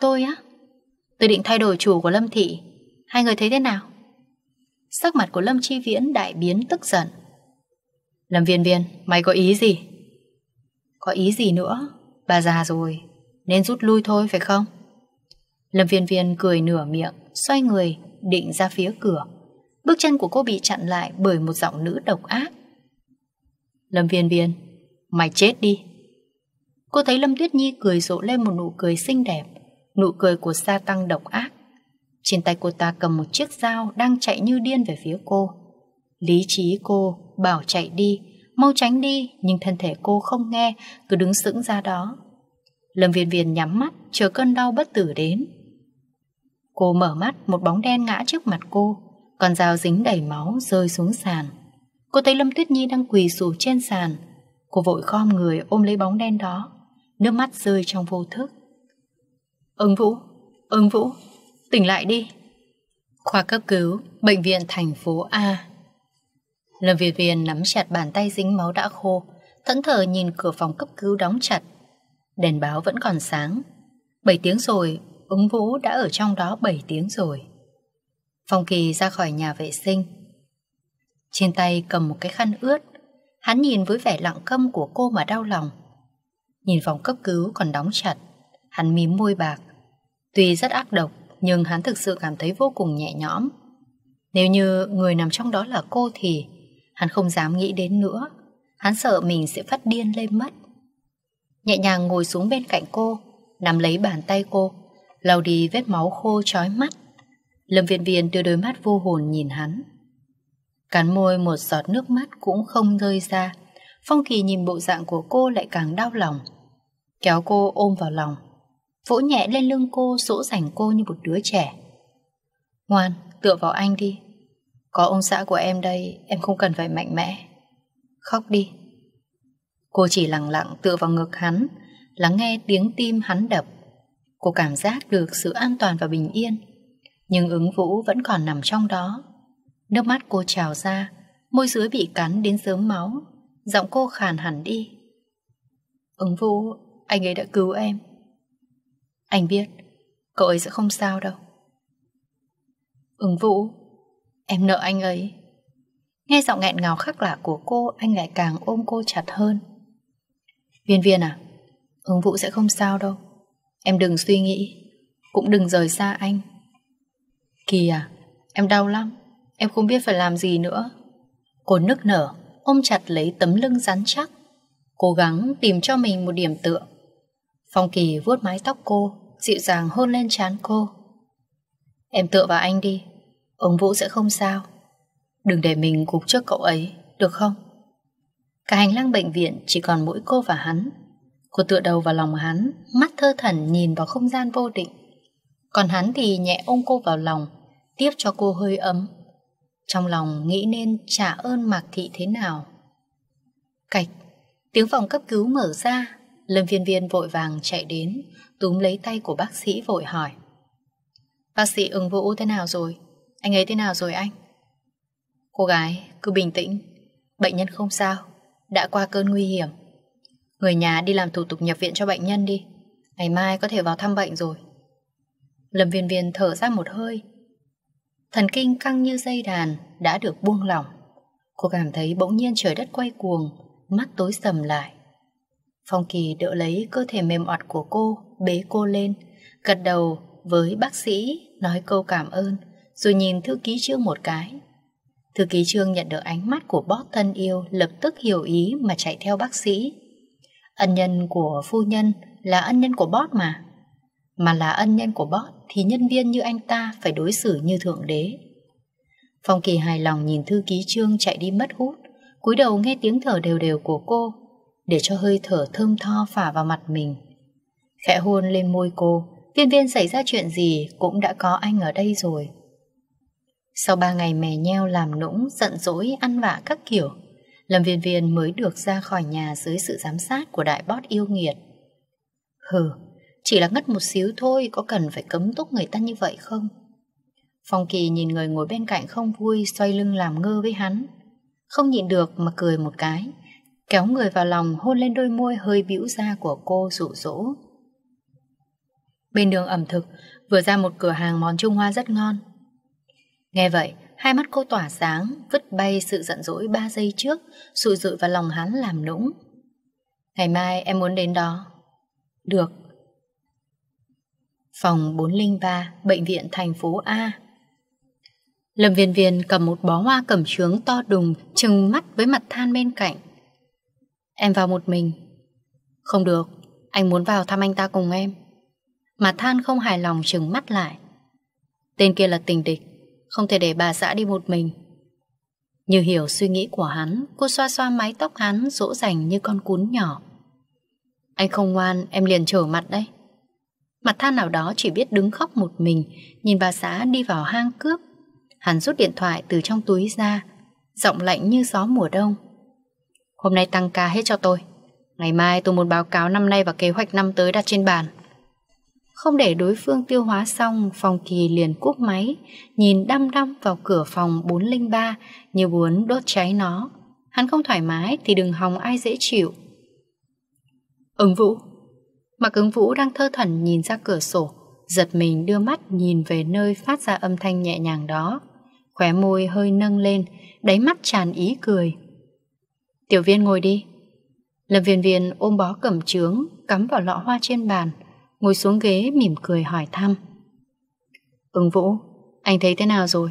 Tôi á? Tôi định thay đổi chủ của Lâm Thị. Hai người thấy thế nào? Sắc mặt của Lâm Chi Viễn đại biến tức giận. Lâm Viên Viên, mày có ý gì? Có ý gì nữa? Bà già rồi, nên rút lui thôi phải không? Lâm viên viên cười nửa miệng, xoay người, định ra phía cửa. Bước chân của cô bị chặn lại bởi một giọng nữ độc ác. Lâm viên viên, mày chết đi. Cô thấy Lâm Tuyết Nhi cười rộ lên một nụ cười xinh đẹp, nụ cười của sa tăng độc ác. Trên tay cô ta cầm một chiếc dao đang chạy như điên về phía cô. Lý trí cô bảo chạy đi, Mau tránh đi, nhưng thân thể cô không nghe, cứ đứng sững ra đó. Lâm Viên Viên nhắm mắt, chờ cơn đau bất tử đến. Cô mở mắt, một bóng đen ngã trước mặt cô, con dao dính đầy máu rơi xuống sàn. Cô thấy Lâm Tuyết Nhi đang quỳ sụp trên sàn. Cô vội khom người ôm lấy bóng đen đó, nước mắt rơi trong vô thức. Ưng Vũ, Ưng Vũ, tỉnh lại đi. Khoa cấp cứu, bệnh viện thành phố A Lâm Viên Viên nắm chặt bàn tay dính máu đã khô, thẫn thờ nhìn cửa phòng cấp cứu đóng chặt. Đèn báo vẫn còn sáng. bảy tiếng rồi, ứng vũ đã ở trong đó bảy tiếng rồi. Phong Kỳ ra khỏi nhà vệ sinh. Trên tay cầm một cái khăn ướt, hắn nhìn với vẻ lặng câm của cô mà đau lòng. Nhìn phòng cấp cứu còn đóng chặt, hắn mím môi bạc. Tuy rất ác độc, nhưng hắn thực sự cảm thấy vô cùng nhẹ nhõm. Nếu như người nằm trong đó là cô thì Hắn không dám nghĩ đến nữa Hắn sợ mình sẽ phát điên lên mất Nhẹ nhàng ngồi xuống bên cạnh cô Nắm lấy bàn tay cô lau đi vết máu khô trói mắt Lâm viên viên đưa đôi mắt vô hồn nhìn hắn Cắn môi một giọt nước mắt cũng không rơi ra Phong Kỳ nhìn bộ dạng của cô lại càng đau lòng Kéo cô ôm vào lòng Vỗ nhẹ lên lưng cô sỗ dành cô như một đứa trẻ Ngoan, tựa vào anh đi có ông xã của em đây, em không cần phải mạnh mẽ. Khóc đi. Cô chỉ lặng lặng tựa vào ngực hắn, lắng nghe tiếng tim hắn đập. Cô cảm giác được sự an toàn và bình yên. Nhưng ứng vũ vẫn còn nằm trong đó. Nước mắt cô trào ra, môi dưới bị cắn đến sớm máu. Giọng cô khàn hẳn đi. Ứng vũ, anh ấy đã cứu em. Anh biết, cậu ấy sẽ không sao đâu. Ứng vũ, Em nợ anh ấy Nghe giọng nghẹn ngào khắc lạ của cô Anh lại càng ôm cô chặt hơn Viên viên à Ứng vụ sẽ không sao đâu Em đừng suy nghĩ Cũng đừng rời xa anh Kỳ à Em đau lắm Em không biết phải làm gì nữa Cô nức nở Ôm chặt lấy tấm lưng rắn chắc Cố gắng tìm cho mình một điểm tựa Phong Kỳ vuốt mái tóc cô Dịu dàng hôn lên trán cô Em tựa vào anh đi Ông Vũ sẽ không sao Đừng để mình cục trước cậu ấy Được không Cả hành lang bệnh viện chỉ còn mỗi cô và hắn Cô tựa đầu vào lòng hắn Mắt thơ thẩn nhìn vào không gian vô định Còn hắn thì nhẹ ôm cô vào lòng Tiếp cho cô hơi ấm Trong lòng nghĩ nên trả ơn Mạc Thị thế nào Cạch Tiếng phòng cấp cứu mở ra Lâm viên viên vội vàng chạy đến Túm lấy tay của bác sĩ vội hỏi Bác sĩ ứng vũ thế nào rồi anh ấy thế nào rồi anh? Cô gái cứ bình tĩnh Bệnh nhân không sao Đã qua cơn nguy hiểm Người nhà đi làm thủ tục nhập viện cho bệnh nhân đi Ngày mai có thể vào thăm bệnh rồi Lâm viên viên thở ra một hơi Thần kinh căng như dây đàn Đã được buông lỏng Cô cảm thấy bỗng nhiên trời đất quay cuồng Mắt tối sầm lại Phong Kỳ đỡ lấy cơ thể mềm oặt của cô Bế cô lên Gật đầu với bác sĩ Nói câu cảm ơn rồi nhìn thư ký Trương một cái. Thư ký Trương nhận được ánh mắt của bót thân yêu lập tức hiểu ý mà chạy theo bác sĩ. Ân nhân của phu nhân là ân nhân của bót mà. Mà là ân nhân của bót thì nhân viên như anh ta phải đối xử như thượng đế. Phong Kỳ hài lòng nhìn thư ký Trương chạy đi mất hút, cúi đầu nghe tiếng thở đều đều của cô, để cho hơi thở thơm tho phả vào mặt mình. Khẽ hôn lên môi cô, viên viên xảy ra chuyện gì cũng đã có anh ở đây rồi. Sau ba ngày mè nheo làm nũng, giận dỗi, ăn vạ các kiểu, Lâm Viên Viên mới được ra khỏi nhà dưới sự giám sát của đại bót yêu nghiệt. Hừ, chỉ là ngất một xíu thôi, có cần phải cấm túc người ta như vậy không? Phong Kỳ nhìn người ngồi bên cạnh không vui, xoay lưng làm ngơ với hắn. Không nhịn được mà cười một cái, kéo người vào lòng hôn lên đôi môi hơi bĩu da của cô rụ rỗ. Bên đường ẩm thực, vừa ra một cửa hàng món Trung Hoa rất ngon. Nghe vậy, hai mắt cô tỏa sáng, vứt bay sự giận dỗi ba giây trước, sụi rụi vào lòng hắn làm nũng. Ngày mai em muốn đến đó. Được. Phòng 403, Bệnh viện thành phố A. Lâm viên viên cầm một bó hoa cẩm trướng to đùng, trừng mắt với mặt than bên cạnh. Em vào một mình. Không được, anh muốn vào thăm anh ta cùng em. Mặt than không hài lòng trừng mắt lại. Tên kia là tình địch, không thể để bà xã đi một mình Như hiểu suy nghĩ của hắn Cô xoa xoa mái tóc hắn dỗ dành như con cún nhỏ Anh không ngoan Em liền trở mặt đây Mặt than nào đó chỉ biết đứng khóc một mình Nhìn bà xã đi vào hang cướp Hắn rút điện thoại từ trong túi ra Giọng lạnh như gió mùa đông Hôm nay tăng ca hết cho tôi Ngày mai tôi muốn báo cáo năm nay và kế hoạch năm tới đặt trên bàn không để đối phương tiêu hóa xong, Phong Kỳ liền cúp máy, nhìn đăm đăm vào cửa phòng 403 như muốn đốt cháy nó. Hắn không thoải mái thì đừng hòng ai dễ chịu. Ứng Vũ Mặc ứng Vũ đang thơ thẩn nhìn ra cửa sổ, giật mình đưa mắt nhìn về nơi phát ra âm thanh nhẹ nhàng đó. Khóe môi hơi nâng lên, đáy mắt tràn ý cười. Tiểu viên ngồi đi. Lâm viên viên ôm bó cẩm trướng, cắm vào lọ hoa trên bàn, ngồi xuống ghế mỉm cười hỏi thăm. Ứng Vũ, anh thấy thế nào rồi?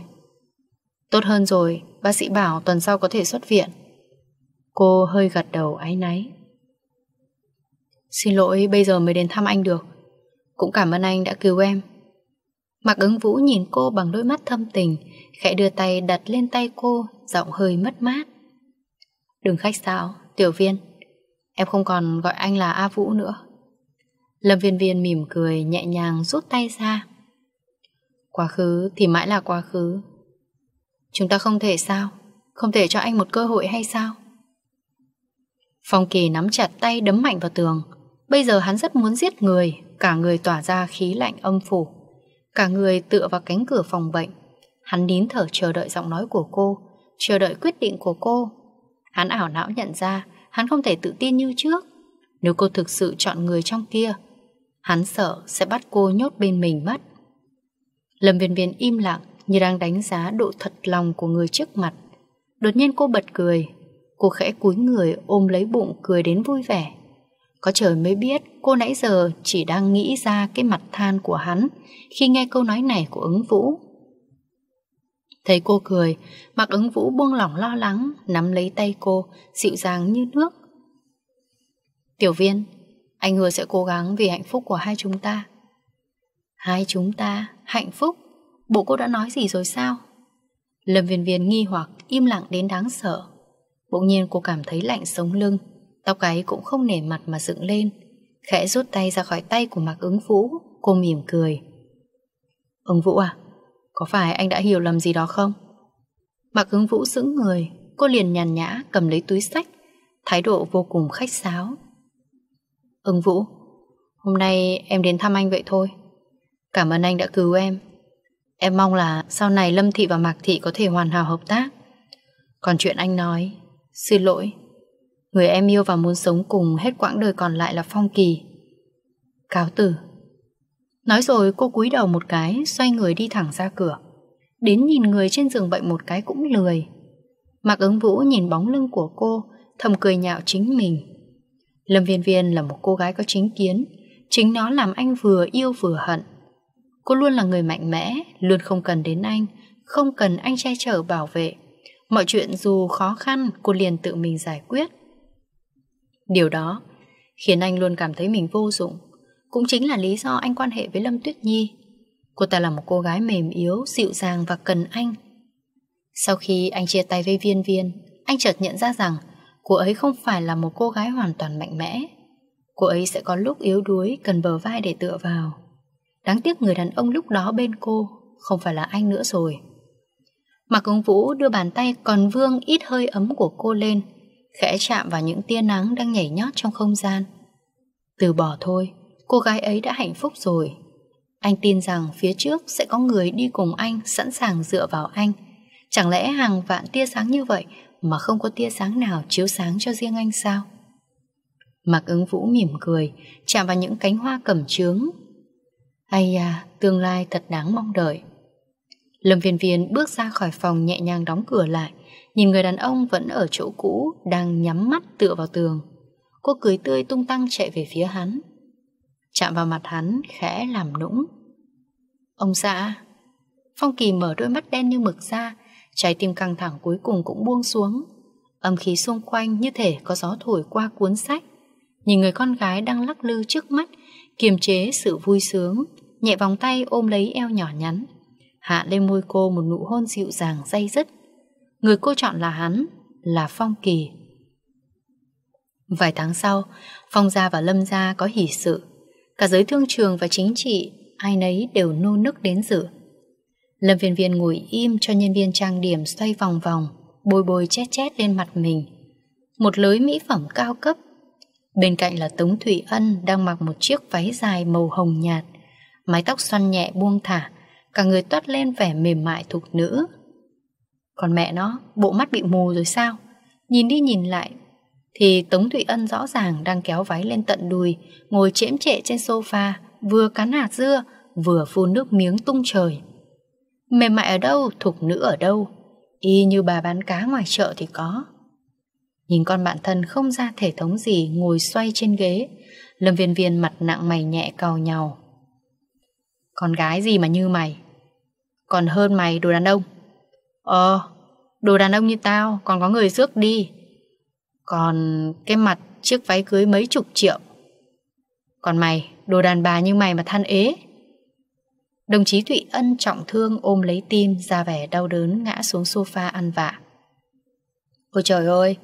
Tốt hơn rồi, bác sĩ bảo tuần sau có thể xuất viện. Cô hơi gật đầu áy náy. Xin lỗi, bây giờ mới đến thăm anh được. Cũng cảm ơn anh đã cứu em. Mặc ứng vũ nhìn cô bằng đôi mắt thâm tình, khẽ đưa tay đặt lên tay cô, giọng hơi mất mát. Đừng khách sáo, tiểu viên. Em không còn gọi anh là A Vũ nữa. Lâm viên viên mỉm cười nhẹ nhàng rút tay ra. Quá khứ thì mãi là quá khứ. Chúng ta không thể sao? Không thể cho anh một cơ hội hay sao? Phong Kỳ nắm chặt tay đấm mạnh vào tường. Bây giờ hắn rất muốn giết người, cả người tỏa ra khí lạnh âm phủ. Cả người tựa vào cánh cửa phòng bệnh. Hắn nín thở chờ đợi giọng nói của cô, chờ đợi quyết định của cô. Hắn ảo não nhận ra, hắn không thể tự tin như trước. Nếu cô thực sự chọn người trong kia, Hắn sợ sẽ bắt cô nhốt bên mình mất. Lâm Viên Viên im lặng như đang đánh giá độ thật lòng của người trước mặt. Đột nhiên cô bật cười. Cô khẽ cúi người ôm lấy bụng cười đến vui vẻ. Có trời mới biết cô nãy giờ chỉ đang nghĩ ra cái mặt than của hắn khi nghe câu nói này của ứng vũ. Thấy cô cười, mặc ứng vũ buông lỏng lo lắng, nắm lấy tay cô, dịu dàng như nước. Tiểu viên, anh hứa sẽ cố gắng vì hạnh phúc của hai chúng ta. Hai chúng ta, hạnh phúc? Bộ cô đã nói gì rồi sao? Lâm viên viên nghi hoặc im lặng đến đáng sợ. Bỗng nhiên cô cảm thấy lạnh sống lưng, tóc ấy cũng không nể mặt mà dựng lên. Khẽ rút tay ra khỏi tay của mặc ứng vũ, cô mỉm cười. Ứng vũ à, có phải anh đã hiểu lầm gì đó không? mặc ứng vũ sững người, cô liền nhàn nhã cầm lấy túi sách, thái độ vô cùng khách sáo Ưng Vũ Hôm nay em đến thăm anh vậy thôi Cảm ơn anh đã cứu em Em mong là sau này Lâm Thị và Mạc Thị có thể hoàn hảo hợp tác Còn chuyện anh nói Xin lỗi Người em yêu và muốn sống cùng hết quãng đời còn lại là Phong Kỳ Cáo từ Nói rồi cô cúi đầu một cái Xoay người đi thẳng ra cửa Đến nhìn người trên giường bệnh một cái cũng lười Mạc ứng vũ nhìn bóng lưng của cô Thầm cười nhạo chính mình Lâm Viên Viên là một cô gái có chính kiến, chính nó làm anh vừa yêu vừa hận. Cô luôn là người mạnh mẽ, luôn không cần đến anh, không cần anh che chở bảo vệ. Mọi chuyện dù khó khăn, cô liền tự mình giải quyết. Điều đó khiến anh luôn cảm thấy mình vô dụng. Cũng chính là lý do anh quan hệ với Lâm Tuyết Nhi. Cô ta là một cô gái mềm yếu, dịu dàng và cần anh. Sau khi anh chia tay với Viên Viên, anh chợt nhận ra rằng cô ấy không phải là một cô gái hoàn toàn mạnh mẽ. Cô ấy sẽ có lúc yếu đuối, cần bờ vai để tựa vào. Đáng tiếc người đàn ông lúc đó bên cô không phải là anh nữa rồi. Mạc ứng vũ đưa bàn tay còn vương ít hơi ấm của cô lên, khẽ chạm vào những tia nắng đang nhảy nhót trong không gian. Từ bỏ thôi, cô gái ấy đã hạnh phúc rồi. Anh tin rằng phía trước sẽ có người đi cùng anh sẵn sàng dựa vào anh. Chẳng lẽ hàng vạn tia sáng như vậy mà không có tia sáng nào chiếu sáng cho riêng anh sao? Mạc ứng vũ mỉm cười, chạm vào những cánh hoa cẩm trướng. Ây à, tương lai thật đáng mong đợi. Lâm viên viên bước ra khỏi phòng nhẹ nhàng đóng cửa lại, nhìn người đàn ông vẫn ở chỗ cũ, đang nhắm mắt tựa vào tường. Cô cười tươi tung tăng chạy về phía hắn. Chạm vào mặt hắn, khẽ làm nũng. Ông xã, Phong Kỳ mở đôi mắt đen như mực ra, Trái tim căng thẳng cuối cùng cũng buông xuống Âm khí xung quanh như thể có gió thổi qua cuốn sách Nhìn người con gái đang lắc lư trước mắt Kiềm chế sự vui sướng Nhẹ vòng tay ôm lấy eo nhỏ nhắn Hạ lên môi cô một nụ hôn dịu dàng dây dứt Người cô chọn là hắn Là Phong Kỳ Vài tháng sau Phong Gia và Lâm Gia có hỷ sự Cả giới thương trường và chính trị Ai nấy đều nô nức đến dự Lâm viên viên ngồi im cho nhân viên trang điểm xoay vòng vòng, bôi bôi chét chét lên mặt mình. Một lưới mỹ phẩm cao cấp. Bên cạnh là Tống Thủy Ân đang mặc một chiếc váy dài màu hồng nhạt, mái tóc xoăn nhẹ buông thả, cả người toát lên vẻ mềm mại thục nữ. Còn mẹ nó, bộ mắt bị mù rồi sao? Nhìn đi nhìn lại, thì Tống thủy Ân rõ ràng đang kéo váy lên tận đùi, ngồi chễm trệ trên sofa, vừa cắn hạt dưa, vừa phun nước miếng tung trời. Mềm mại ở đâu, thục nữ ở đâu Y như bà bán cá ngoài chợ thì có Nhìn con bạn thân không ra thể thống gì Ngồi xoay trên ghế Lâm viên viên mặt nặng mày nhẹ cào nhau. Con gái gì mà như mày Còn hơn mày đồ đàn ông Ờ Đồ đàn ông như tao Còn có người rước đi Còn cái mặt chiếc váy cưới mấy chục triệu Còn mày Đồ đàn bà như mày mà than ế Đồng chí Thụy Ân trọng thương ôm lấy tim ra vẻ đau đớn ngã xuống sofa ăn vạ. Ôi trời ơi,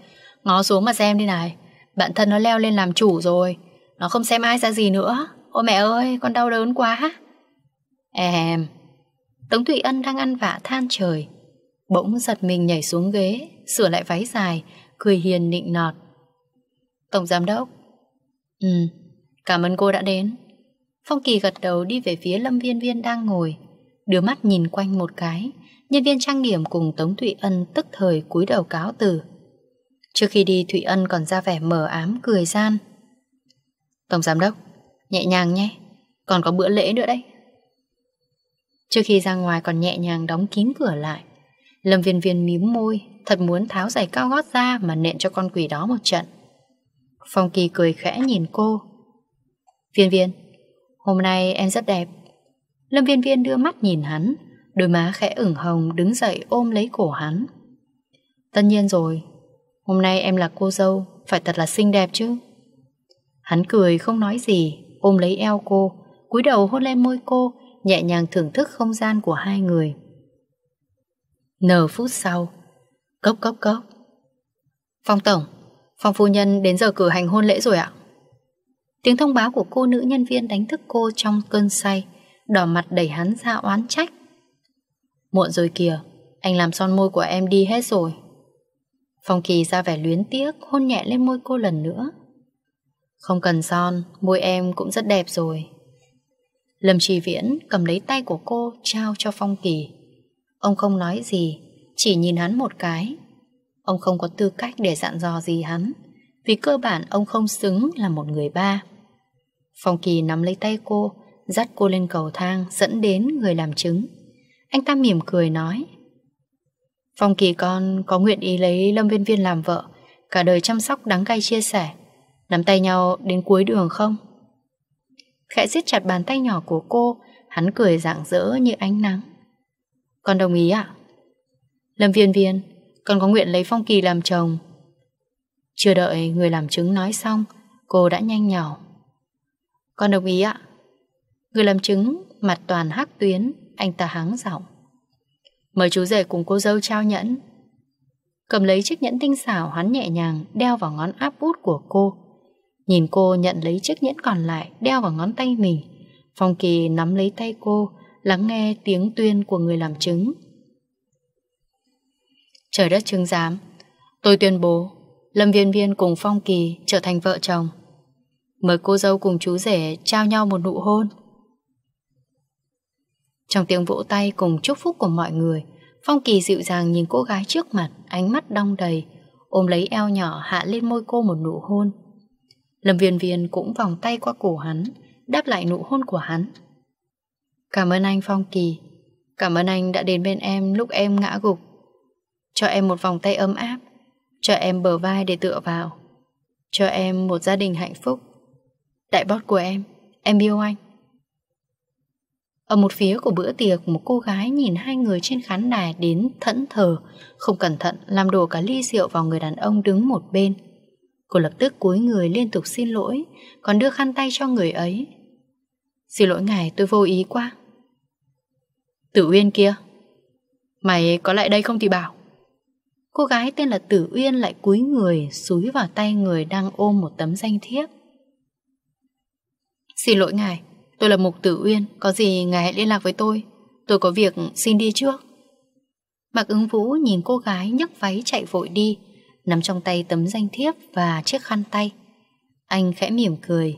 ngó xuống mà xem đi này. Bạn thân nó leo lên làm chủ rồi. Nó không xem ai ra gì nữa. Ôi mẹ ơi, con đau đớn quá. Em... Tống Thụy Ân đang ăn vạ than trời. Bỗng giật mình nhảy xuống ghế, sửa lại váy dài, cười hiền nịnh nọt. Tổng giám đốc. Ừ, cảm ơn cô đã đến. Phong Kỳ gật đầu đi về phía Lâm Viên Viên đang ngồi, đưa mắt nhìn quanh một cái, nhân viên trang điểm cùng Tống Thụy Ân tức thời cúi đầu cáo từ. Trước khi đi Thụy Ân còn ra vẻ mờ ám cười gian. Tổng giám đốc, nhẹ nhàng nhé, còn có bữa lễ nữa đấy. Trước khi ra ngoài còn nhẹ nhàng đóng kín cửa lại, Lâm Viên Viên mím môi, thật muốn tháo giày cao gót ra mà nện cho con quỷ đó một trận. Phong Kỳ cười khẽ nhìn cô. Viên Viên, Hôm nay em rất đẹp. Lâm Viên Viên đưa mắt nhìn hắn, đôi má khẽ ửng hồng đứng dậy ôm lấy cổ hắn. Tất nhiên rồi, hôm nay em là cô dâu, phải thật là xinh đẹp chứ. Hắn cười không nói gì, ôm lấy eo cô, cúi đầu hôn lên môi cô, nhẹ nhàng thưởng thức không gian của hai người. Nờ phút sau, cốc cốc cốc. Phong Tổng, Phong Phu Nhân đến giờ cử hành hôn lễ rồi ạ? Tiếng thông báo của cô nữ nhân viên đánh thức cô trong cơn say, đỏ mặt đẩy hắn ra oán trách. Muộn rồi kìa, anh làm son môi của em đi hết rồi. Phong Kỳ ra vẻ luyến tiếc, hôn nhẹ lên môi cô lần nữa. Không cần son, môi em cũng rất đẹp rồi. Lâm Trì Viễn cầm lấy tay của cô trao cho Phong Kỳ. Ông không nói gì, chỉ nhìn hắn một cái. Ông không có tư cách để dặn dò gì hắn, vì cơ bản ông không xứng là một người ba. Phong Kỳ nắm lấy tay cô, dắt cô lên cầu thang dẫn đến người làm chứng. Anh ta mỉm cười nói Phong Kỳ con có nguyện ý lấy Lâm Viên Viên làm vợ, cả đời chăm sóc đắng cay chia sẻ, nắm tay nhau đến cuối đường không? Khẽ siết chặt bàn tay nhỏ của cô, hắn cười rạng rỡ như ánh nắng. Con đồng ý ạ? Lâm Viên Viên, con có nguyện lấy Phong Kỳ làm chồng. Chưa đợi người làm chứng nói xong, cô đã nhanh nhỏ con đồng ý ạ. Người làm chứng, mặt toàn hắc tuyến, anh ta hắng giọng. Mời chú rể cùng cô dâu trao nhẫn. Cầm lấy chiếc nhẫn tinh xảo hắn nhẹ nhàng đeo vào ngón áp út của cô. Nhìn cô nhận lấy chiếc nhẫn còn lại đeo vào ngón tay mình. Phong Kỳ nắm lấy tay cô, lắng nghe tiếng tuyên của người làm chứng. Trời đất chứng giám, tôi tuyên bố Lâm Viên Viên cùng Phong Kỳ trở thành vợ chồng. Mời cô dâu cùng chú rể trao nhau một nụ hôn Trong tiếng vỗ tay cùng chúc phúc của mọi người Phong Kỳ dịu dàng nhìn cô gái trước mặt Ánh mắt đong đầy Ôm lấy eo nhỏ hạ lên môi cô một nụ hôn Lâm viên viên cũng vòng tay qua cổ hắn Đáp lại nụ hôn của hắn Cảm ơn anh Phong Kỳ Cảm ơn anh đã đến bên em lúc em ngã gục Cho em một vòng tay ấm áp Cho em bờ vai để tựa vào Cho em một gia đình hạnh phúc Đại bót của em, em yêu anh. Ở một phía của bữa tiệc, một cô gái nhìn hai người trên khán đài đến thẫn thờ, không cẩn thận làm đổ cả ly rượu vào người đàn ông đứng một bên. Cô lập tức cúi người liên tục xin lỗi, còn đưa khăn tay cho người ấy. Xin lỗi ngài, tôi vô ý quá. Tử Uyên kia, mày có lại đây không thì bảo. Cô gái tên là Tử Uyên lại cúi người, xúi vào tay người đang ôm một tấm danh thiếp. Xin lỗi ngài, tôi là Mục Tử Uyên, có gì ngài hãy liên lạc với tôi. Tôi có việc xin đi trước. Mạc ứng vũ nhìn cô gái nhấc váy chạy vội đi, nắm trong tay tấm danh thiếp và chiếc khăn tay. Anh khẽ mỉm cười.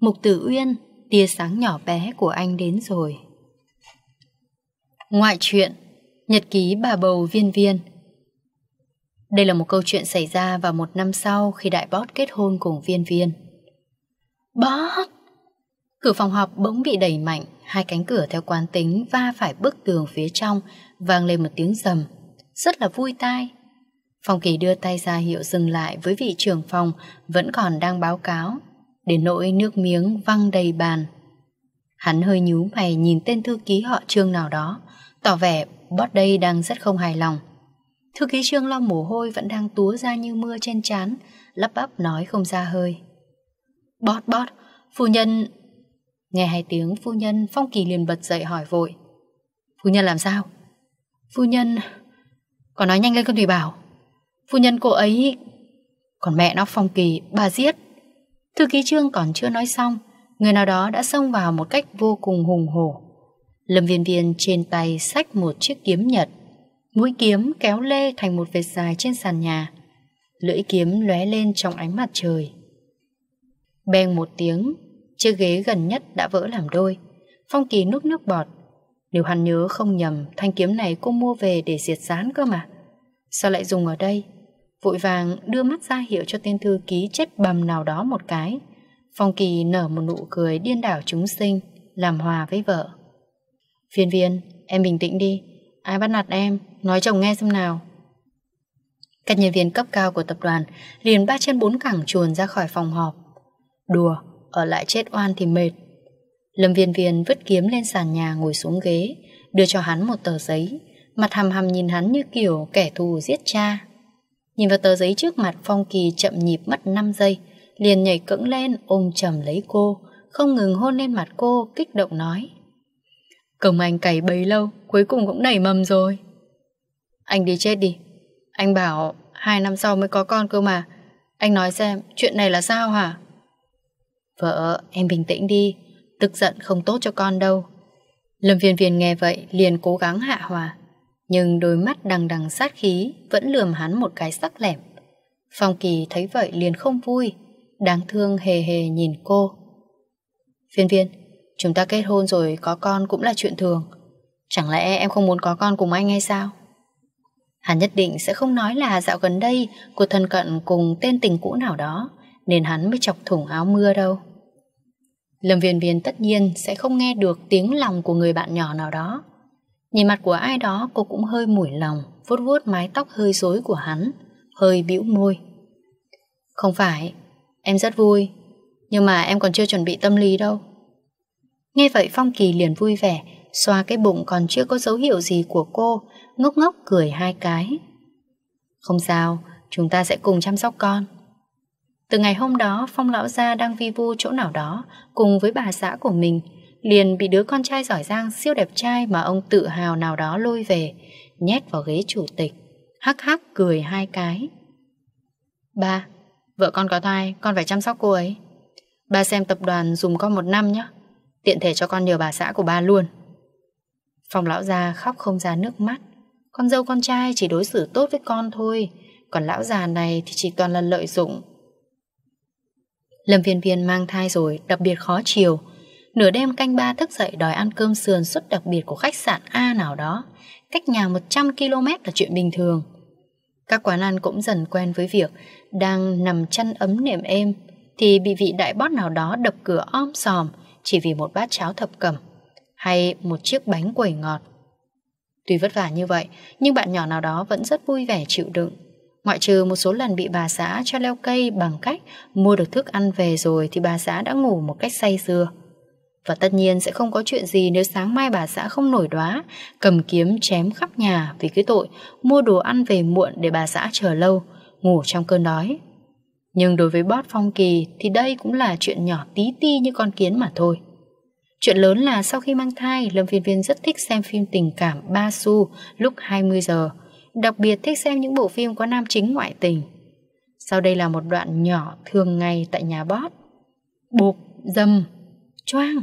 Mục Tử Uyên, tia sáng nhỏ bé của anh đến rồi. Ngoại truyện, nhật ký bà bầu viên viên. Đây là một câu chuyện xảy ra vào một năm sau khi Đại Bót kết hôn cùng viên viên. Bót! Cửa phòng họp bỗng bị đẩy mạnh, hai cánh cửa theo quán tính va phải bức tường phía trong, vang lên một tiếng rầm, rất là vui tai. Phòng Kỳ đưa tay ra hiệu dừng lại với vị trưởng phòng vẫn còn đang báo cáo, để nỗi nước miếng văng đầy bàn. Hắn hơi nhú mày nhìn tên thư ký họ trương nào đó, tỏ vẻ bót đây đang rất không hài lòng. Thư ký trương lo mồ hôi vẫn đang túa ra như mưa trên chán, lắp bắp nói không ra hơi. Bót bót, phu nhân Nghe hai tiếng phu nhân Phong Kỳ liền bật dậy hỏi vội Phu nhân làm sao Phu nhân Còn nói nhanh lên con Thủy Bảo Phu nhân cô ấy Còn mẹ nó Phong Kỳ bà giết Thư ký trương còn chưa nói xong Người nào đó đã xông vào một cách vô cùng hùng hổ Lâm viên viên trên tay Xách một chiếc kiếm nhật Mũi kiếm kéo lê thành một vệt dài trên sàn nhà Lưỡi kiếm lóe lên trong ánh mặt trời Bèn một tiếng Chiếc ghế gần nhất đã vỡ làm đôi Phong Kỳ nút nước bọt Nếu hắn nhớ không nhầm Thanh kiếm này cô mua về để diệt rán cơ mà Sao lại dùng ở đây Vội vàng đưa mắt ra hiệu cho tên thư ký Chết bầm nào đó một cái Phong Kỳ nở một nụ cười điên đảo chúng sinh Làm hòa với vợ Phiên viên Em bình tĩnh đi Ai bắt nạt em Nói chồng nghe xem nào Các nhân viên cấp cao của tập đoàn liền ba chân bốn cẳng chuồn ra khỏi phòng họp. Đùa, ở lại chết oan thì mệt. Lâm viên viên vứt kiếm lên sàn nhà ngồi xuống ghế, đưa cho hắn một tờ giấy, mặt hầm hầm nhìn hắn như kiểu kẻ thù giết cha. Nhìn vào tờ giấy trước mặt Phong Kỳ chậm nhịp mất 5 giây, liền nhảy cẫng lên ôm chầm lấy cô, không ngừng hôn lên mặt cô, kích động nói. Cổng anh cày bấy lâu, cuối cùng cũng nảy mầm rồi. Anh đi chết đi. Anh bảo hai năm sau mới có con cơ mà. Anh nói xem, chuyện này là sao hả? Vợ, em bình tĩnh đi, tức giận không tốt cho con đâu. Lâm viên viên nghe vậy liền cố gắng hạ hòa, nhưng đôi mắt đằng đằng sát khí vẫn lườm hắn một cái sắc lẻm. Phong Kỳ thấy vậy liền không vui, đáng thương hề hề nhìn cô. Viên viên, chúng ta kết hôn rồi có con cũng là chuyện thường. Chẳng lẽ em không muốn có con cùng anh hay sao? Hắn nhất định sẽ không nói là dạo gần đây cô thân cận cùng tên tình cũ nào đó nên hắn mới chọc thủng áo mưa đâu. Lâm viên viên tất nhiên sẽ không nghe được tiếng lòng của người bạn nhỏ nào đó. Nhìn mặt của ai đó cô cũng hơi mũi lòng, vuốt vuốt mái tóc hơi rối của hắn, hơi bĩu môi. Không phải, em rất vui, nhưng mà em còn chưa chuẩn bị tâm lý đâu. Nghe vậy Phong Kỳ liền vui vẻ, xoa cái bụng còn chưa có dấu hiệu gì của cô, ngốc ngốc cười hai cái. Không sao, chúng ta sẽ cùng chăm sóc con. Từ ngày hôm đó, Phong lão gia đang vi vu chỗ nào đó cùng với bà xã của mình, liền bị đứa con trai giỏi giang siêu đẹp trai mà ông tự hào nào đó lôi về, nhét vào ghế chủ tịch, hắc hắc cười hai cái. Ba, vợ con có thai, con phải chăm sóc cô ấy. Ba xem tập đoàn dùng con một năm nhé, tiện thể cho con nhờ bà xã của ba luôn. Phong lão gia khóc không ra nước mắt, con dâu con trai chỉ đối xử tốt với con thôi, còn lão già này thì chỉ toàn là lợi dụng Lâm Viên Viên mang thai rồi, đặc biệt khó chiều. Nửa đêm canh ba thức dậy đòi ăn cơm sườn suất đặc biệt của khách sạn A nào đó. Cách nhà 100 km là chuyện bình thường. Các quán ăn cũng dần quen với việc đang nằm chăn ấm nệm êm thì bị vị đại bót nào đó đập cửa om sòm chỉ vì một bát cháo thập cẩm hay một chiếc bánh quẩy ngọt. Tuy vất vả như vậy, nhưng bạn nhỏ nào đó vẫn rất vui vẻ chịu đựng. Ngoại trừ một số lần bị bà xã cho leo cây bằng cách mua được thức ăn về rồi thì bà xã đã ngủ một cách say sưa. Và tất nhiên sẽ không có chuyện gì nếu sáng mai bà xã không nổi đoá, cầm kiếm chém khắp nhà vì cái tội mua đồ ăn về muộn để bà xã chờ lâu, ngủ trong cơn đói. Nhưng đối với bót phong kỳ thì đây cũng là chuyện nhỏ tí ti như con kiến mà thôi. Chuyện lớn là sau khi mang thai, Lâm Viên Viên rất thích xem phim tình cảm Ba Su lúc 20 giờ, đặc biệt thích xem những bộ phim có nam chính ngoại tình. Sau đây là một đoạn nhỏ thường ngày tại nhà bót. Bụp, dầm, choang.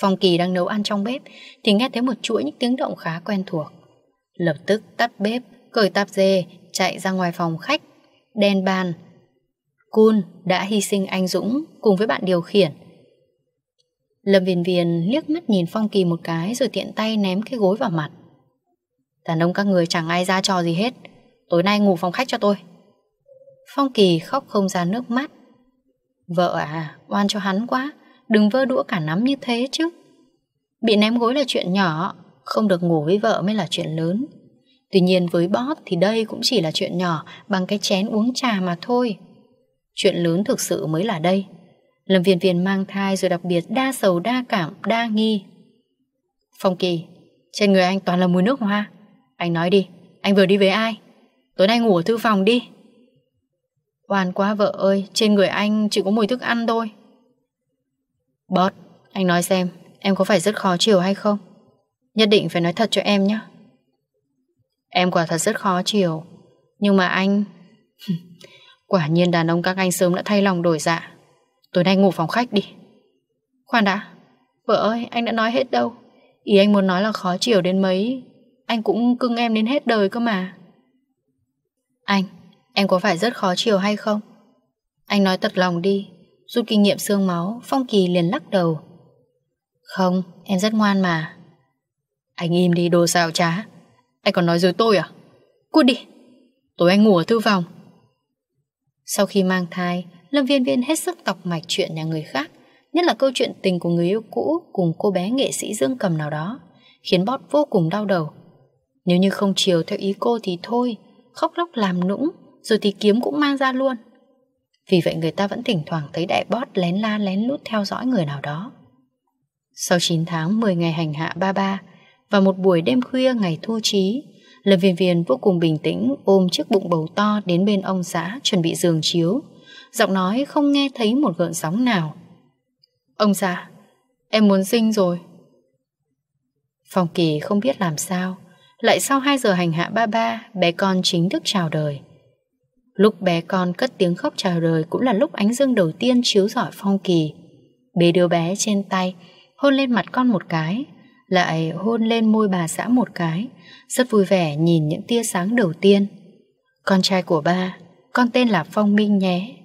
Phong Kỳ đang nấu ăn trong bếp thì nghe thấy một chuỗi những tiếng động khá quen thuộc. Lập tức tắt bếp, cởi tạp dề, chạy ra ngoài phòng khách, đèn bàn. Cun đã hy sinh anh Dũng cùng với bạn điều khiển. Lâm viền viền liếc mắt nhìn Phong Kỳ một cái rồi tiện tay ném cái gối vào mặt. Đàn ông các người chẳng ai ra trò gì hết Tối nay ngủ phòng khách cho tôi Phong Kỳ khóc không ra nước mắt Vợ à, oan cho hắn quá Đừng vơ đũa cả nắm như thế chứ Bị ném gối là chuyện nhỏ Không được ngủ với vợ mới là chuyện lớn Tuy nhiên với bót thì đây cũng chỉ là chuyện nhỏ Bằng cái chén uống trà mà thôi Chuyện lớn thực sự mới là đây Lâm viên viên mang thai rồi đặc biệt đa sầu đa cảm, đa nghi Phong Kỳ Trên người anh toàn là mùi nước hoa anh nói đi, anh vừa đi với ai? Tối nay ngủ ở thư phòng đi. Oan quá vợ ơi, trên người anh chỉ có mùi thức ăn thôi. Bót, anh nói xem, em có phải rất khó chịu hay không? Nhất định phải nói thật cho em nhé. Em quả thật rất khó chịu, nhưng mà anh... quả nhiên đàn ông các anh sớm đã thay lòng đổi dạ. Tối nay ngủ phòng khách đi. Khoan đã, vợ ơi, anh đã nói hết đâu. Ý anh muốn nói là khó chịu đến mấy anh cũng cưng em đến hết đời cơ mà Anh Em có phải rất khó chiều hay không Anh nói thật lòng đi Rút kinh nghiệm xương máu Phong Kỳ liền lắc đầu Không em rất ngoan mà Anh im đi đồ xào trá Anh còn nói dối tôi à Cút đi Tối anh ngủ ở thư phòng Sau khi mang thai Lâm viên viên hết sức tọc mạch chuyện nhà người khác Nhất là câu chuyện tình của người yêu cũ Cùng cô bé nghệ sĩ dương cầm nào đó Khiến bót vô cùng đau đầu nếu như không chiều theo ý cô thì thôi, khóc lóc làm nũng, rồi thì kiếm cũng mang ra luôn. Vì vậy người ta vẫn thỉnh thoảng thấy đại bót lén la lén lút theo dõi người nào đó. Sau 9 tháng 10 ngày hành hạ ba ba và một buổi đêm khuya ngày thu trí, Lâm Viên Viên vô cùng bình tĩnh ôm chiếc bụng bầu to đến bên ông xã chuẩn bị giường chiếu. Giọng nói không nghe thấy một gợn sóng nào. Ông xã, em muốn sinh rồi. Phong Kỳ không biết làm sao, lại sau 2 giờ hành hạ ba ba, bé con chính thức chào đời. Lúc bé con cất tiếng khóc chào đời cũng là lúc ánh dương đầu tiên chiếu rọi phong kỳ. bé đưa bé trên tay, hôn lên mặt con một cái, lại hôn lên môi bà xã một cái, rất vui vẻ nhìn những tia sáng đầu tiên. Con trai của ba, con tên là Phong Minh nhé.